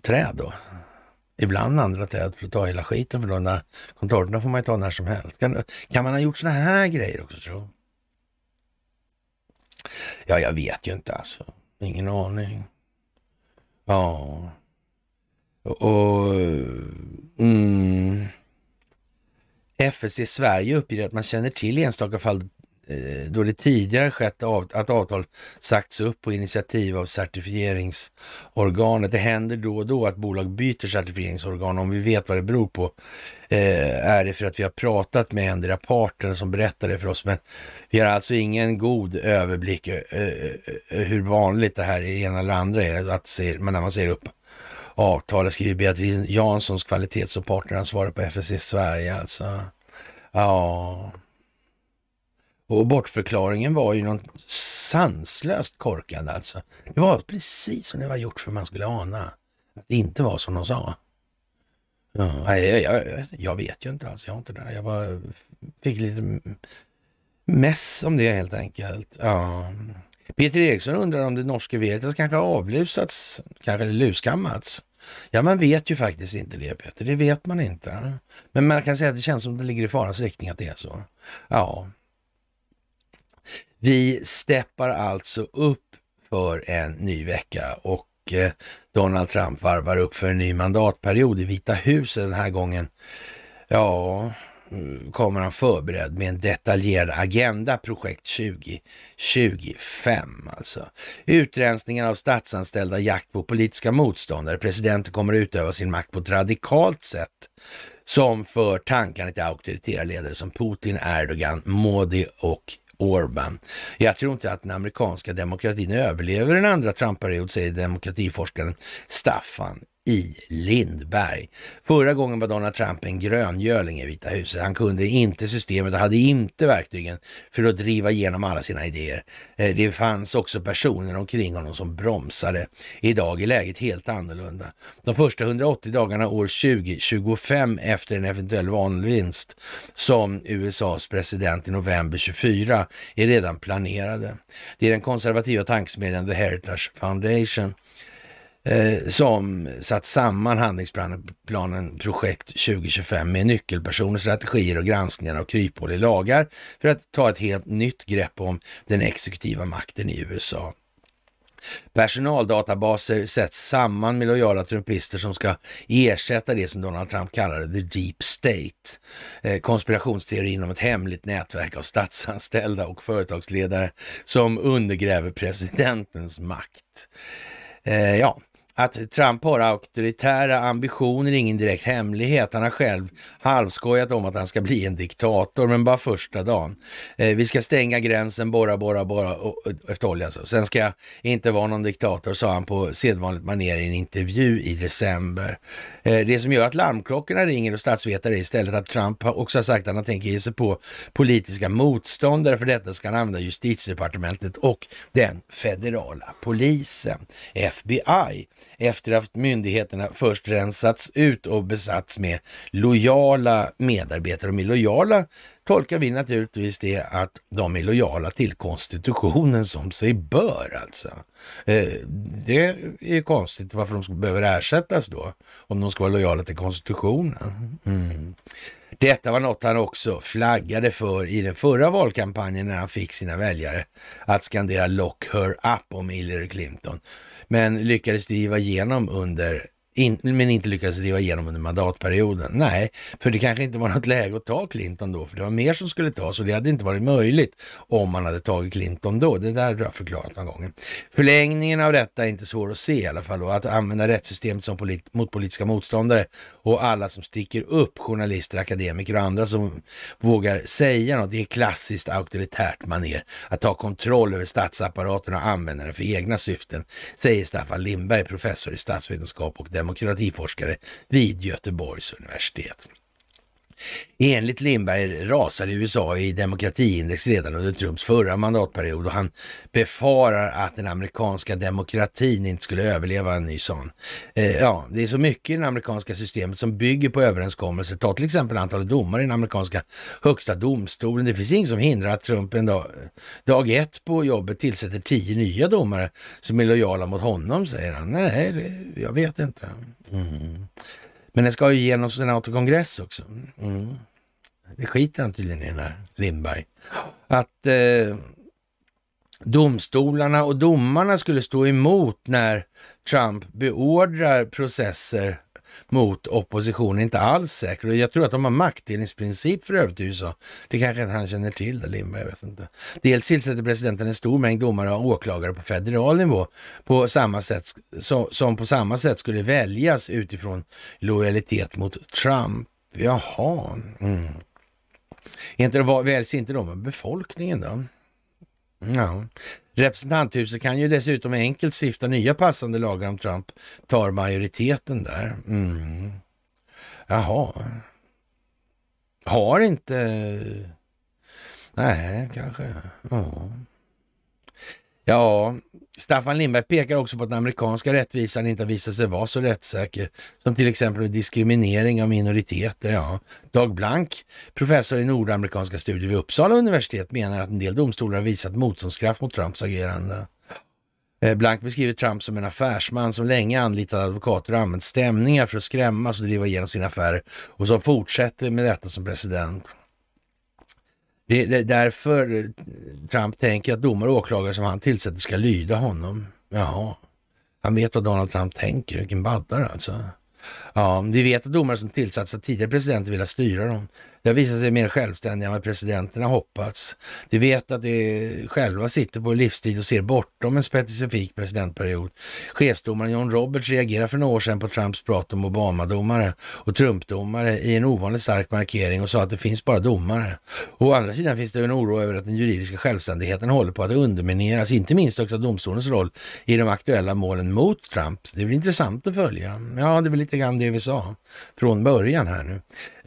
träd då. Ibland andra träd för att ta hela skiten för de där contortorna får man ju ta när som helst. Kan, kan man ha gjort såna här grejer också tro? Ja, jag vet ju inte alltså. Ingen aning. Ja. Och... och mm. FSC Sverige uppger att man känner till enstaka fall Eh, då det tidigare skett av, att avtal sagts upp på initiativ av certifieringsorganet. Det händer då och då att bolag byter certifieringsorgan. Om vi vet vad det beror på eh, är det för att vi har pratat med endera parten som berättar det för oss. Men vi har alltså ingen god överblick eh, eh hur vanligt det här i ena eller andra är att se, när man ser upp avtalet, skriver Beatrice Janssons kvalitets och partneransvarig på FSC Sverige. Alltså, ja... Och bortförklaringen var ju något sanslöst korkad alltså. Det var precis som det var gjort för man skulle ana att det inte var som de sa. Ja, jag, jag, jag vet ju inte alls, jag var inte där. Jag var, fick lite mess om det helt enkelt. Ja. Peter Eriksson undrar om det norske vetet kanske avlusats, kanske luskammats. Ja, man vet ju faktiskt inte det Peter, det vet man inte. Men man kan säga att det känns som att det ligger i farans riktning att det är så. Ja, vi steppar alltså upp för en ny vecka och eh, Donald Trump varvar upp för en ny mandatperiod i Vita huset den här gången. Ja, mm, kommer han förberedd med en detaljerad agenda, projekt 2025 alltså. Utrensningen av statsanställda, jakt på politiska motståndare. Presidenten kommer att utöva sin makt på ett radikalt sätt som för tankarna till auktoritära ledare som Putin, Erdogan, Modi och Orban. Jag tror inte att den amerikanska demokratin överlever en andra Trump-period, säger demokratiforskaren Staffan i Lindberg. Förra gången var Donald Trump en gröngöling i Vita huset. Han kunde inte systemet och hade inte verktygen för att driva igenom alla sina idéer. Eh, det fanns också personer omkring honom som bromsade. Idag är läget helt annorlunda. De första 180 dagarna år 2025 efter en eventuell valvinst som USAs president i november 24 är redan planerade. Det är den konservativa tankesmedjan The Heritage Foundation Eh, som satt samman handlingsplanen Projekt 2025 med nyckelpersoner, strategier och granskningar av kryphål i lagar för att ta ett helt nytt grepp om den exekutiva makten i USA. Personaldatabaser sätts samman med lojala trumpister som ska ersätta det som Donald Trump kallade the deep state. Eh, Konspirationsteorin om ett hemligt nätverk av statsanställda och företagsledare som undergräver presidentens makt. Eh, ja, att Trump har auktoritära ambitioner, är ingen direkt hemlighet. Han har själv halvskojat om att han ska bli en diktator, men bara första dagen. Eh, vi ska stänga gränsen, borra, borra, borra och, och, efter olja. Så. Sen ska jag inte vara någon diktator, sa han på sedvanligt manér i en intervju i december. Eh, det som gör att larmklockorna ringer och statsvetare är istället att Trump också har sagt att han tänker ge sig på politiska motståndare. För detta ska han använda justitiedepartementet och den federala polisen, FBI efter att myndigheterna först rensats ut och besatts med lojala medarbetare. Och med lojala tolkar vi naturligtvis det att de är lojala till konstitutionen som sig bör alltså. Eh, det är ju konstigt varför de behöver ersättas då, om de ska vara lojala till konstitutionen. Mm. Detta var något han också flaggade för i den förra valkampanjen när han fick sina väljare att skandera Lock her up om Hillary Clinton men lyckades driva igenom under in, men inte lyckades driva igenom under mandatperioden. Nej, för det kanske inte var något läge att ta Clinton då, för det var mer som skulle tas och det hade inte varit möjligt om man hade tagit Clinton då. Det där har jag förklarat någon gång. Förlängningen av detta är inte svår att se i alla fall och att använda rättssystemet som polit, mot politiska motståndare och alla som sticker upp, journalister, akademiker och andra som vågar säga något. Det är klassiskt auktoritärt manér att ta kontroll över statsapparaten och använda den för egna syften, säger Staffan Lindberg, professor i statsvetenskap och demokrati demokratiforskare vid Göteborgs universitet. Enligt Lindberg rasade USA i demokratiindex redan under Trumps förra mandatperiod och han befarar att den amerikanska demokratin inte skulle överleva en ny sån. Eh, ja, det är så mycket i det amerikanska systemet som bygger på överenskommelser. Ta till exempel antalet domare i den amerikanska högsta domstolen. Det finns inget som hindrar att Trump en dag, dag ett på jobbet tillsätter tio nya domare som är lojala mot honom, säger han. Nej, det, jag vet inte. Mm. Men den ska ju igenom senat och kongress också. Mm. Det skiter han tydligen i den här Lindberg. Att eh, domstolarna och domarna skulle stå emot när Trump beordrar processer mot oppositionen inte alls säker. Jag tror att de har maktdelningsprincip för övrigt i USA. Det kanske inte han känner till, det, Lindberg, jag vet inte. Dels tillsätter presidenten en stor mängd domare och åklagare på federal nivå på samma sätt, som på samma sätt skulle väljas utifrån lojalitet mot Trump. Jaha. Mm. väljs inte de av befolkningen då? Ja. Representanthuset kan ju dessutom enkelt stifta nya passande lagar om Trump tar majoriteten där. Mm. Jaha. Har inte... Nej, kanske. Ja. Ja, Staffan Lindberg pekar också på att den amerikanska rättvisan inte har visat sig vara så rättssäker, som till exempel diskriminering av minoriteter. Ja. Dag Blank, professor i nordamerikanska studier vid Uppsala universitet, menar att en del domstolar har visat motståndskraft mot Trumps agerande. Eh, Blank beskriver Trump som en affärsman som länge anlitat advokater och använt stämningar för att skrämmas och driva igenom sina affärer och som fortsätter med detta som president. Det är därför eh, Trump tänker att domare och åklagare som han tillsätter ska lyda honom. Jaha, han vet vad Donald Trump tänker, vilken baddare alltså. Ja, vi vet att domare som tillsatts av tidigare presidenter vill styra dem. Det har visat sig mer självständiga än vad presidenten har hoppats. De vet att de själva sitter på livstid och ser bortom en specifik presidentperiod. Chefsdomaren John Roberts reagerade för några år sedan på Trumps prat om Obama-domare och Trump-domare i en ovanligt stark markering och sa att det finns bara domare. Och å andra sidan finns det en oro över att den juridiska självständigheten håller på att undermineras, inte minst Högsta domstolens roll i de aktuella målen mot Trump. Det blir intressant att följa. Ja, det blir lite grann det vi sa från början här nu.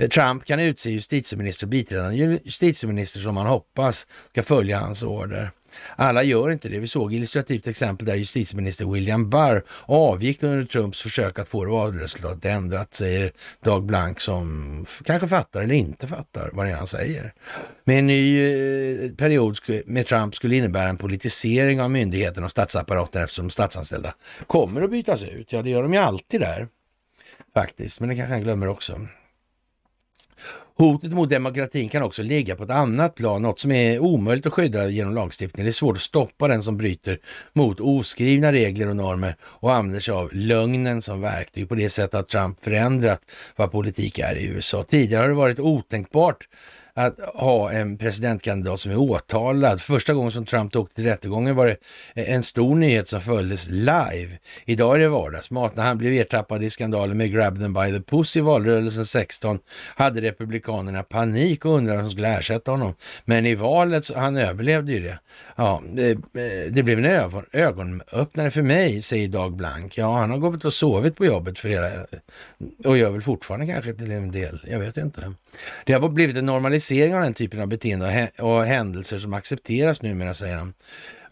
Eh, Trump kan utse justitieminister och biträdande justitieminister som man hoppas ska följa hans order. Alla gör inte det. Vi såg illustrativt exempel där justitieminister William Barr avgick under Trumps försök att få valresultatet ändrat, säger Dag Blank som kanske fattar eller inte fattar vad det är han säger. Men en ny eh, period med Trump skulle innebära en politisering av myndigheterna och statsapparaten eftersom statsanställda kommer att bytas ut. Ja, det gör de ju alltid där faktiskt, men det kanske han glömmer också. Hotet mot demokratin kan också ligga på ett annat plan, något som är omöjligt att skydda genom lagstiftning. Det är svårt att stoppa den som bryter mot oskrivna regler och normer och använder sig av lögnen som verktyg. På det sättet har Trump förändrat vad politik är i USA. Tidigare har det varit otänkbart att ha en presidentkandidat som är åtalad. Första gången som Trump åkte till rättegången var det en stor nyhet som följdes live. Idag är det vardagsmat. När han blev ertappad i skandalen med Grab them by the Pussy” i valrörelsen 16 hade republikanerna panik och undrade om de skulle ersätta honom. Men i valet, så, han överlevde ju det. Ja, det, eh, det blev en ögon, ögonöppnare för mig, säger Dag Blank. Ja, han har gått och sovit på jobbet för hela, och gör väl fortfarande kanske till en del. Jag vet inte. Det har blivit en normalisering av den typen av beteende och händelser som accepteras numera, säger han.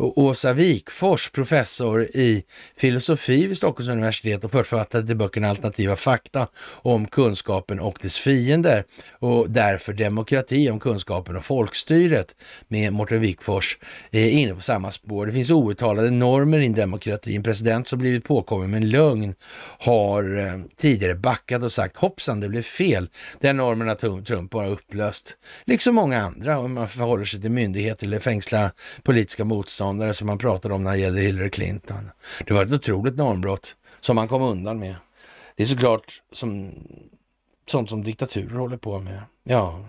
Åsa Wikfors, professor i filosofi vid Stockholms universitet och författare till böckerna Alternativa fakta om kunskapen och dess fiender och därför demokrati om kunskapen och folkstyret med Mårten Wikfors är eh, inne på samma spår. Det finns outtalade normer i en demokrati. En president som blivit påkommen med en lögn har eh, tidigare backat och sagt hoppsan, det blev fel. Den normen har Trump bara upplöst, liksom många andra om man förhåller sig till myndigheter eller fängsla politiska motståndare motståndare som man pratade om när det gällde Hillary Clinton. Det var ett otroligt normbrott som man kom undan med. Det är såklart som, sånt som diktaturer håller på med. Ja.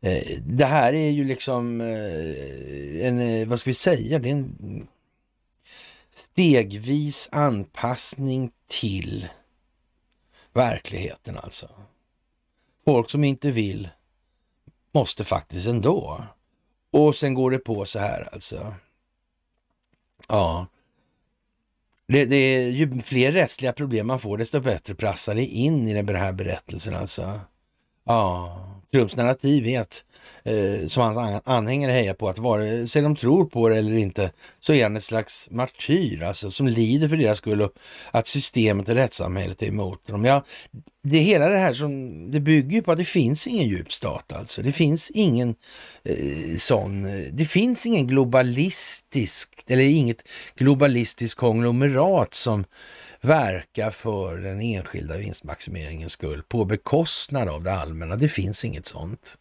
Eh, det här är ju liksom eh, en, eh, vad ska vi säga, det är en stegvis anpassning till verkligheten alltså. Folk som inte vill måste faktiskt ändå. Och sen går det på så här alltså. Ja. Det, det är, ju fler rättsliga problem man får, desto bättre prassar det in i den här berättelsen alltså. Ja, Trumps narrativ är att eh, som hans anhängare hejar på, att vare sig de tror på det eller inte, så är han ett slags martyr, alltså som lider för deras skull och att systemet och rättssamhället är emot dem. Ja, det hela det här som det bygger på att det finns ingen djup stat alltså. Det finns ingen eh, sån, det finns ingen globalistisk, eller inget globalistiskt konglomerat som verka för den enskilda vinstmaximeringens skull på bekostnad av det allmänna. Det finns inget sånt.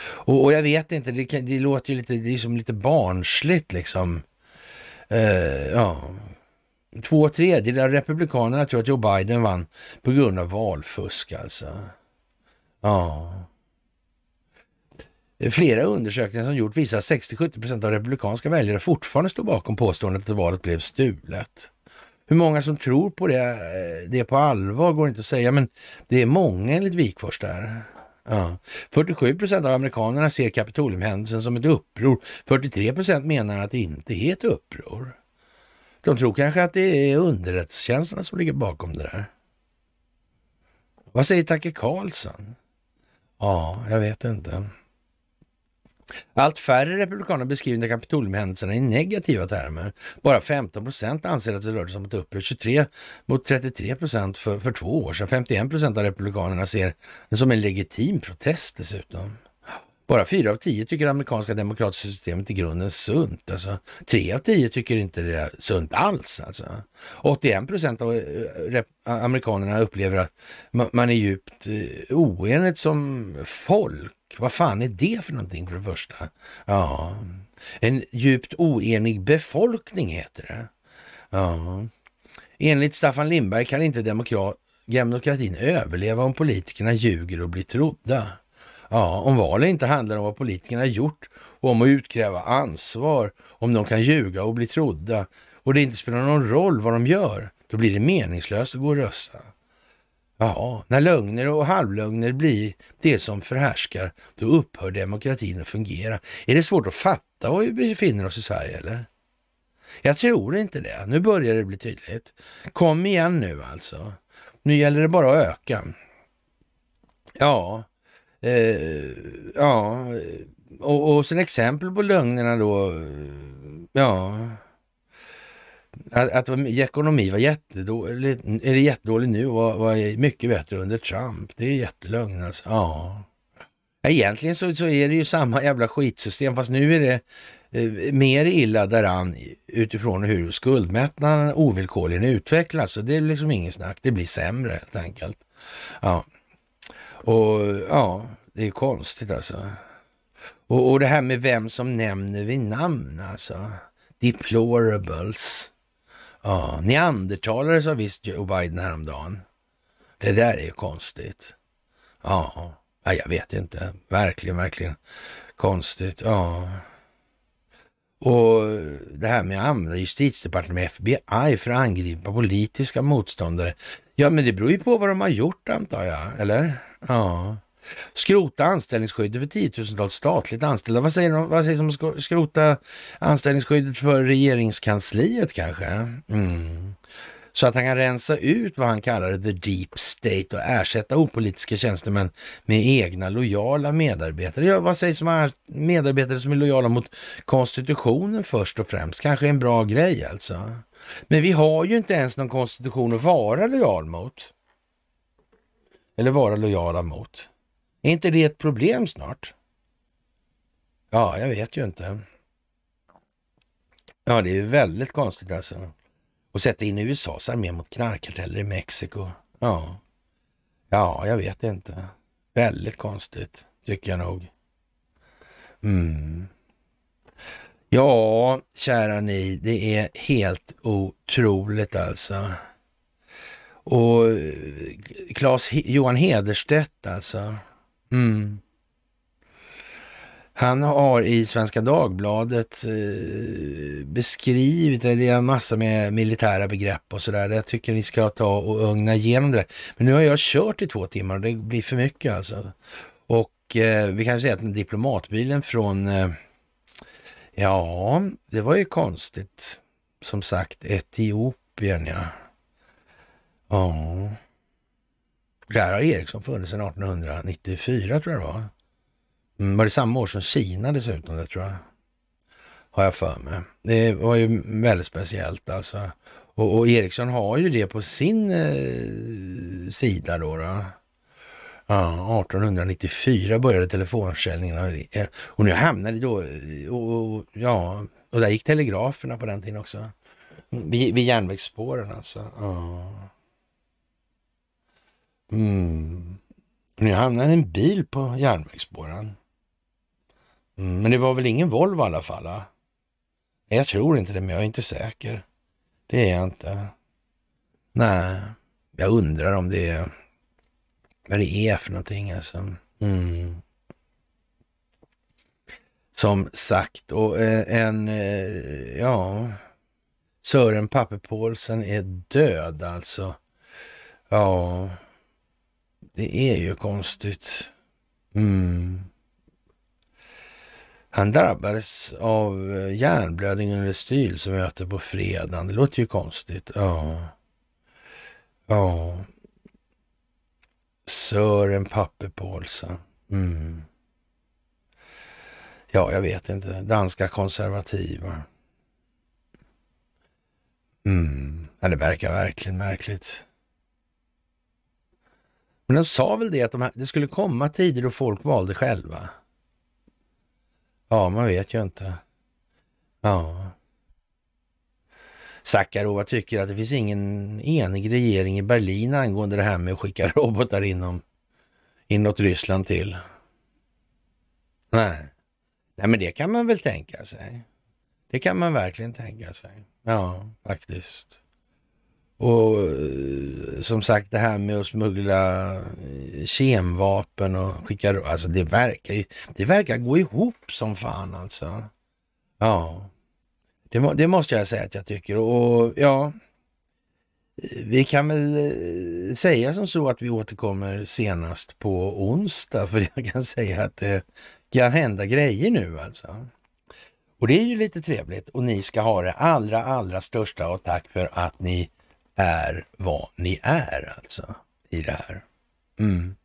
Och, och jag vet inte, det, kan, det, låter ju lite, det är som lite barnsligt liksom. Uh, ja. Två tredjedelar av republikanerna tror att Joe Biden vann på grund av valfusk alltså. Ja. Flera undersökningar som gjort visar att 60-70% av republikanska väljare fortfarande står bakom påståendet att valet blev stulet. Hur många som tror på det, eh, det på allvar går inte att säga, men det är många enligt Wikfors där. Ja. 47 procent av amerikanerna ser Kapitoliumhändelsen som ett uppror. 43 procent menar att det inte är ett uppror. De tror kanske att det är underrättelsetjänsterna som ligger bakom det där. Vad säger Tacke Karlsson? Ja, jag vet inte. Allt färre republikaner beskriver Kapitoliumhändelserna i negativa termer. Bara 15 procent anser att det rörde sig om ett uppror, 23 mot 33 procent för, för två år sedan. 51 procent av republikanerna ser det som en legitim protest dessutom. Bara fyra av tio tycker det amerikanska demokratiska systemet i grunden är sunt. Alltså, tre av tio tycker inte det är sunt alls. Alltså. 81 procent av eh, amerikanerna upplever att man är djupt eh, oenigt som folk vad fan är det för någonting för det första? Ja, en djupt oenig befolkning heter det. Ja. Enligt Staffan Lindberg kan inte demokratin överleva om politikerna ljuger och blir trodda. Ja, om valen inte handlar om vad politikerna gjort och om att utkräva ansvar, om de kan ljuga och bli trodda och det inte spelar någon roll vad de gör, då blir det meningslöst att gå och rösta. Ja, när lögner och halvlögner blir det som förhärskar, då upphör demokratin att fungera. Är det svårt att fatta var vi befinner oss i Sverige eller? Jag tror inte det. Nu börjar det bli tydligt. Kom igen nu alltså. Nu gäller det bara att öka. Ja, eh, ja, och, och sen exempel på lögnerna då. Eh, ja, att, att ekonomi var jättedålig, är jättedålig nu och var, var mycket bättre under Trump. Det är jättelögn alltså. Ja. Egentligen så, så är det ju samma jävla skitsystem, fast nu är det eh, mer illa däran utifrån hur skuldmättnaden ovillkorligen utvecklas. Så det är liksom inget snack, det blir sämre helt enkelt. Ja. Och ja, det är konstigt alltså. Och, och det här med vem som nämner vid namn alltså. Deplorables. Ja, neandertalare sa visst Joe Biden häromdagen. Det där är ju konstigt. Ja, jag vet inte. Verkligen, verkligen konstigt. Ja. Och det här med att använda justitiedepartementet, FBI, för att angripa politiska motståndare. Ja, men det beror ju på vad de har gjort antar jag, eller? Ja. Skrota anställningsskyddet för tiotusentals statligt anställda. Vad säger de, vad säger de om skrota anställningsskyddet för regeringskansliet kanske? Mm. Så att han kan rensa ut vad han kallar the deep state och ersätta opolitiska tjänstemän med egna lojala medarbetare. Ja, vad sägs om medarbetare som är lojala mot konstitutionen först och främst? Kanske en bra grej alltså. Men vi har ju inte ens någon konstitution att vara lojal mot. Eller vara lojala mot. Är inte det ett problem snart? Ja, jag vet ju inte. Ja, det är väldigt konstigt alltså. Att sätta in USAs armé mot knarkkarteller i Mexiko. Ja. ja, jag vet inte. Väldigt konstigt, tycker jag nog. Mm. Ja, kära ni, det är helt otroligt alltså. Och Claes eh, Johan Hederstedt alltså, Mm. Han har i Svenska Dagbladet eh, beskrivit, eh, det är en massa med militära begrepp och sådär. Jag tycker ni ska ta och ögna igenom det. Men nu har jag kört i två timmar och det blir för mycket alltså. Och eh, vi kan säga att diplomatbilen från, eh, ja, det var ju konstigt. Som sagt, Etiopien ja. Ja. Där har Ericsson funnits sedan 1894 tror jag det var. Mm, var det samma år som Kina dessutom, det tror jag. Har jag för mig. Det var ju väldigt speciellt alltså. Och, och Ericsson har ju det på sin eh, sida då. då. Ja, 1894 började telefonförsäljningen eh, och nu hamnade då, eh, och, och, ja, och där gick telegraferna på den tiden också. Mm, vid, vid järnvägsspåren alltså. Ja. Mm. Nu hamnade en bil på järnvägsspåren. Mm. Men det var väl ingen Volvo i alla fall? Va? Jag tror inte det, men jag är inte säker. Det är jag inte. Nej, jag undrar om det är vad det är för någonting alltså. Mm. Som sagt, och eh, en, eh, ja, Sören Pappe Paulsen är död alltså. Ja, det är ju konstigt. Mm. Han drabbades av eh, hjärnblödning under ett styrelsemöte på fredagen. Det låter ju konstigt. Ja. Ja. Sören Pappe Paulsen. Mm. Ja, jag vet inte. Danska konservativa. Mm. Ja, det verkar verkligen märkligt. Men de sa väl det att de här, det skulle komma tider då folk valde själva? Ja, man vet ju inte. Ja. Sakarova tycker att det finns ingen enig regering i Berlin angående det här med att skicka robotar inom, inåt Ryssland till. Nej. Nej, men det kan man väl tänka sig. Det kan man verkligen tänka sig. Ja, faktiskt. Och eh, som sagt det här med att smuggla eh, kemvapen och skicka, alltså det verkar ju, det verkar gå ihop som fan alltså. Ja, det, det måste jag säga att jag tycker och ja, eh, vi kan väl säga som så att vi återkommer senast på onsdag, för jag kan säga att det kan hända grejer nu alltså. Och det är ju lite trevligt och ni ska ha det allra, allra största och tack för att ni är vad ni är alltså i det här. Mm.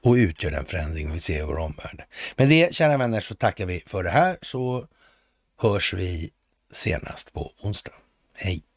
Och utgör den förändring vi ser i vår omvärld. Med det, kära vänner, så tackar vi för det här så hörs vi senast på onsdag. Hej!